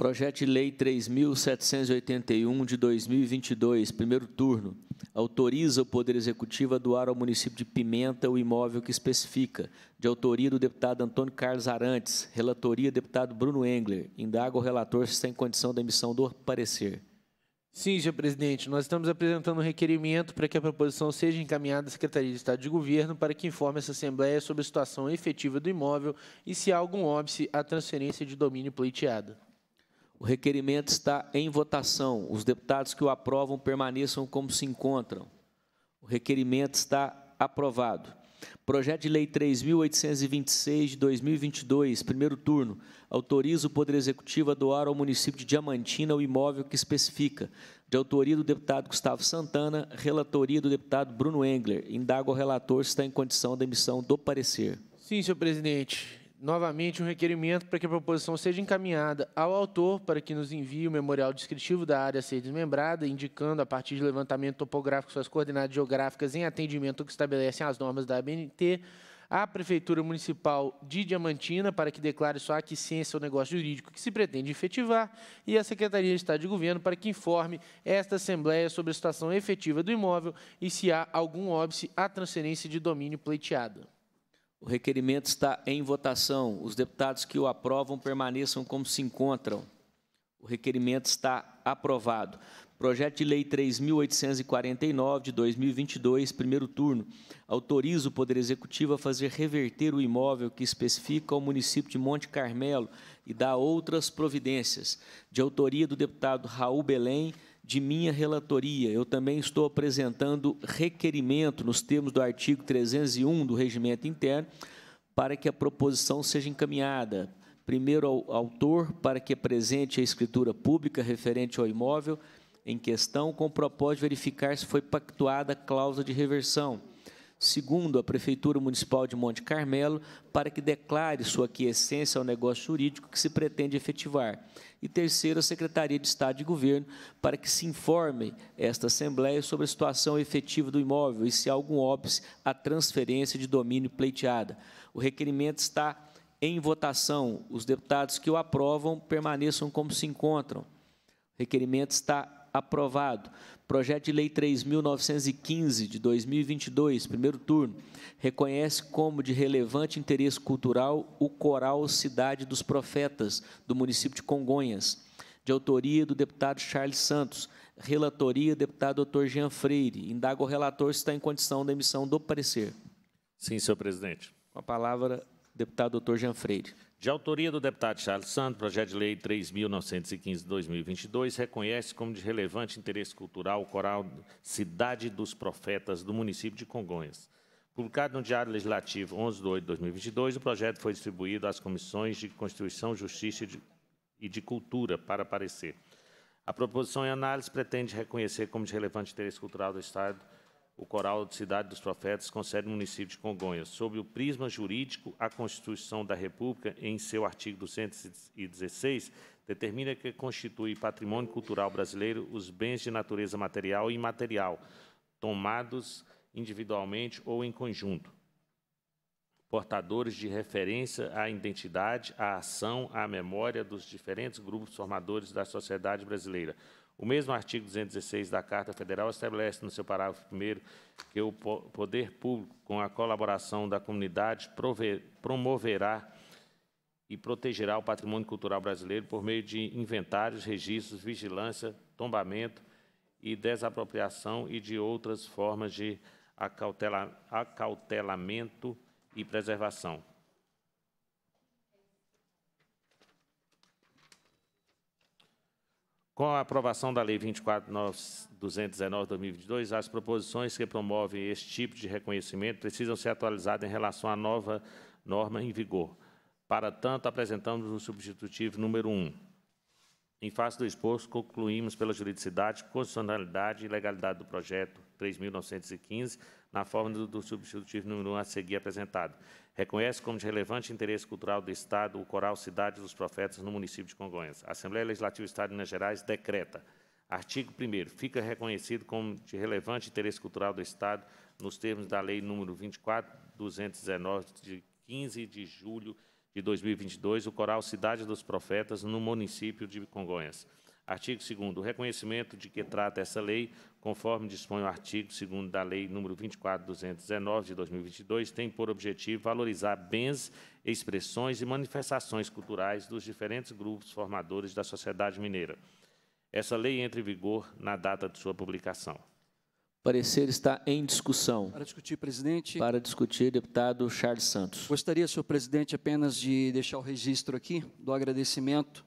Projeto de Lei 3.781 de 2022, primeiro turno, autoriza o Poder Executivo a doar ao município de Pimenta o imóvel que especifica, de autoria do deputado Antônio Carlos Arantes, relatoria deputado Bruno Engler. Indaga o relator se está em condição da emissão do parecer. Sim, senhor presidente. Nós estamos apresentando um requerimento para que a proposição seja encaminhada à Secretaria de Estado de Governo para que informe essa Assembleia sobre a situação efetiva do imóvel e se há algum óbice à transferência de domínio pleiteada. O requerimento está em votação. Os deputados que o aprovam permaneçam como se encontram. O requerimento está aprovado. Projeto de Lei 3.826 de 2022, primeiro turno, autoriza o Poder Executivo a doar ao município de Diamantina o imóvel que especifica, de autoria do deputado Gustavo Santana, relatoria do deputado Bruno Engler. Indaga o relator se está em condição da emissão do parecer. Sim, senhor presidente novamente um requerimento para que a proposição seja encaminhada ao autor para que nos envie o memorial descritivo da área a ser desmembrada, indicando a partir de levantamento topográfico suas coordenadas geográficas em atendimento ao que estabelecem as normas da ABNT, à Prefeitura Municipal de Diamantina para que declare sua aquiescência ao negócio jurídico que se pretende efetivar e à Secretaria de Estado de Governo para que informe esta Assembleia sobre a situação efetiva do imóvel e se há algum óbice à transferência de domínio pleiteada. O requerimento está em votação. Os deputados que o aprovam permaneçam como se encontram. O requerimento está aprovado. Projeto de Lei 3.849, de 2022, primeiro turno, autoriza o Poder Executivo a fazer reverter o imóvel que especifica ao município de Monte Carmelo e dá outras providências. De autoria do deputado Raul Belém, de minha relatoria, eu também estou apresentando requerimento nos termos do artigo 301 do Regimento Interno para que a proposição seja encaminhada primeiro ao autor para que apresente a escritura pública referente ao imóvel em questão com o propósito de verificar se foi pactuada a cláusula de reversão segundo a Prefeitura Municipal de Monte Carmelo, para que declare sua quiescência ao negócio jurídico que se pretende efetivar. E terceiro, a Secretaria de Estado de Governo, para que se informe esta Assembleia sobre a situação efetiva do imóvel e se há algum óbice à transferência de domínio pleiteada. O requerimento está em votação. Os deputados que o aprovam permaneçam como se encontram. O requerimento está aprovado. Projeto de Lei 3.915, de 2022, primeiro turno, reconhece como de relevante interesse cultural o coral Cidade dos Profetas, do município de Congonhas, de autoria do deputado Charles Santos, relatoria deputado Dr. Jean Freire. Indaga o relator se está em condição da emissão do parecer. Sim, senhor presidente. Com a palavra, deputado Dr. Jean Freire. De autoria do deputado Charles Santos, projeto de lei 3.915-2022 reconhece como de relevante interesse cultural o coral Cidade dos Profetas, do município de Congonhas. Publicado no Diário Legislativo 11 de 8 de 2022, o projeto foi distribuído às comissões de Constituição, Justiça e de Cultura para parecer. A proposição em análise pretende reconhecer como de relevante interesse cultural do Estado o Coral de Cidade dos Profetas concede ao município de Congonhas, sob o prisma jurídico, a Constituição da República, em seu artigo 216, determina que constitui patrimônio cultural brasileiro os bens de natureza material e imaterial, tomados individualmente ou em conjunto, portadores de referência à identidade, à ação, à memória dos diferentes grupos formadores da sociedade brasileira, o mesmo artigo 216 da Carta Federal estabelece no seu parágrafo 1 que o poder público, com a colaboração da comunidade, promoverá e protegerá o patrimônio cultural brasileiro por meio de inventários, registros, vigilância, tombamento e desapropriação e de outras formas de acautela, acautelamento e preservação. Com a aprovação da Lei 249 2022 as proposições que promovem este tipo de reconhecimento precisam ser atualizadas em relação à nova norma em vigor. Para tanto, apresentamos o um substitutivo número 1. Em face do exposto, concluímos pela juridicidade, constitucionalidade e legalidade do projeto 3.915, na forma do, do substitutivo número 1 a seguir apresentado. Reconhece como de relevante interesse cultural do Estado o Coral Cidade dos Profetas no município de Congonhas. A Assembleia Legislativa do Estado de Minas Gerais decreta. Artigo 1 Fica reconhecido como de relevante interesse cultural do Estado nos termos da Lei número 24219 de 15 de julho de 2022, o Coral Cidade dos Profetas no município de Congonhas. Artigo 2 o reconhecimento de que trata essa lei, conforme dispõe o artigo 2 da Lei nº 24219 de 2022, tem por objetivo valorizar bens, expressões e manifestações culturais dos diferentes grupos formadores da sociedade mineira. Essa lei entra em vigor na data de sua publicação. Parecer está em discussão. Para discutir, presidente. Para discutir, deputado Charles Santos. Gostaria, senhor presidente, apenas de deixar o registro aqui do agradecimento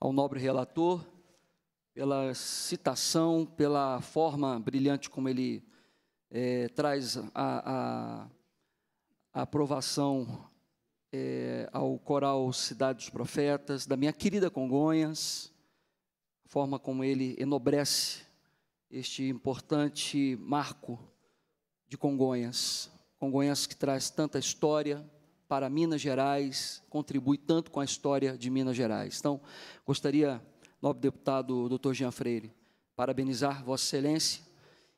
ao nobre relator, pela citação, pela forma brilhante como ele é, traz a, a, a aprovação é, ao coral Cidade dos Profetas, da minha querida Congonhas, a forma como ele enobrece este importante marco de Congonhas. Congonhas que traz tanta história para Minas Gerais, contribui tanto com a história de Minas Gerais. Então, gostaria nobre deputado doutor Jean Freire, parabenizar Vossa Excelência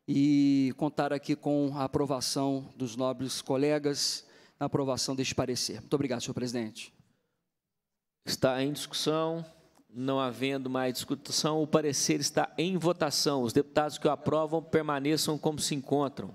e contar aqui com a aprovação dos nobres colegas na aprovação deste parecer. Muito obrigado, senhor presidente. Está em discussão. Não havendo mais discussão, o parecer está em votação. Os deputados que o aprovam permaneçam como se encontram.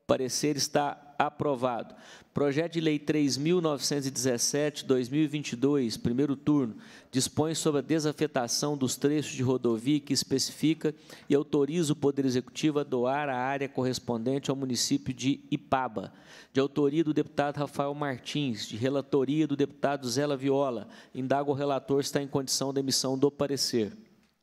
O parecer está aprovado. Projeto de Lei 3.917-2022, primeiro turno, dispõe sobre a desafetação dos trechos de rodovia que especifica e autoriza o Poder Executivo a doar a área correspondente ao município de Ipaba. De autoria do deputado Rafael Martins, de relatoria do deputado Zé Viola, indaga o relator se está em condição de emissão do parecer.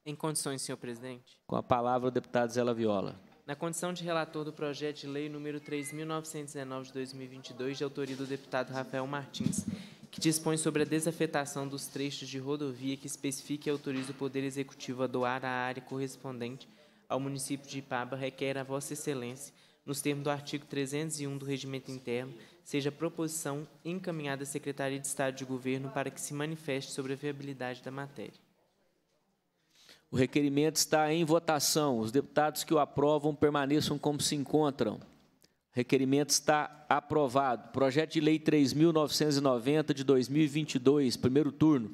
Em condições, senhor presidente. Com a palavra, o deputado Zé Viola na condição de relator do projeto de lei número 3.919 de 2022, de autoria do deputado Rafael Martins, que dispõe sobre a desafetação dos trechos de rodovia que especifica e autoriza o Poder Executivo a doar a área correspondente ao município de Ipaba, requer a Vossa Excelência, nos termos do artigo 301 do Regimento Interno, seja proposição encaminhada à Secretaria de Estado de Governo para que se manifeste sobre a viabilidade da matéria. O requerimento está em votação. Os deputados que o aprovam permaneçam como se encontram. O requerimento está aprovado. Projeto de Lei 3.990 de 2022, primeiro turno,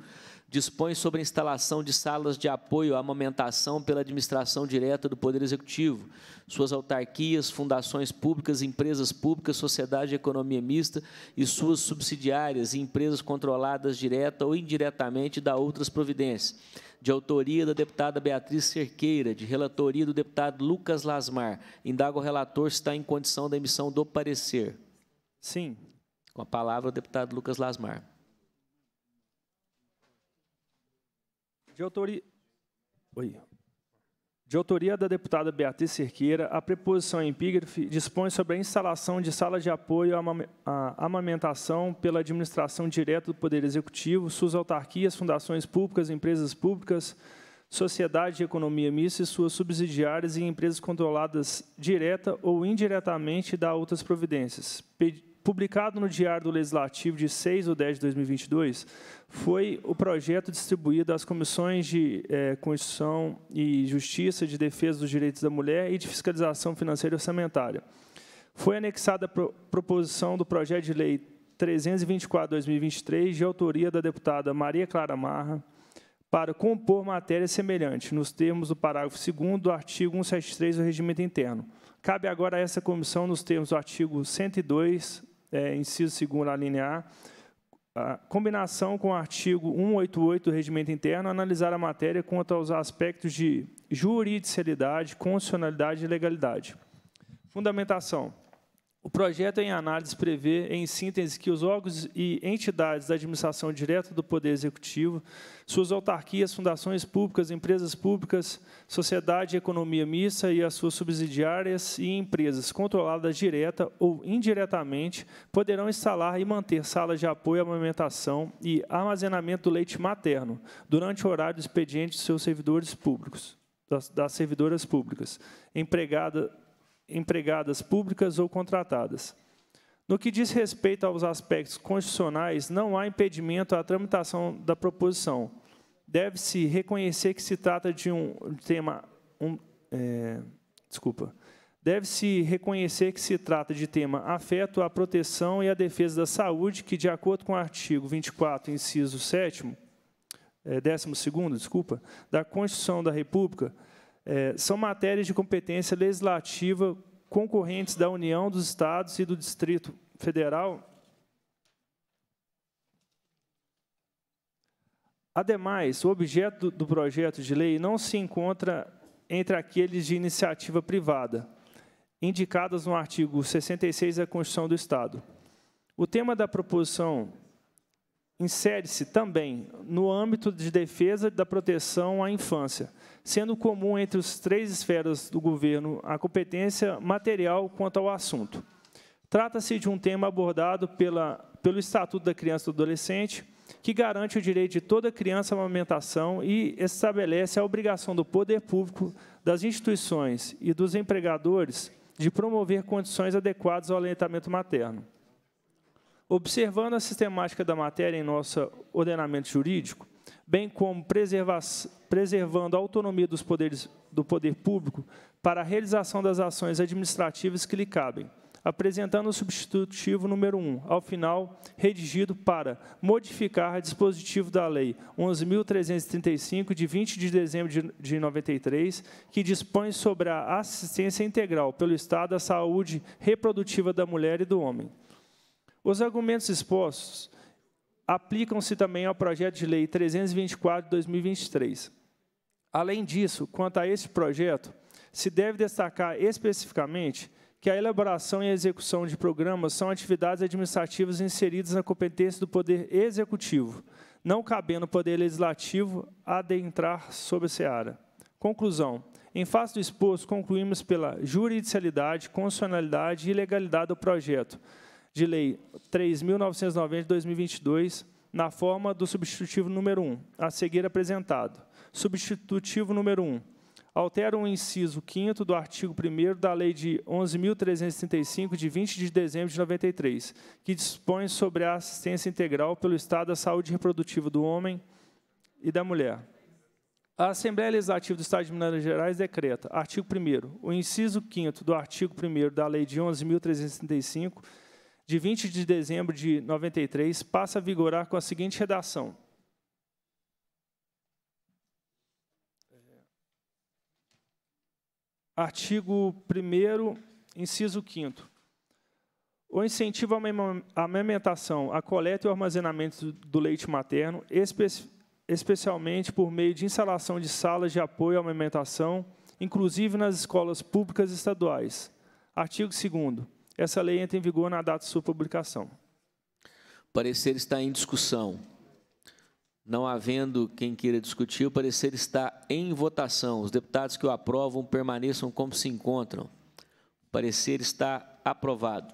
dispõe sobre a instalação de salas de apoio à amamentação pela administração direta do Poder Executivo, suas autarquias, fundações públicas, empresas públicas, sociedade de economia mista e suas subsidiárias e empresas controladas direta ou indiretamente da outras providências de autoria da deputada Beatriz Cerqueira, de relatoria do deputado Lucas Lasmar. Indago o relator se está em condição da emissão do parecer. Sim. Com a palavra, o deputado Lucas Lasmar. De autoria... Oi, de autoria da deputada Beatriz Cerqueira, a preposição epígrafe dispõe sobre a instalação de salas de apoio à amamentação pela administração direta do Poder Executivo, suas autarquias, fundações públicas, empresas públicas, sociedade de economia mista e suas subsidiárias e empresas controladas direta ou indiretamente da outras providências, publicado no Diário do Legislativo de 6 ou 10 de 2022, foi o projeto distribuído às comissões de é, Constituição e Justiça, de Defesa dos Direitos da Mulher e de Fiscalização Financeira e Orçamentária. Foi anexada a pro proposição do projeto de lei 324-2023, de autoria da deputada Maria Clara Marra, para compor matéria semelhante, nos termos do parágrafo 2 do artigo 173 do Regimento Interno. Cabe agora a essa comissão, nos termos do artigo 102 é, inciso segundo alinear, a combinação com o artigo 188 do Regimento Interno, analisar a matéria quanto aos aspectos de juridicidade, constitucionalidade e legalidade. Fundamentação. O projeto em análise prevê, em síntese, que os órgãos e entidades da administração direta do Poder Executivo, suas autarquias, fundações públicas, empresas públicas, sociedade e economia mista e as suas subsidiárias e empresas controladas direta ou indiretamente poderão instalar e manter salas de apoio à amamentação e armazenamento do leite materno durante o horário do expediente de seus servidores públicos, das, das servidoras públicas, empregada empregadas públicas ou contratadas. No que diz respeito aos aspectos constitucionais, não há impedimento à tramitação da proposição. Deve-se reconhecer que se trata de um tema. Um, é, desculpa. Deve-se reconhecer que se trata de tema afeto à proteção e à defesa da saúde, que, de acordo com o artigo 24, inciso 7, 12, é, desculpa, da Constituição da República, é, são matérias de competência legislativa concorrentes da União, dos Estados e do Distrito Federal. Ademais, o objeto do projeto de lei não se encontra entre aqueles de iniciativa privada, indicadas no artigo 66 da Constituição do Estado. O tema da proposição insere-se também no âmbito de defesa da proteção à infância, sendo comum entre as três esferas do governo a competência material quanto ao assunto. Trata-se de um tema abordado pela, pelo Estatuto da Criança e do Adolescente, que garante o direito de toda criança à amamentação e estabelece a obrigação do poder público, das instituições e dos empregadores de promover condições adequadas ao alentamento materno. Observando a sistemática da matéria em nosso ordenamento jurídico, bem como preservando a autonomia dos poderes, do poder público para a realização das ações administrativas que lhe cabem, apresentando o substitutivo número 1, ao final redigido para modificar dispositivo da Lei 11.335, de 20 de dezembro de, de 93, que dispõe sobre a assistência integral pelo Estado à saúde reprodutiva da mulher e do homem. Os argumentos expostos aplicam-se também ao projeto de lei 324 de 2023. Além disso, quanto a este projeto, se deve destacar especificamente que a elaboração e a execução de programas são atividades administrativas inseridas na competência do Poder Executivo, não cabendo o Poder Legislativo adentrar sobre a seara. Conclusão. Em face do exposto, concluímos pela juridicialidade, constitucionalidade e legalidade do projeto, de Lei 3.990 de 2022, na forma do substitutivo número 1, a seguir apresentado. Substitutivo número 1. Altera o inciso 5 do artigo 1 da Lei de 11.335, de 20 de dezembro de 93, que dispõe sobre a assistência integral pelo Estado à saúde reprodutiva do homem e da mulher. A Assembleia Legislativa do Estado de Minas Gerais decreta, artigo 1 o inciso 5 do artigo 1 da Lei de 11.335, de 20 de dezembro de 93, passa a vigorar com a seguinte redação. Artigo 1 inciso 5 O incentivo à amamentação, à coleta e ao armazenamento do leite materno, espe especialmente por meio de instalação de salas de apoio à amamentação, inclusive nas escolas públicas estaduais. Artigo 2 essa lei entra em vigor na data de sua publicação. O parecer está em discussão. Não havendo quem queira discutir, o parecer está em votação. Os deputados que o aprovam permaneçam como se encontram. O parecer está aprovado.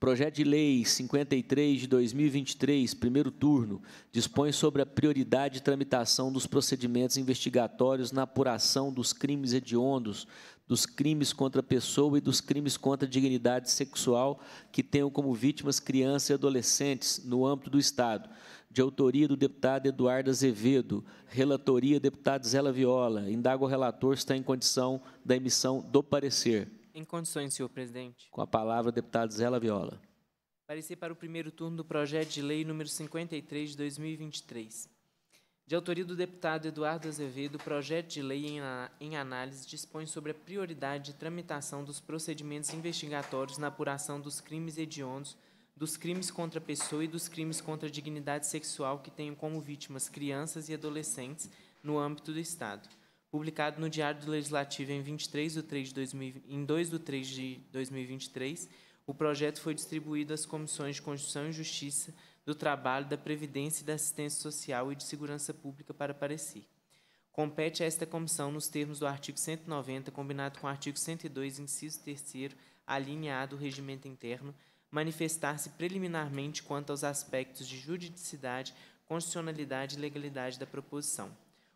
Projeto de Lei 53 de 2023, primeiro turno, dispõe sobre a prioridade de tramitação dos procedimentos investigatórios na apuração dos crimes hediondos dos crimes contra a pessoa e dos crimes contra a dignidade sexual que tenham como vítimas crianças e adolescentes no âmbito do Estado, de autoria do deputado Eduardo Azevedo, relatoria deputado Zela Viola. Indago o relator se está em condição da emissão do parecer. Em condições, senhor presidente. Com a palavra, deputado Zela Viola. Parecer para o primeiro turno do projeto de lei número 53 de 2023. De autoria do deputado Eduardo Azevedo, o projeto de lei em análise dispõe sobre a prioridade de tramitação dos procedimentos investigatórios na apuração dos crimes hediondos, dos crimes contra a pessoa e dos crimes contra a dignidade sexual que tenham como vítimas crianças e adolescentes no âmbito do Estado. Publicado no Diário do Legislativo em 23 de 3 de 2000, em 2 de 3 de 2023, o projeto foi distribuído às comissões de Constituição e Justiça do Trabalho, da Previdência e da Assistência Social e de Segurança Pública para parecer. Compete a esta comissão, nos termos do artigo 190, combinado com o artigo 102, inciso 3 a linha A do regimento interno, manifestar-se preliminarmente quanto aos aspectos de juridicidade, constitucionalidade e legalidade da proposição.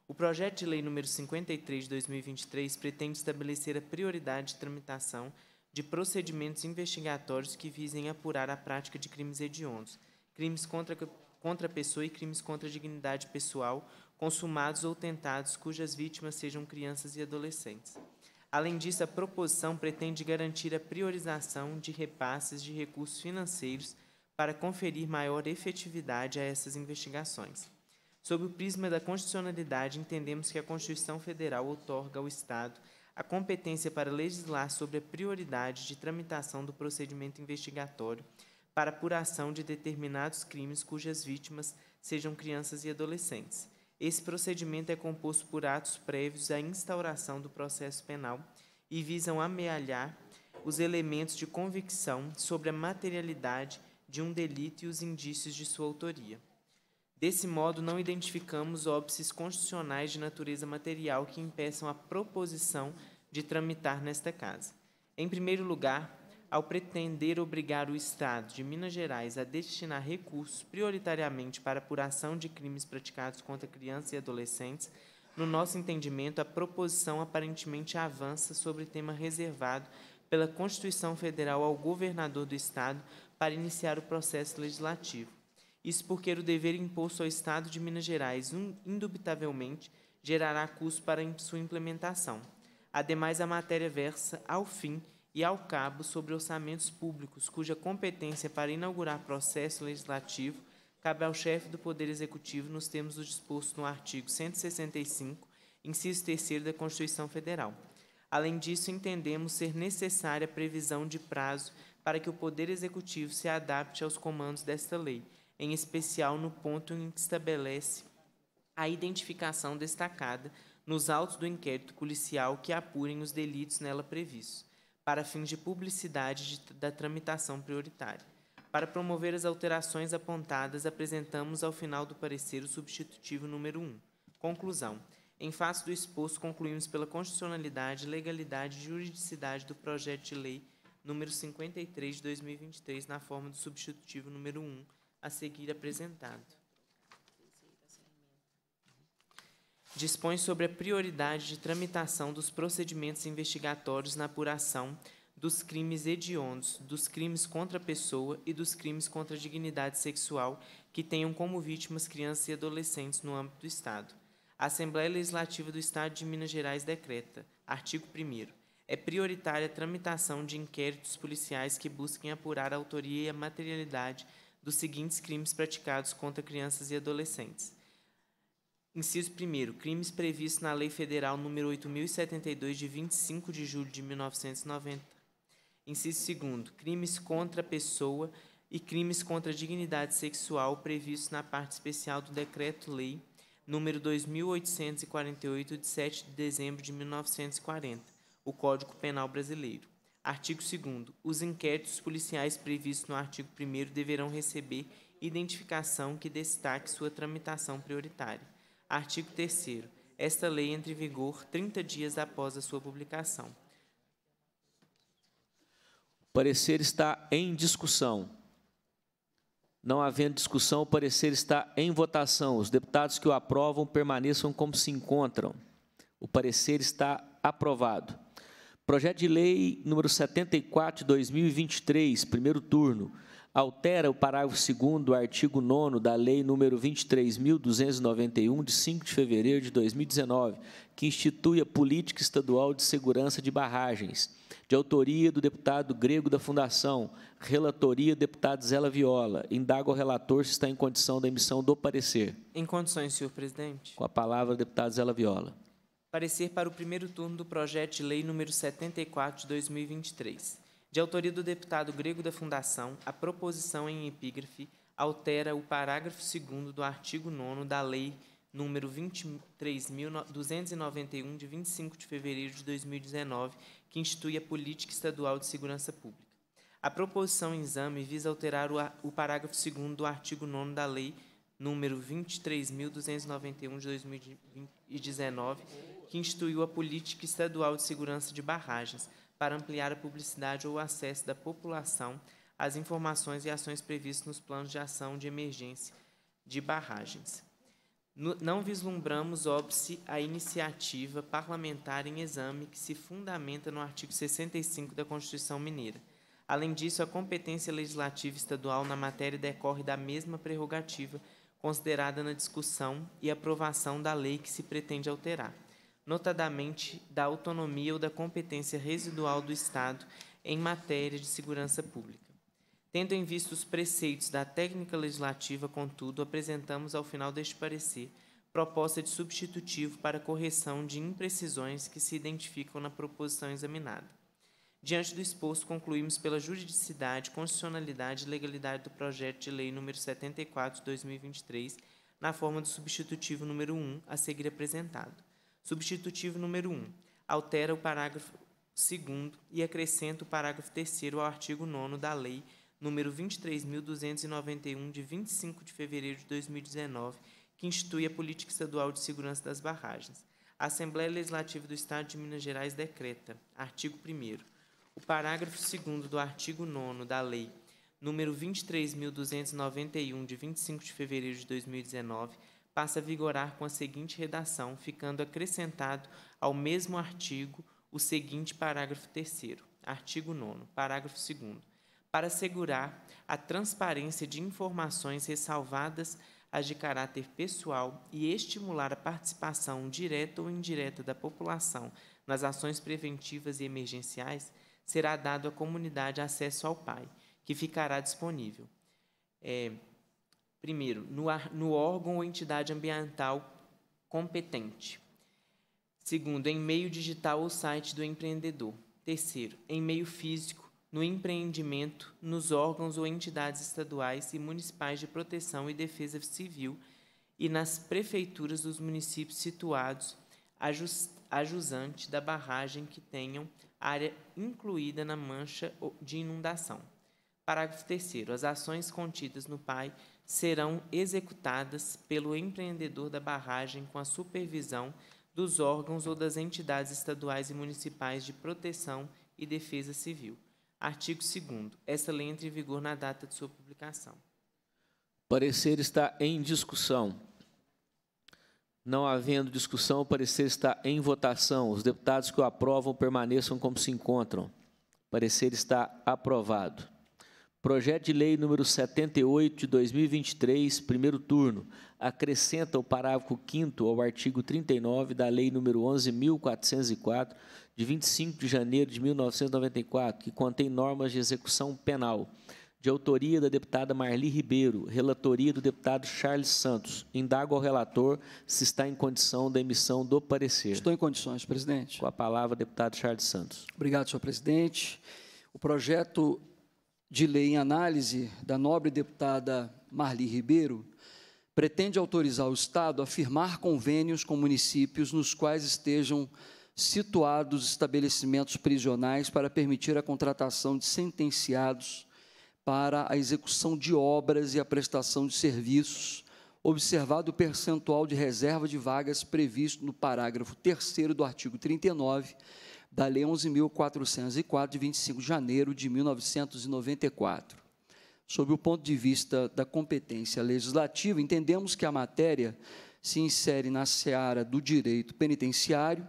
O projeto de lei número 53 de 2023 pretende estabelecer a prioridade de tramitação de procedimentos investigatórios que visem apurar a prática de crimes hediondos, crimes contra, contra a pessoa e crimes contra a dignidade pessoal, consumados ou tentados, cujas vítimas sejam crianças e adolescentes. Além disso, a proposição pretende garantir a priorização de repasses de recursos financeiros para conferir maior efetividade a essas investigações. Sob o prisma da constitucionalidade, entendemos que a Constituição Federal outorga ao Estado a competência para legislar sobre a prioridade de tramitação do procedimento investigatório para apuração de determinados crimes cujas vítimas sejam crianças e adolescentes. Esse procedimento é composto por atos prévios à instauração do processo penal e visam amealhar os elementos de convicção sobre a materialidade de um delito e os indícios de sua autoria. Desse modo, não identificamos óbices constitucionais de natureza material que impeçam a proposição de tramitar nesta casa. Em primeiro lugar, ao pretender obrigar o Estado de Minas Gerais a destinar recursos prioritariamente para apuração de crimes praticados contra crianças e adolescentes, no nosso entendimento, a proposição aparentemente avança sobre tema reservado pela Constituição Federal ao governador do Estado para iniciar o processo legislativo. Isso porque o dever imposto ao Estado de Minas Gerais, indubitavelmente, gerará custos para sua implementação. Ademais, a matéria versa, ao fim, e ao cabo sobre orçamentos públicos, cuja competência para inaugurar processo legislativo cabe ao chefe do Poder Executivo nos termos do disposto no artigo 165, inciso 3 da Constituição Federal. Além disso, entendemos ser necessária a previsão de prazo para que o Poder Executivo se adapte aos comandos desta lei, em especial no ponto em que estabelece a identificação destacada nos autos do inquérito policial que apurem os delitos nela previstos para fins de publicidade de, da tramitação prioritária. Para promover as alterações apontadas, apresentamos ao final do parecer o substitutivo número 1. Conclusão. Em face do exposto, concluímos pela constitucionalidade, legalidade e juridicidade do projeto de lei número 53 de 2023, na forma do substitutivo número 1, a seguir apresentado. dispõe sobre a prioridade de tramitação dos procedimentos investigatórios na apuração dos crimes hediondos, dos crimes contra a pessoa e dos crimes contra a dignidade sexual que tenham como vítimas crianças e adolescentes no âmbito do Estado. A Assembleia Legislativa do Estado de Minas Gerais decreta, artigo 1 é prioritária a tramitação de inquéritos policiais que busquem apurar a autoria e a materialidade dos seguintes crimes praticados contra crianças e adolescentes: Inciso 1 crimes previstos na Lei Federal nº 8072 de 25 de julho de 1990. Inciso 2 crimes contra a pessoa e crimes contra a dignidade sexual previstos na parte especial do Decreto-Lei nº 2848 de 7 de dezembro de 1940, o Código Penal Brasileiro. Artigo 2 Os inquéritos policiais previstos no artigo 1 deverão receber identificação que destaque sua tramitação prioritária. Artigo 3 Esta lei entra em vigor 30 dias após a sua publicação. O parecer está em discussão. Não havendo discussão, o parecer está em votação. Os deputados que o aprovam permaneçam como se encontram. O parecer está aprovado. Projeto de Lei número 74 de 2023, primeiro turno altera o parágrafo 2 do artigo 9 da Lei Número 23.291, de 5 de fevereiro de 2019, que institui a Política Estadual de Segurança de Barragens, de autoria do deputado grego da Fundação, relatoria deputado Zela Viola. Indago o relator se está em condição da emissão do parecer. Em condições, senhor presidente. Com a palavra, deputado Zela Viola. Parecer para o primeiro turno do projeto de lei número 74 de 2023. De autoria do deputado grego da Fundação, a proposição em epígrafe altera o parágrafo 2 do artigo 9 da Lei número 23.291, de 25 de fevereiro de 2019, que institui a Política Estadual de Segurança Pública. A proposição em exame visa alterar o, o parágrafo 2 do artigo 9 da Lei número 23.291, de 2019, que instituiu a Política Estadual de Segurança de Barragens, para ampliar a publicidade ou o acesso da população às informações e ações previstas nos planos de ação de emergência de barragens. Não vislumbramos, óbice, a iniciativa parlamentar em exame que se fundamenta no artigo 65 da Constituição Mineira. Além disso, a competência legislativa estadual na matéria decorre da mesma prerrogativa considerada na discussão e aprovação da lei que se pretende alterar notadamente da autonomia ou da competência residual do Estado em matéria de segurança pública. Tendo em vista os preceitos da técnica legislativa, contudo, apresentamos ao final deste parecer proposta de substitutivo para correção de imprecisões que se identificam na proposição examinada. Diante do exposto, concluímos pela juridicidade, constitucionalidade e legalidade do projeto de lei número 74 de 2023, na forma do substitutivo número 1 a seguir apresentado. Substitutivo número 1. Altera o parágrafo 2 e acrescenta o parágrafo 3 ao artigo 9 da Lei número 23.291, de 25 de fevereiro de 2019, que institui a Política Estadual de Segurança das Barragens. A Assembleia Legislativa do Estado de Minas Gerais decreta, artigo 1 o parágrafo 2 do artigo 9 da Lei número 23.291, de 25 de fevereiro de 2019, passa a vigorar com a seguinte redação, ficando acrescentado ao mesmo artigo o seguinte parágrafo 3 artigo 9 parágrafo 2 para assegurar a transparência de informações ressalvadas as de caráter pessoal e estimular a participação direta ou indireta da população nas ações preventivas e emergenciais, será dado à comunidade acesso ao PAI, que ficará disponível. É, Primeiro, no, no órgão ou entidade ambiental competente. Segundo, em meio digital ou site do empreendedor. Terceiro, em meio físico, no empreendimento, nos órgãos ou entidades estaduais e municipais de proteção e defesa civil e nas prefeituras dos municípios situados ajusante da barragem que tenham área incluída na mancha de inundação. Parágrafo 3 As ações contidas no PAI serão executadas pelo empreendedor da barragem com a supervisão dos órgãos ou das entidades estaduais e municipais de proteção e defesa civil. Artigo 2 Esta lei entra em vigor na data de sua publicação. Parecer está em discussão. Não havendo discussão, o parecer está em votação. Os deputados que o aprovam permaneçam como se encontram. O parecer está aprovado. Projeto de Lei número 78 de 2023, primeiro turno, acrescenta o parágrafo 5 ao artigo 39 da Lei número 11404 de 25 de janeiro de 1994, que contém normas de execução penal, de autoria da deputada Marli Ribeiro, relatoria do deputado Charles Santos. Indago ao relator se está em condição da emissão do parecer. Estou em condições, presidente. Com a palavra, deputado Charles Santos. Obrigado, senhor presidente. O projeto de lei em análise da nobre deputada Marli Ribeiro pretende autorizar o Estado a firmar convênios com municípios nos quais estejam situados estabelecimentos prisionais para permitir a contratação de sentenciados para a execução de obras e a prestação de serviços, observado o percentual de reserva de vagas previsto no parágrafo 3 do artigo 39 da Lei 11.404, de 25 de janeiro de 1994. Sob o ponto de vista da competência legislativa, entendemos que a matéria se insere na seara do direito penitenciário,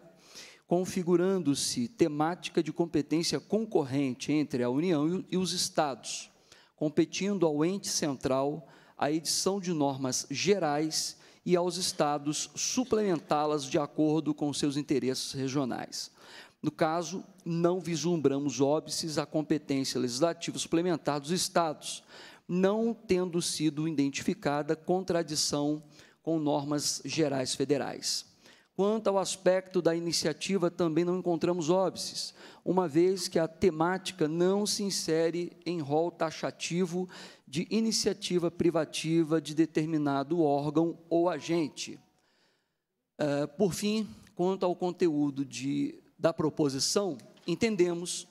configurando-se temática de competência concorrente entre a União e os Estados, competindo ao ente central a edição de normas gerais e aos Estados suplementá-las de acordo com seus interesses regionais. No caso, não vislumbramos óbices à competência legislativa suplementar dos Estados, não tendo sido identificada contradição com normas gerais federais. Quanto ao aspecto da iniciativa, também não encontramos óbices, uma vez que a temática não se insere em rol taxativo de iniciativa privativa de determinado órgão ou agente. Eh, por fim, quanto ao conteúdo de da proposição, entendemos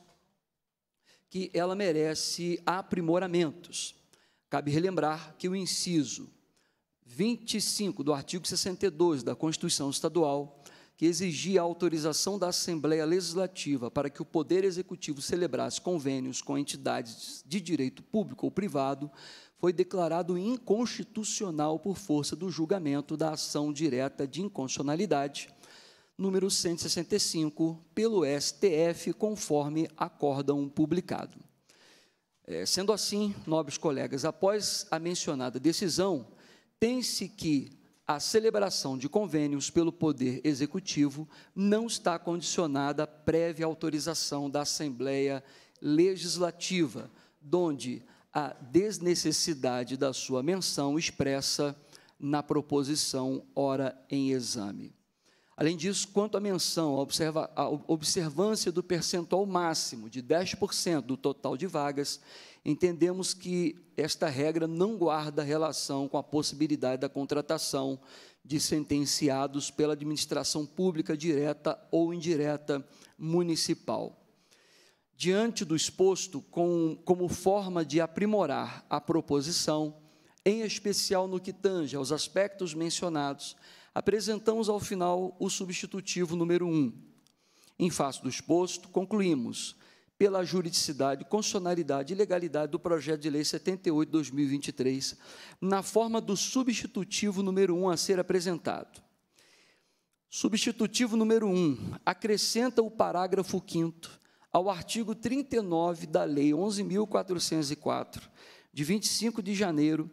que ela merece aprimoramentos. Cabe relembrar que o inciso 25 do artigo 62 da Constituição Estadual, que exigia a autorização da Assembleia Legislativa para que o Poder Executivo celebrasse convênios com entidades de direito público ou privado, foi declarado inconstitucional por força do julgamento da ação direta de inconstitucionalidade, número 165, pelo STF, conforme acórdão publicado. É, sendo assim, nobres colegas, após a mencionada decisão, tem-se que a celebração de convênios pelo Poder Executivo não está condicionada à prévia autorização da Assembleia Legislativa, onde a desnecessidade da sua menção expressa na proposição ora em exame. Além disso, quanto à menção, à observância do percentual máximo de 10% do total de vagas, entendemos que esta regra não guarda relação com a possibilidade da contratação de sentenciados pela administração pública direta ou indireta municipal. Diante do exposto, com, como forma de aprimorar a proposição, em especial no que tange aos aspectos mencionados, apresentamos ao final o substitutivo número 1. Em face do exposto, concluímos pela juridicidade, constitucionalidade e legalidade do projeto de lei 78/2023, na forma do substitutivo número 1 a ser apresentado. Substitutivo número 1 acrescenta o parágrafo 5 ao artigo 39 da lei 11404 de 25 de janeiro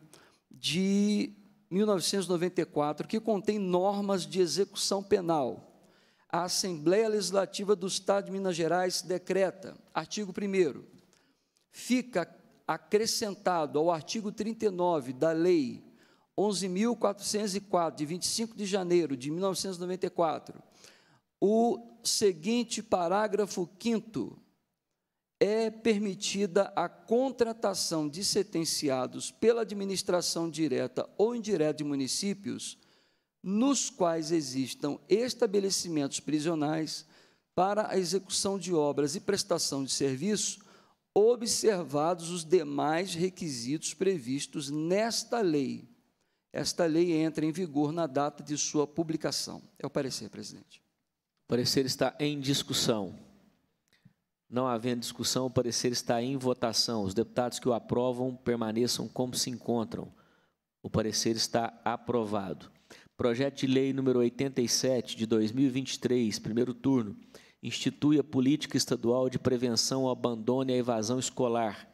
de 1994, que contém normas de execução penal. A Assembleia Legislativa do Estado de Minas Gerais decreta, artigo 1 fica acrescentado ao artigo 39 da Lei 11.404, de 25 de janeiro de 1994, o seguinte parágrafo 5 é permitida a contratação de sentenciados pela administração direta ou indireta de municípios, nos quais existam estabelecimentos prisionais para a execução de obras e prestação de serviço, observados os demais requisitos previstos nesta lei. Esta lei entra em vigor na data de sua publicação. É o parecer, presidente. O parecer está em discussão. Não havendo discussão, o parecer está em votação. Os deputados que o aprovam permaneçam como se encontram. O parecer está aprovado. Projeto de Lei número 87 de 2023, primeiro turno, institui a Política Estadual de Prevenção ao Abandono e à Evasão Escolar,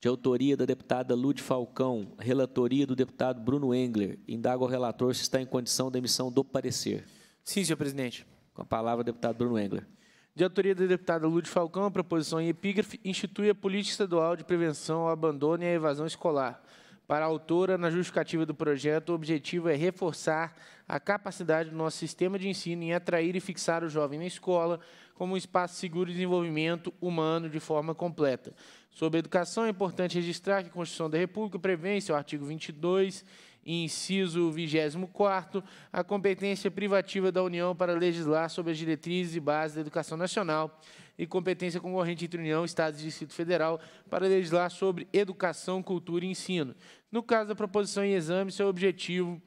de autoria da deputada Lude Falcão, relatoria do deputado Bruno Engler. Indaga o relator se está em condição da emissão do parecer. Sim, senhor presidente. Com a palavra, deputado Bruno Engler de autoria da deputada Lúdia Falcão, a proposição em epígrafe institui a política estadual de prevenção ao abandono e à evasão escolar. Para a autora, na justificativa do projeto, o objetivo é reforçar a capacidade do nosso sistema de ensino em atrair e fixar o jovem na escola como um espaço seguro de desenvolvimento humano de forma completa. Sobre educação, é importante registrar que a Constituição da República prevê, em seu artigo 22, inciso 24, a competência privativa da União para legislar sobre as diretrizes e bases da educação nacional e competência concorrente entre União, Estados e Distrito Federal para legislar sobre educação, cultura e ensino. No caso da proposição em exame, seu objetivo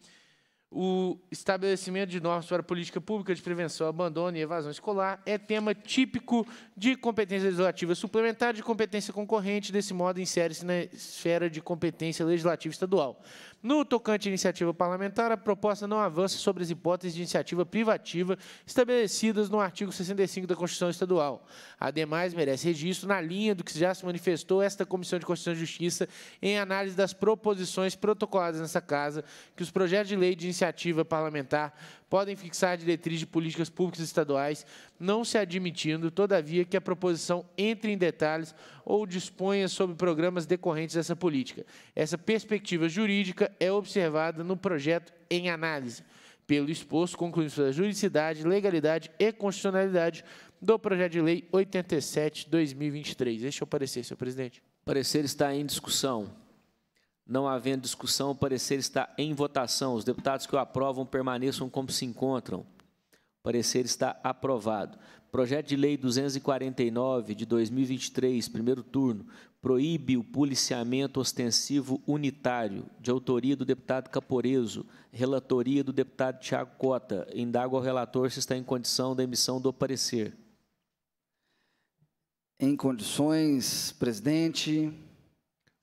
o estabelecimento de normas para a política pública de prevenção ao abandono e evasão escolar é tema típico de competência legislativa suplementar de competência concorrente, desse modo insere-se na esfera de competência legislativa estadual. No tocante à iniciativa parlamentar, a proposta não avança sobre as hipóteses de iniciativa privativa estabelecidas no artigo 65 da Constituição Estadual. Ademais, merece registro na linha do que já se manifestou esta Comissão de Constituição e Justiça em análise das proposições protocoladas nessa Casa, que os projetos de lei de iniciativa parlamentar podem fixar diretrizes de políticas públicas estaduais, não se admitindo, todavia, que a proposição entre em detalhes ou disponha sobre programas decorrentes dessa política. Essa perspectiva jurídica é observada no projeto em análise. Pelo exposto, concluímos pela juridicidade, legalidade e constitucionalidade do projeto de lei 87-2023. Deixe o parecer, senhor presidente. O parecer está em discussão. Não havendo discussão, o parecer está em votação. Os deputados que o aprovam permaneçam como se encontram. O parecer está aprovado. Projeto de Lei 249 de 2023, primeiro turno, proíbe o policiamento ostensivo unitário, de autoria do deputado Caporeso, relatoria do deputado Tiago Cota. Indago ao relator se está em condição da emissão do parecer. Em condições, presidente.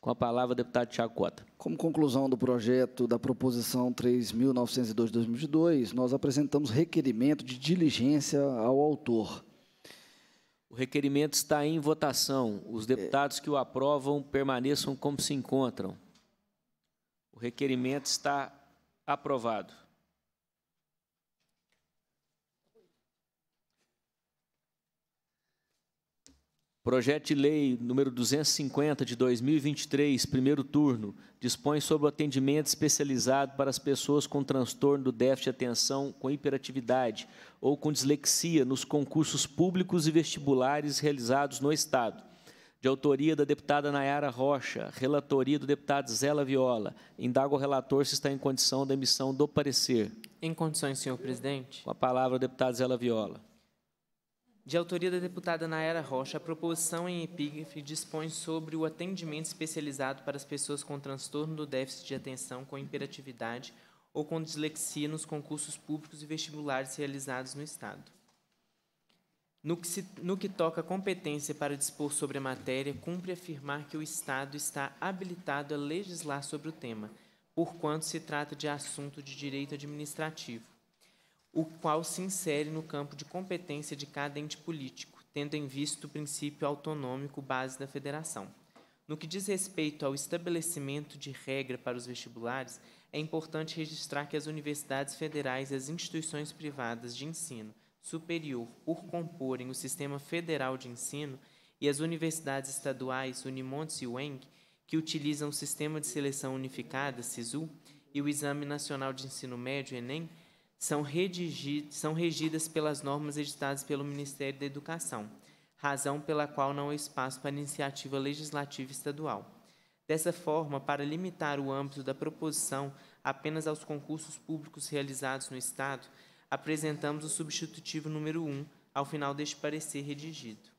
Com a palavra, deputado Tiago Cota. Como conclusão do projeto da proposição 3.902-2002, nós apresentamos requerimento de diligência ao autor. O requerimento está em votação. Os deputados que o aprovam permaneçam como se encontram. O requerimento está aprovado. Projeto de Lei número 250 de 2023, primeiro turno, dispõe sobre o atendimento especializado para as pessoas com transtorno do déficit de atenção com hiperatividade ou com dislexia nos concursos públicos e vestibulares realizados no Estado. De autoria da deputada Nayara Rocha, relatoria do deputado Zela Viola. Indago o relator se está em condição da emissão do parecer. Em condições, senhor presidente. Com a palavra, deputado Zela Viola. De autoria da deputada Nayara Rocha, a proposição em epígrafe dispõe sobre o atendimento especializado para as pessoas com transtorno do déficit de atenção com imperatividade ou com dislexia nos concursos públicos e vestibulares realizados no Estado. No que, se, no que toca à competência para dispor sobre a matéria, cumpre afirmar que o Estado está habilitado a legislar sobre o tema, porquanto se trata de assunto de direito administrativo o qual se insere no campo de competência de cada ente político, tendo em vista o princípio autonômico base da federação. No que diz respeito ao estabelecimento de regra para os vestibulares, é importante registrar que as universidades federais e as instituições privadas de ensino superior, por comporem o sistema federal de ensino, e as universidades estaduais Unimontes e UENG, que utilizam o Sistema de Seleção Unificada, SISU, e o Exame Nacional de Ensino Médio, ENEM, são, são regidas pelas normas editadas pelo Ministério da Educação, razão pela qual não há espaço para iniciativa legislativa estadual. Dessa forma, para limitar o âmbito da proposição apenas aos concursos públicos realizados no Estado, apresentamos o substitutivo número 1 ao final deste parecer redigido.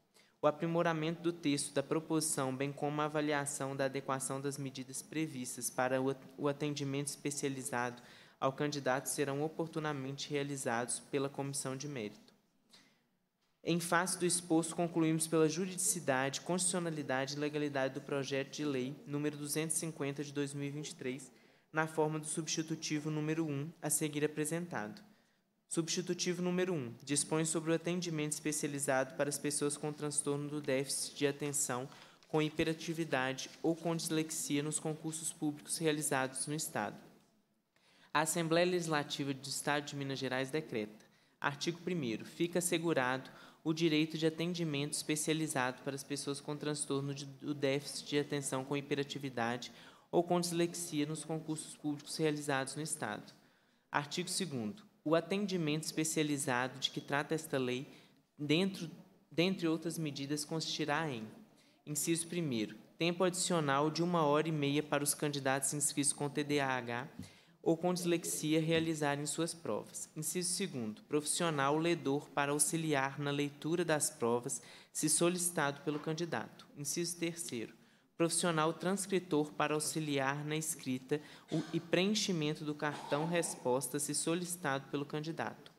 O aprimoramento do texto da proposição, bem como a avaliação da adequação das medidas previstas para o atendimento especializado ao candidato serão oportunamente realizados pela comissão de mérito. Em face do exposto, concluímos pela juridicidade, constitucionalidade e legalidade do projeto de lei número 250 de 2023, na forma do substitutivo número 1 a seguir apresentado. Substitutivo número 1 dispõe sobre o atendimento especializado para as pessoas com transtorno do déficit de atenção, com hiperatividade ou com dislexia nos concursos públicos realizados no Estado. A Assembleia Legislativa do Estado de Minas Gerais decreta. Artigo 1 Fica assegurado o direito de atendimento especializado para as pessoas com transtorno de, do déficit de atenção com hiperatividade ou com dislexia nos concursos públicos realizados no Estado. Artigo 2 O atendimento especializado de que trata esta lei, dentro, dentre outras medidas, consistirá em Inciso 1 Tempo adicional de uma hora e meia para os candidatos inscritos com TDAH ou com dislexia realizarem suas provas. Inciso segundo, Profissional ledor para auxiliar na leitura das provas, se solicitado pelo candidato. Inciso terceiro, Profissional transcritor para auxiliar na escrita e preenchimento do cartão resposta, se solicitado pelo candidato.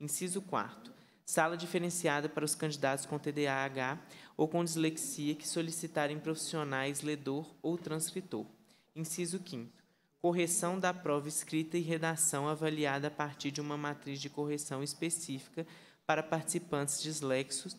Inciso quarto, Sala diferenciada para os candidatos com TDAH ou com dislexia que solicitarem profissionais ledor ou transcritor. Inciso quinto correção da prova escrita e redação avaliada a partir de uma matriz de correção específica para participantes dislexos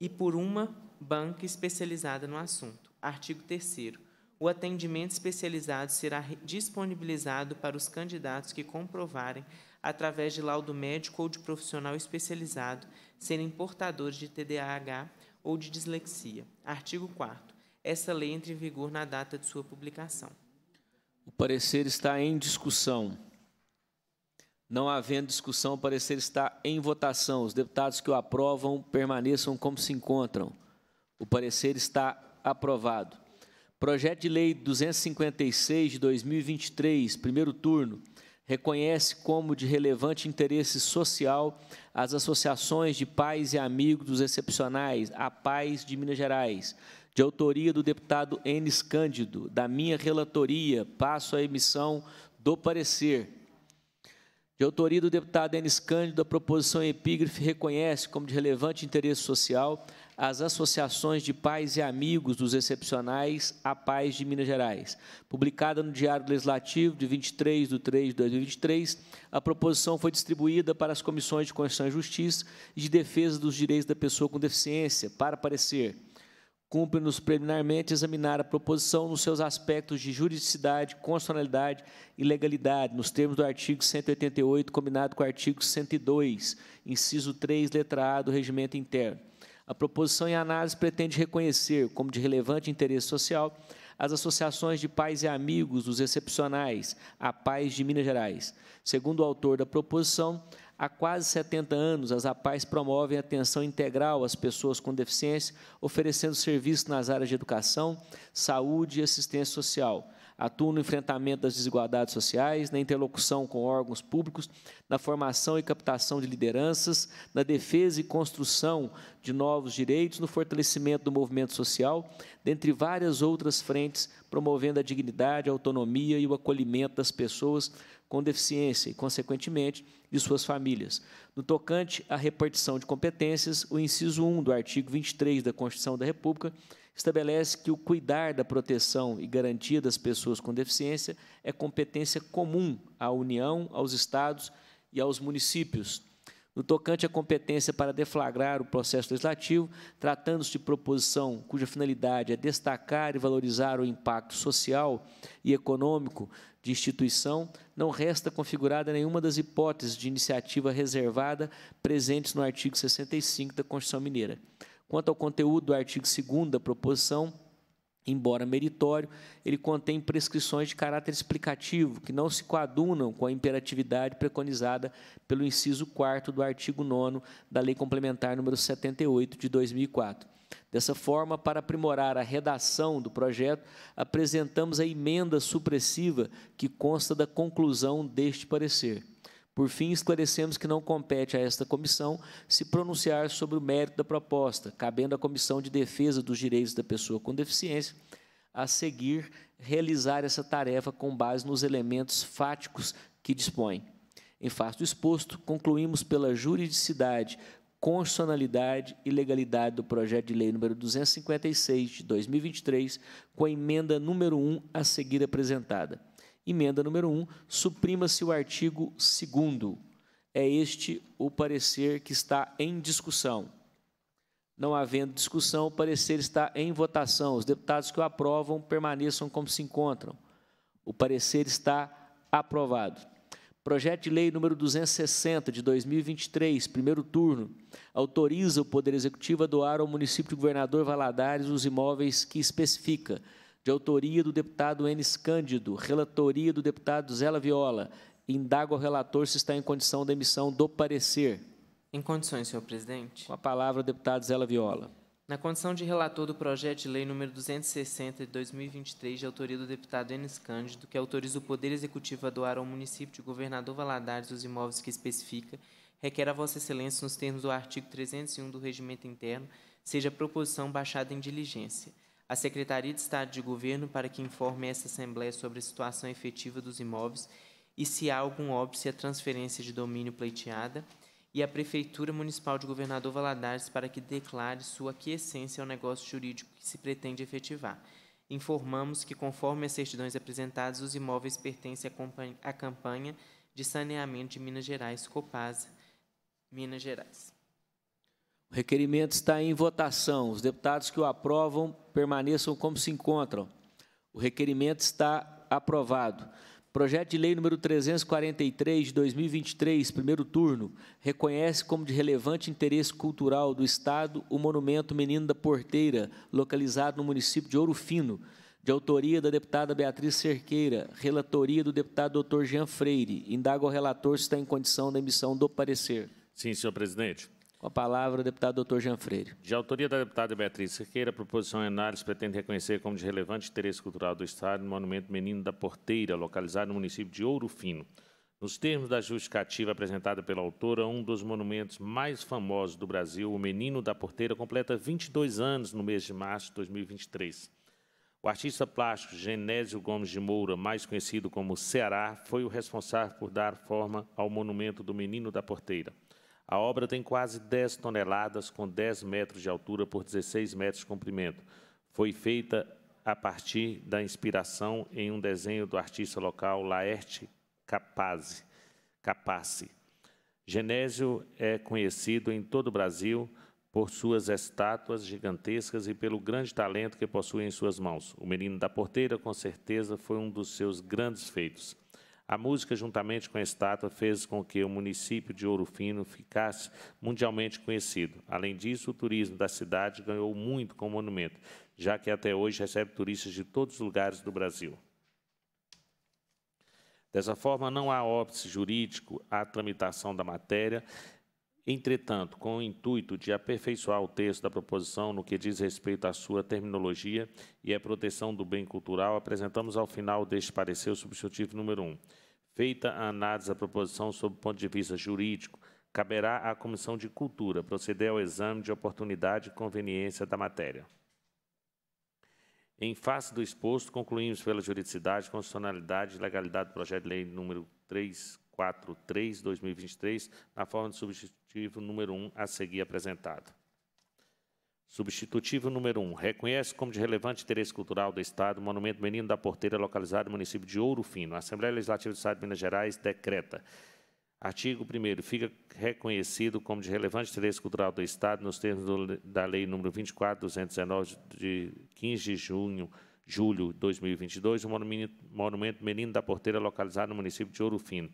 e por uma banca especializada no assunto. Artigo 3 O atendimento especializado será disponibilizado para os candidatos que comprovarem, através de laudo médico ou de profissional especializado, serem portadores de TDAH ou de dislexia. Artigo 4 Essa lei entra em vigor na data de sua publicação. O parecer está em discussão. Não havendo discussão, o parecer está em votação. Os deputados que o aprovam permaneçam como se encontram. O parecer está aprovado. Projeto de Lei 256 de 2023, primeiro turno, reconhece como de relevante interesse social as associações de pais e amigos dos excepcionais, a Paz de Minas Gerais, de autoria do deputado Enes Cândido, da minha relatoria, passo a emissão do parecer. De autoria do deputado Enes Cândido, a proposição epígrafe reconhece como de relevante interesse social as associações de pais e amigos dos excepcionais a pais de Minas Gerais. Publicada no Diário Legislativo de 23 de 3 de 2023, a proposição foi distribuída para as comissões de Constituição e Justiça e de Defesa dos Direitos da Pessoa com Deficiência, para parecer. Cumpre-nos preliminarmente examinar a proposição nos seus aspectos de juridicidade, constitucionalidade e legalidade, nos termos do artigo 188, combinado com o artigo 102, inciso 3, letra A do Regimento Interno. A proposição em análise pretende reconhecer, como de relevante interesse social, as associações de pais e amigos dos excepcionais, a Paz de Minas Gerais. Segundo o autor da proposição, Há quase 70 anos, as APAES promovem atenção integral às pessoas com deficiência, oferecendo serviços nas áreas de educação, saúde e assistência social. Atuam no enfrentamento das desigualdades sociais, na interlocução com órgãos públicos, na formação e captação de lideranças, na defesa e construção de novos direitos, no fortalecimento do movimento social, dentre várias outras frentes, promovendo a dignidade, a autonomia e o acolhimento das pessoas com deficiência e, consequentemente, de suas famílias. No tocante à repartição de competências, o inciso 1 do artigo 23 da Constituição da República estabelece que o cuidar da proteção e garantia das pessoas com deficiência é competência comum à União, aos Estados e aos municípios. No tocante à competência para deflagrar o processo legislativo, tratando-se de proposição cuja finalidade é destacar e valorizar o impacto social e econômico de instituição, não resta configurada nenhuma das hipóteses de iniciativa reservada presentes no artigo 65 da Constituição Mineira. Quanto ao conteúdo do artigo 2 da proposição, embora meritório, ele contém prescrições de caráter explicativo que não se coadunam com a imperatividade preconizada pelo inciso 4 do artigo 9 da Lei Complementar nº 78 de 2004. Dessa forma, para aprimorar a redação do projeto, apresentamos a emenda supressiva que consta da conclusão deste parecer. Por fim, esclarecemos que não compete a esta comissão se pronunciar sobre o mérito da proposta, cabendo à Comissão de Defesa dos Direitos da Pessoa com Deficiência a seguir realizar essa tarefa com base nos elementos fáticos que dispõe. Em face do exposto, concluímos pela juridicidade constitucionalidade e legalidade do projeto de lei número 256 de 2023, com a emenda número 1 a seguir apresentada. Emenda número 1, suprima-se o artigo 2 É este o parecer que está em discussão. Não havendo discussão, o parecer está em votação. Os deputados que o aprovam permaneçam como se encontram. O parecer está aprovado. Projeto de Lei número 260 de 2023, primeiro turno, autoriza o Poder Executivo a doar ao município de Governador Valadares os imóveis que especifica, de autoria do deputado Enes Cândido, relatoria do deputado Zé Viola. Indago ao relator se está em condição da emissão do parecer. Em condições, senhor presidente. Com a palavra, deputado Zé Viola. Na condição de relator do projeto de lei número 260 de 2023, de autoria do deputado Enes Cândido, que autoriza o Poder Executivo a doar ao município de Governador Valadares os imóveis que especifica, requer a Vossa Excelência, nos termos do artigo 301 do Regimento Interno, seja proposição baixada em diligência. A Secretaria de Estado de Governo para que informe essa Assembleia sobre a situação efetiva dos imóveis e se há algum óbvio se a transferência de domínio pleiteada e a Prefeitura Municipal de Governador Valadares para que declare sua quiescência ao negócio jurídico que se pretende efetivar. Informamos que, conforme as certidões apresentadas, os imóveis pertencem à campanha de saneamento de Minas Gerais, Copasa, Minas Gerais. O requerimento está em votação. Os deputados que o aprovam permaneçam como se encontram. O requerimento está aprovado. Projeto de Lei número 343 de 2023, primeiro turno, reconhece como de relevante interesse cultural do Estado o monumento Menino da Porteira, localizado no município de Ouro Fino, de autoria da deputada Beatriz Cerqueira, relatoria do deputado Dr. Jean Freire. Indaga o relator se está em condição da emissão do parecer. Sim, senhor presidente. Com a palavra, o deputado doutor Jean Freire. De autoria da deputada Beatriz Siqueira, a proposição em análise pretende reconhecer como de relevante interesse cultural do Estado o Monumento Menino da Porteira, localizado no município de Ouro Fino. Nos termos da justificativa apresentada pela autora, um dos monumentos mais famosos do Brasil, o Menino da Porteira, completa 22 anos no mês de março de 2023. O artista plástico Genésio Gomes de Moura, mais conhecido como Ceará, foi o responsável por dar forma ao monumento do Menino da Porteira. A obra tem quase 10 toneladas, com 10 metros de altura por 16 metros de comprimento. Foi feita a partir da inspiração em um desenho do artista local Laerte Capace. Genésio é conhecido em todo o Brasil por suas estátuas gigantescas e pelo grande talento que possui em suas mãos. O Menino da Porteira, com certeza, foi um dos seus grandes feitos. A música, juntamente com a estátua, fez com que o município de Ouro Fino ficasse mundialmente conhecido. Além disso, o turismo da cidade ganhou muito com o monumento, já que até hoje recebe turistas de todos os lugares do Brasil. Dessa forma, não há óbice jurídico à tramitação da matéria Entretanto, com o intuito de aperfeiçoar o texto da proposição no que diz respeito à sua terminologia e à proteção do bem cultural, apresentamos ao final deste parecer o substitutivo número 1. Feita a análise da proposição sob o ponto de vista jurídico, caberá à Comissão de Cultura proceder ao exame de oportunidade e conveniência da matéria. Em face do exposto, concluímos pela juridicidade, constitucionalidade e legalidade do projeto de lei número 343/2023, na forma de substitutivo substitutivo número 1 a seguir apresentado. Substitutivo número 1. Reconhece como de relevante interesse cultural do Estado o Monumento Menino da Porteira, localizado no município de Ouro Fino. A Assembleia Legislativa do Estado de Minas Gerais decreta. Artigo 1 Fica reconhecido como de relevante interesse cultural do Estado nos termos do, da Lei nº 24.219, de 15 de junho, julho de 2022, o Monumento Menino da Porteira, localizado no município de Ouro Fino.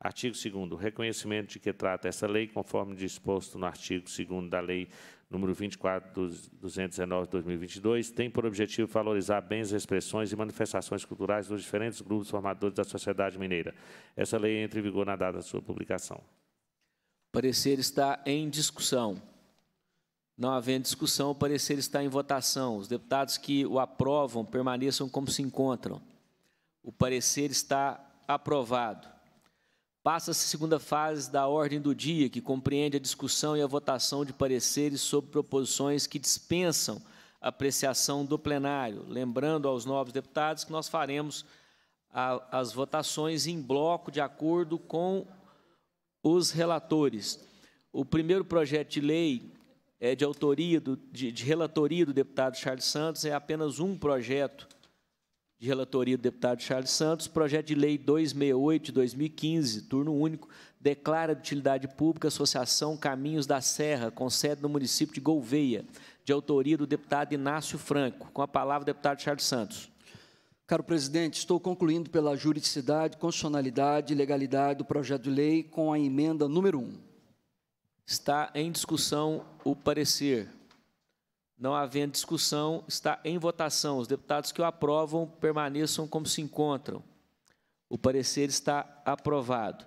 Artigo 2 Reconhecimento de que trata essa lei, conforme disposto no artigo 2 da Lei número 24.219/2022, tem por objetivo valorizar bens, expressões e manifestações culturais dos diferentes grupos formadores da sociedade mineira. Essa lei entra em vigor na data da sua publicação. O parecer está em discussão. Não havendo discussão, o parecer está em votação. Os deputados que o aprovam permaneçam como se encontram. O parecer está aprovado. Passa-se a segunda fase da ordem do dia, que compreende a discussão e a votação de pareceres sobre proposições que dispensam apreciação do plenário. Lembrando aos novos deputados que nós faremos a, as votações em bloco de acordo com os relatores. O primeiro projeto de lei é de autoria do, de, de relatoria do deputado Charles Santos, é apenas um projeto de relatoria do deputado Charles Santos, projeto de lei 268 de 2015, turno único, declara de utilidade pública a Associação Caminhos da Serra, com sede no município de Gouveia, de autoria do deputado Inácio Franco. Com a palavra, deputado Charles Santos. Caro presidente, estou concluindo pela juridicidade, constitucionalidade e legalidade do projeto de lei com a emenda número 1. Está em discussão o parecer. Não havendo discussão, está em votação. Os deputados que o aprovam permaneçam como se encontram. O parecer está aprovado.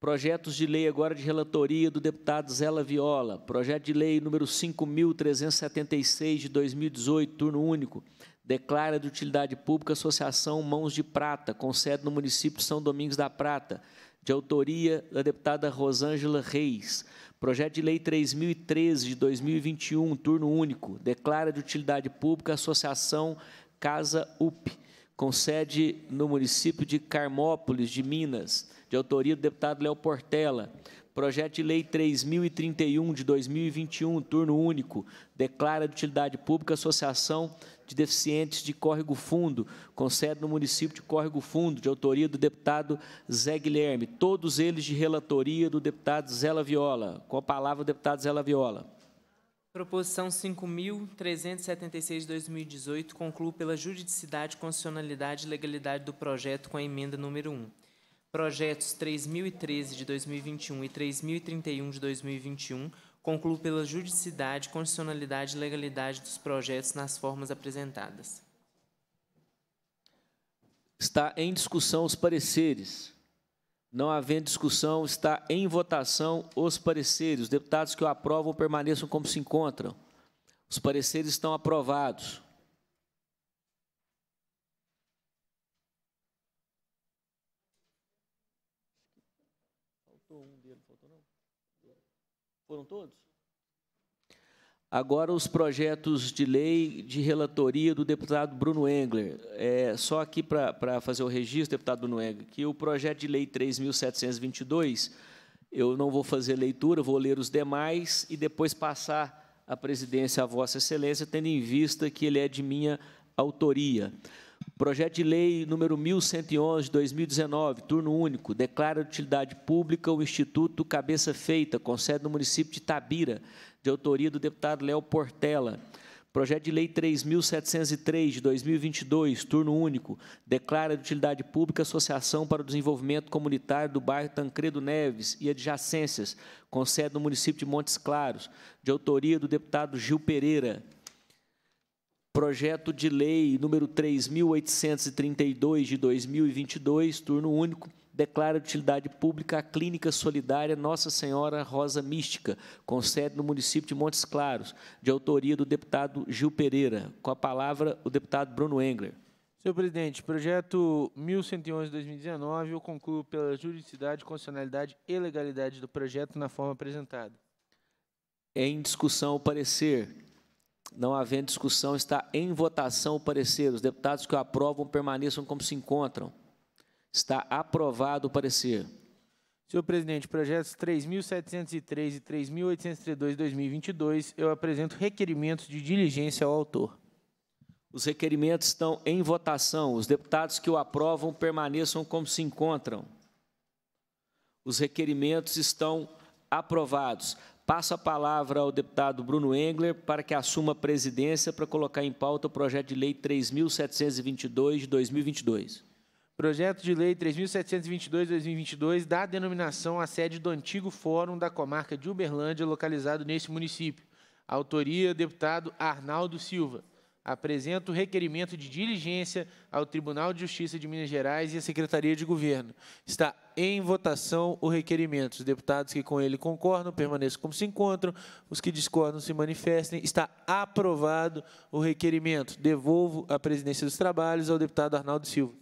Projetos de lei agora de relatoria do deputado Zela Viola. Projeto de lei número 5.376 de 2018, turno único. Declara de utilidade pública Associação Mãos de Prata, com sede no município de São Domingos da Prata de autoria da deputada Rosângela Reis. Projeto de Lei 3013 de 2021, turno único, declara de utilidade pública a Associação Casa UP, com sede no município de Carmópolis, de Minas, de autoria do deputado Léo Portela. Projeto de Lei 3031 de 2021, turno único, declara de utilidade pública Associação de Deficientes de Córrego Fundo, com sede no município de Córrego Fundo, de autoria do deputado Zé Guilherme, todos eles de relatoria do deputado Zé Viola. Com a palavra, o deputado Zé Viola. Proposição 5.376 de 2018 concluo pela juridicidade, constitucionalidade e legalidade do projeto com a emenda número 1. Projetos 3013 de 2021 e 3031 de 2021 concluo pela juridicidade, constitucionalidade e legalidade dos projetos nas formas apresentadas. Está em discussão os pareceres. Não havendo discussão, está em votação os pareceres. Os deputados que o aprovam permaneçam como se encontram. Os pareceres estão aprovados. Foram todos? Agora, os projetos de lei de relatoria do deputado Bruno Engler. É, só aqui para fazer o registro, deputado Bruno Engler, que o projeto de lei 3.722, eu não vou fazer leitura, vou ler os demais e depois passar a presidência à Vossa Excelência, tendo em vista que ele é de minha autoria. Projeto de Lei número 1111 de 2019, turno único, declara de utilidade pública o Instituto Cabeça Feita, com sede no município de Tabira, de autoria do deputado Léo Portela. Projeto de Lei 3.703, de 2022, turno único, declara de utilidade pública a Associação para o Desenvolvimento Comunitário do bairro Tancredo Neves e adjacências, com sede no município de Montes Claros, de autoria do deputado Gil Pereira projeto de lei número 3832 de 2022, turno único, declara de utilidade pública a Clínica Solidária Nossa Senhora Rosa Mística, com sede no município de Montes Claros, de autoria do deputado Gil Pereira. Com a palavra, o deputado Bruno Engler. Senhor presidente, projeto 1111-2019, eu concluo pela juridicidade, constitucionalidade e legalidade do projeto na forma apresentada. É em discussão o parecer. Não havendo discussão, está em votação o parecer. Os deputados que o aprovam permaneçam como se encontram. Está aprovado o parecer. Senhor presidente, projetos 3.703 e 3.832 2022, eu apresento requerimentos de diligência ao autor. Os requerimentos estão em votação. Os deputados que o aprovam permaneçam como se encontram. Os requerimentos estão aprovados. Passo a palavra ao deputado Bruno Engler para que assuma a presidência para colocar em pauta o projeto de lei 3.722 de 2022. Projeto de lei 3.722 de 2022 dá denominação à sede do antigo Fórum da Comarca de Uberlândia, localizado neste município. Autoria, deputado Arnaldo Silva apresenta o requerimento de diligência ao Tribunal de Justiça de Minas Gerais e à Secretaria de Governo. Está em votação o requerimento. Os deputados que com ele concordam permaneçam como se encontram, os que discordam se manifestem. Está aprovado o requerimento. Devolvo a presidência dos trabalhos ao deputado Arnaldo Silva.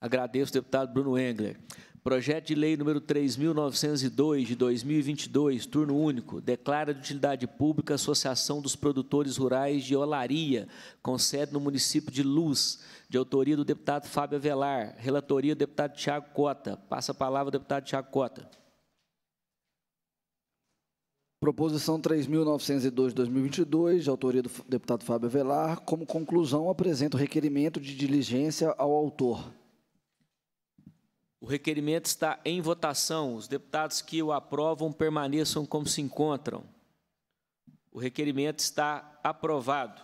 Agradeço, deputado Bruno Engler. Projeto de Lei número 3.902, de 2022, turno único, declara de utilidade pública a Associação dos Produtores Rurais de Olaria, com sede no município de Luz, de autoria do deputado Fábio Avelar, relatoria do deputado Tiago Cota. Passa a palavra ao deputado Tiago Cota. Proposição 3.902 de 2022, de autoria do deputado Fábio Avelar, como conclusão apresenta o requerimento de diligência ao autor. O requerimento está em votação. Os deputados que o aprovam permaneçam como se encontram. O requerimento está aprovado.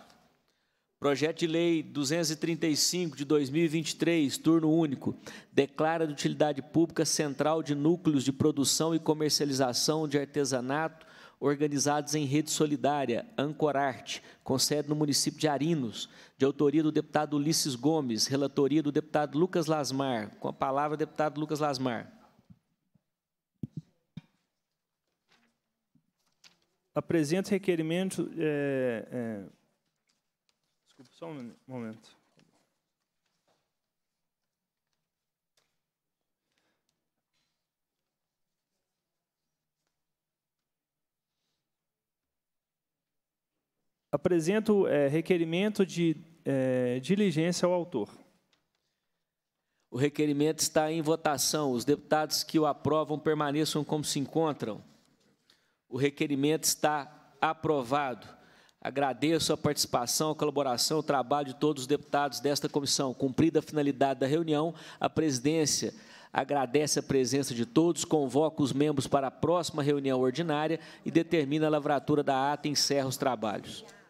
Projeto de Lei 235 de 2023, turno único, declara de utilidade pública central de núcleos de produção e comercialização de artesanato, organizados em rede solidária, Ancorarte, com sede no município de Arinos, de autoria do deputado Ulisses Gomes, relatoria do deputado Lucas Lasmar. Com a palavra, deputado Lucas Lasmar. Apresento requerimento... É, é... Desculpa, só um momento. apresento é, requerimento de é, diligência ao autor. O requerimento está em votação. Os deputados que o aprovam permaneçam como se encontram. O requerimento está aprovado. Agradeço a participação, a colaboração, o trabalho de todos os deputados desta comissão. Cumprida a finalidade da reunião, a presidência agradece a presença de todos, convoca os membros para a próxima reunião ordinária e determina a lavratura da ata e encerra os trabalhos.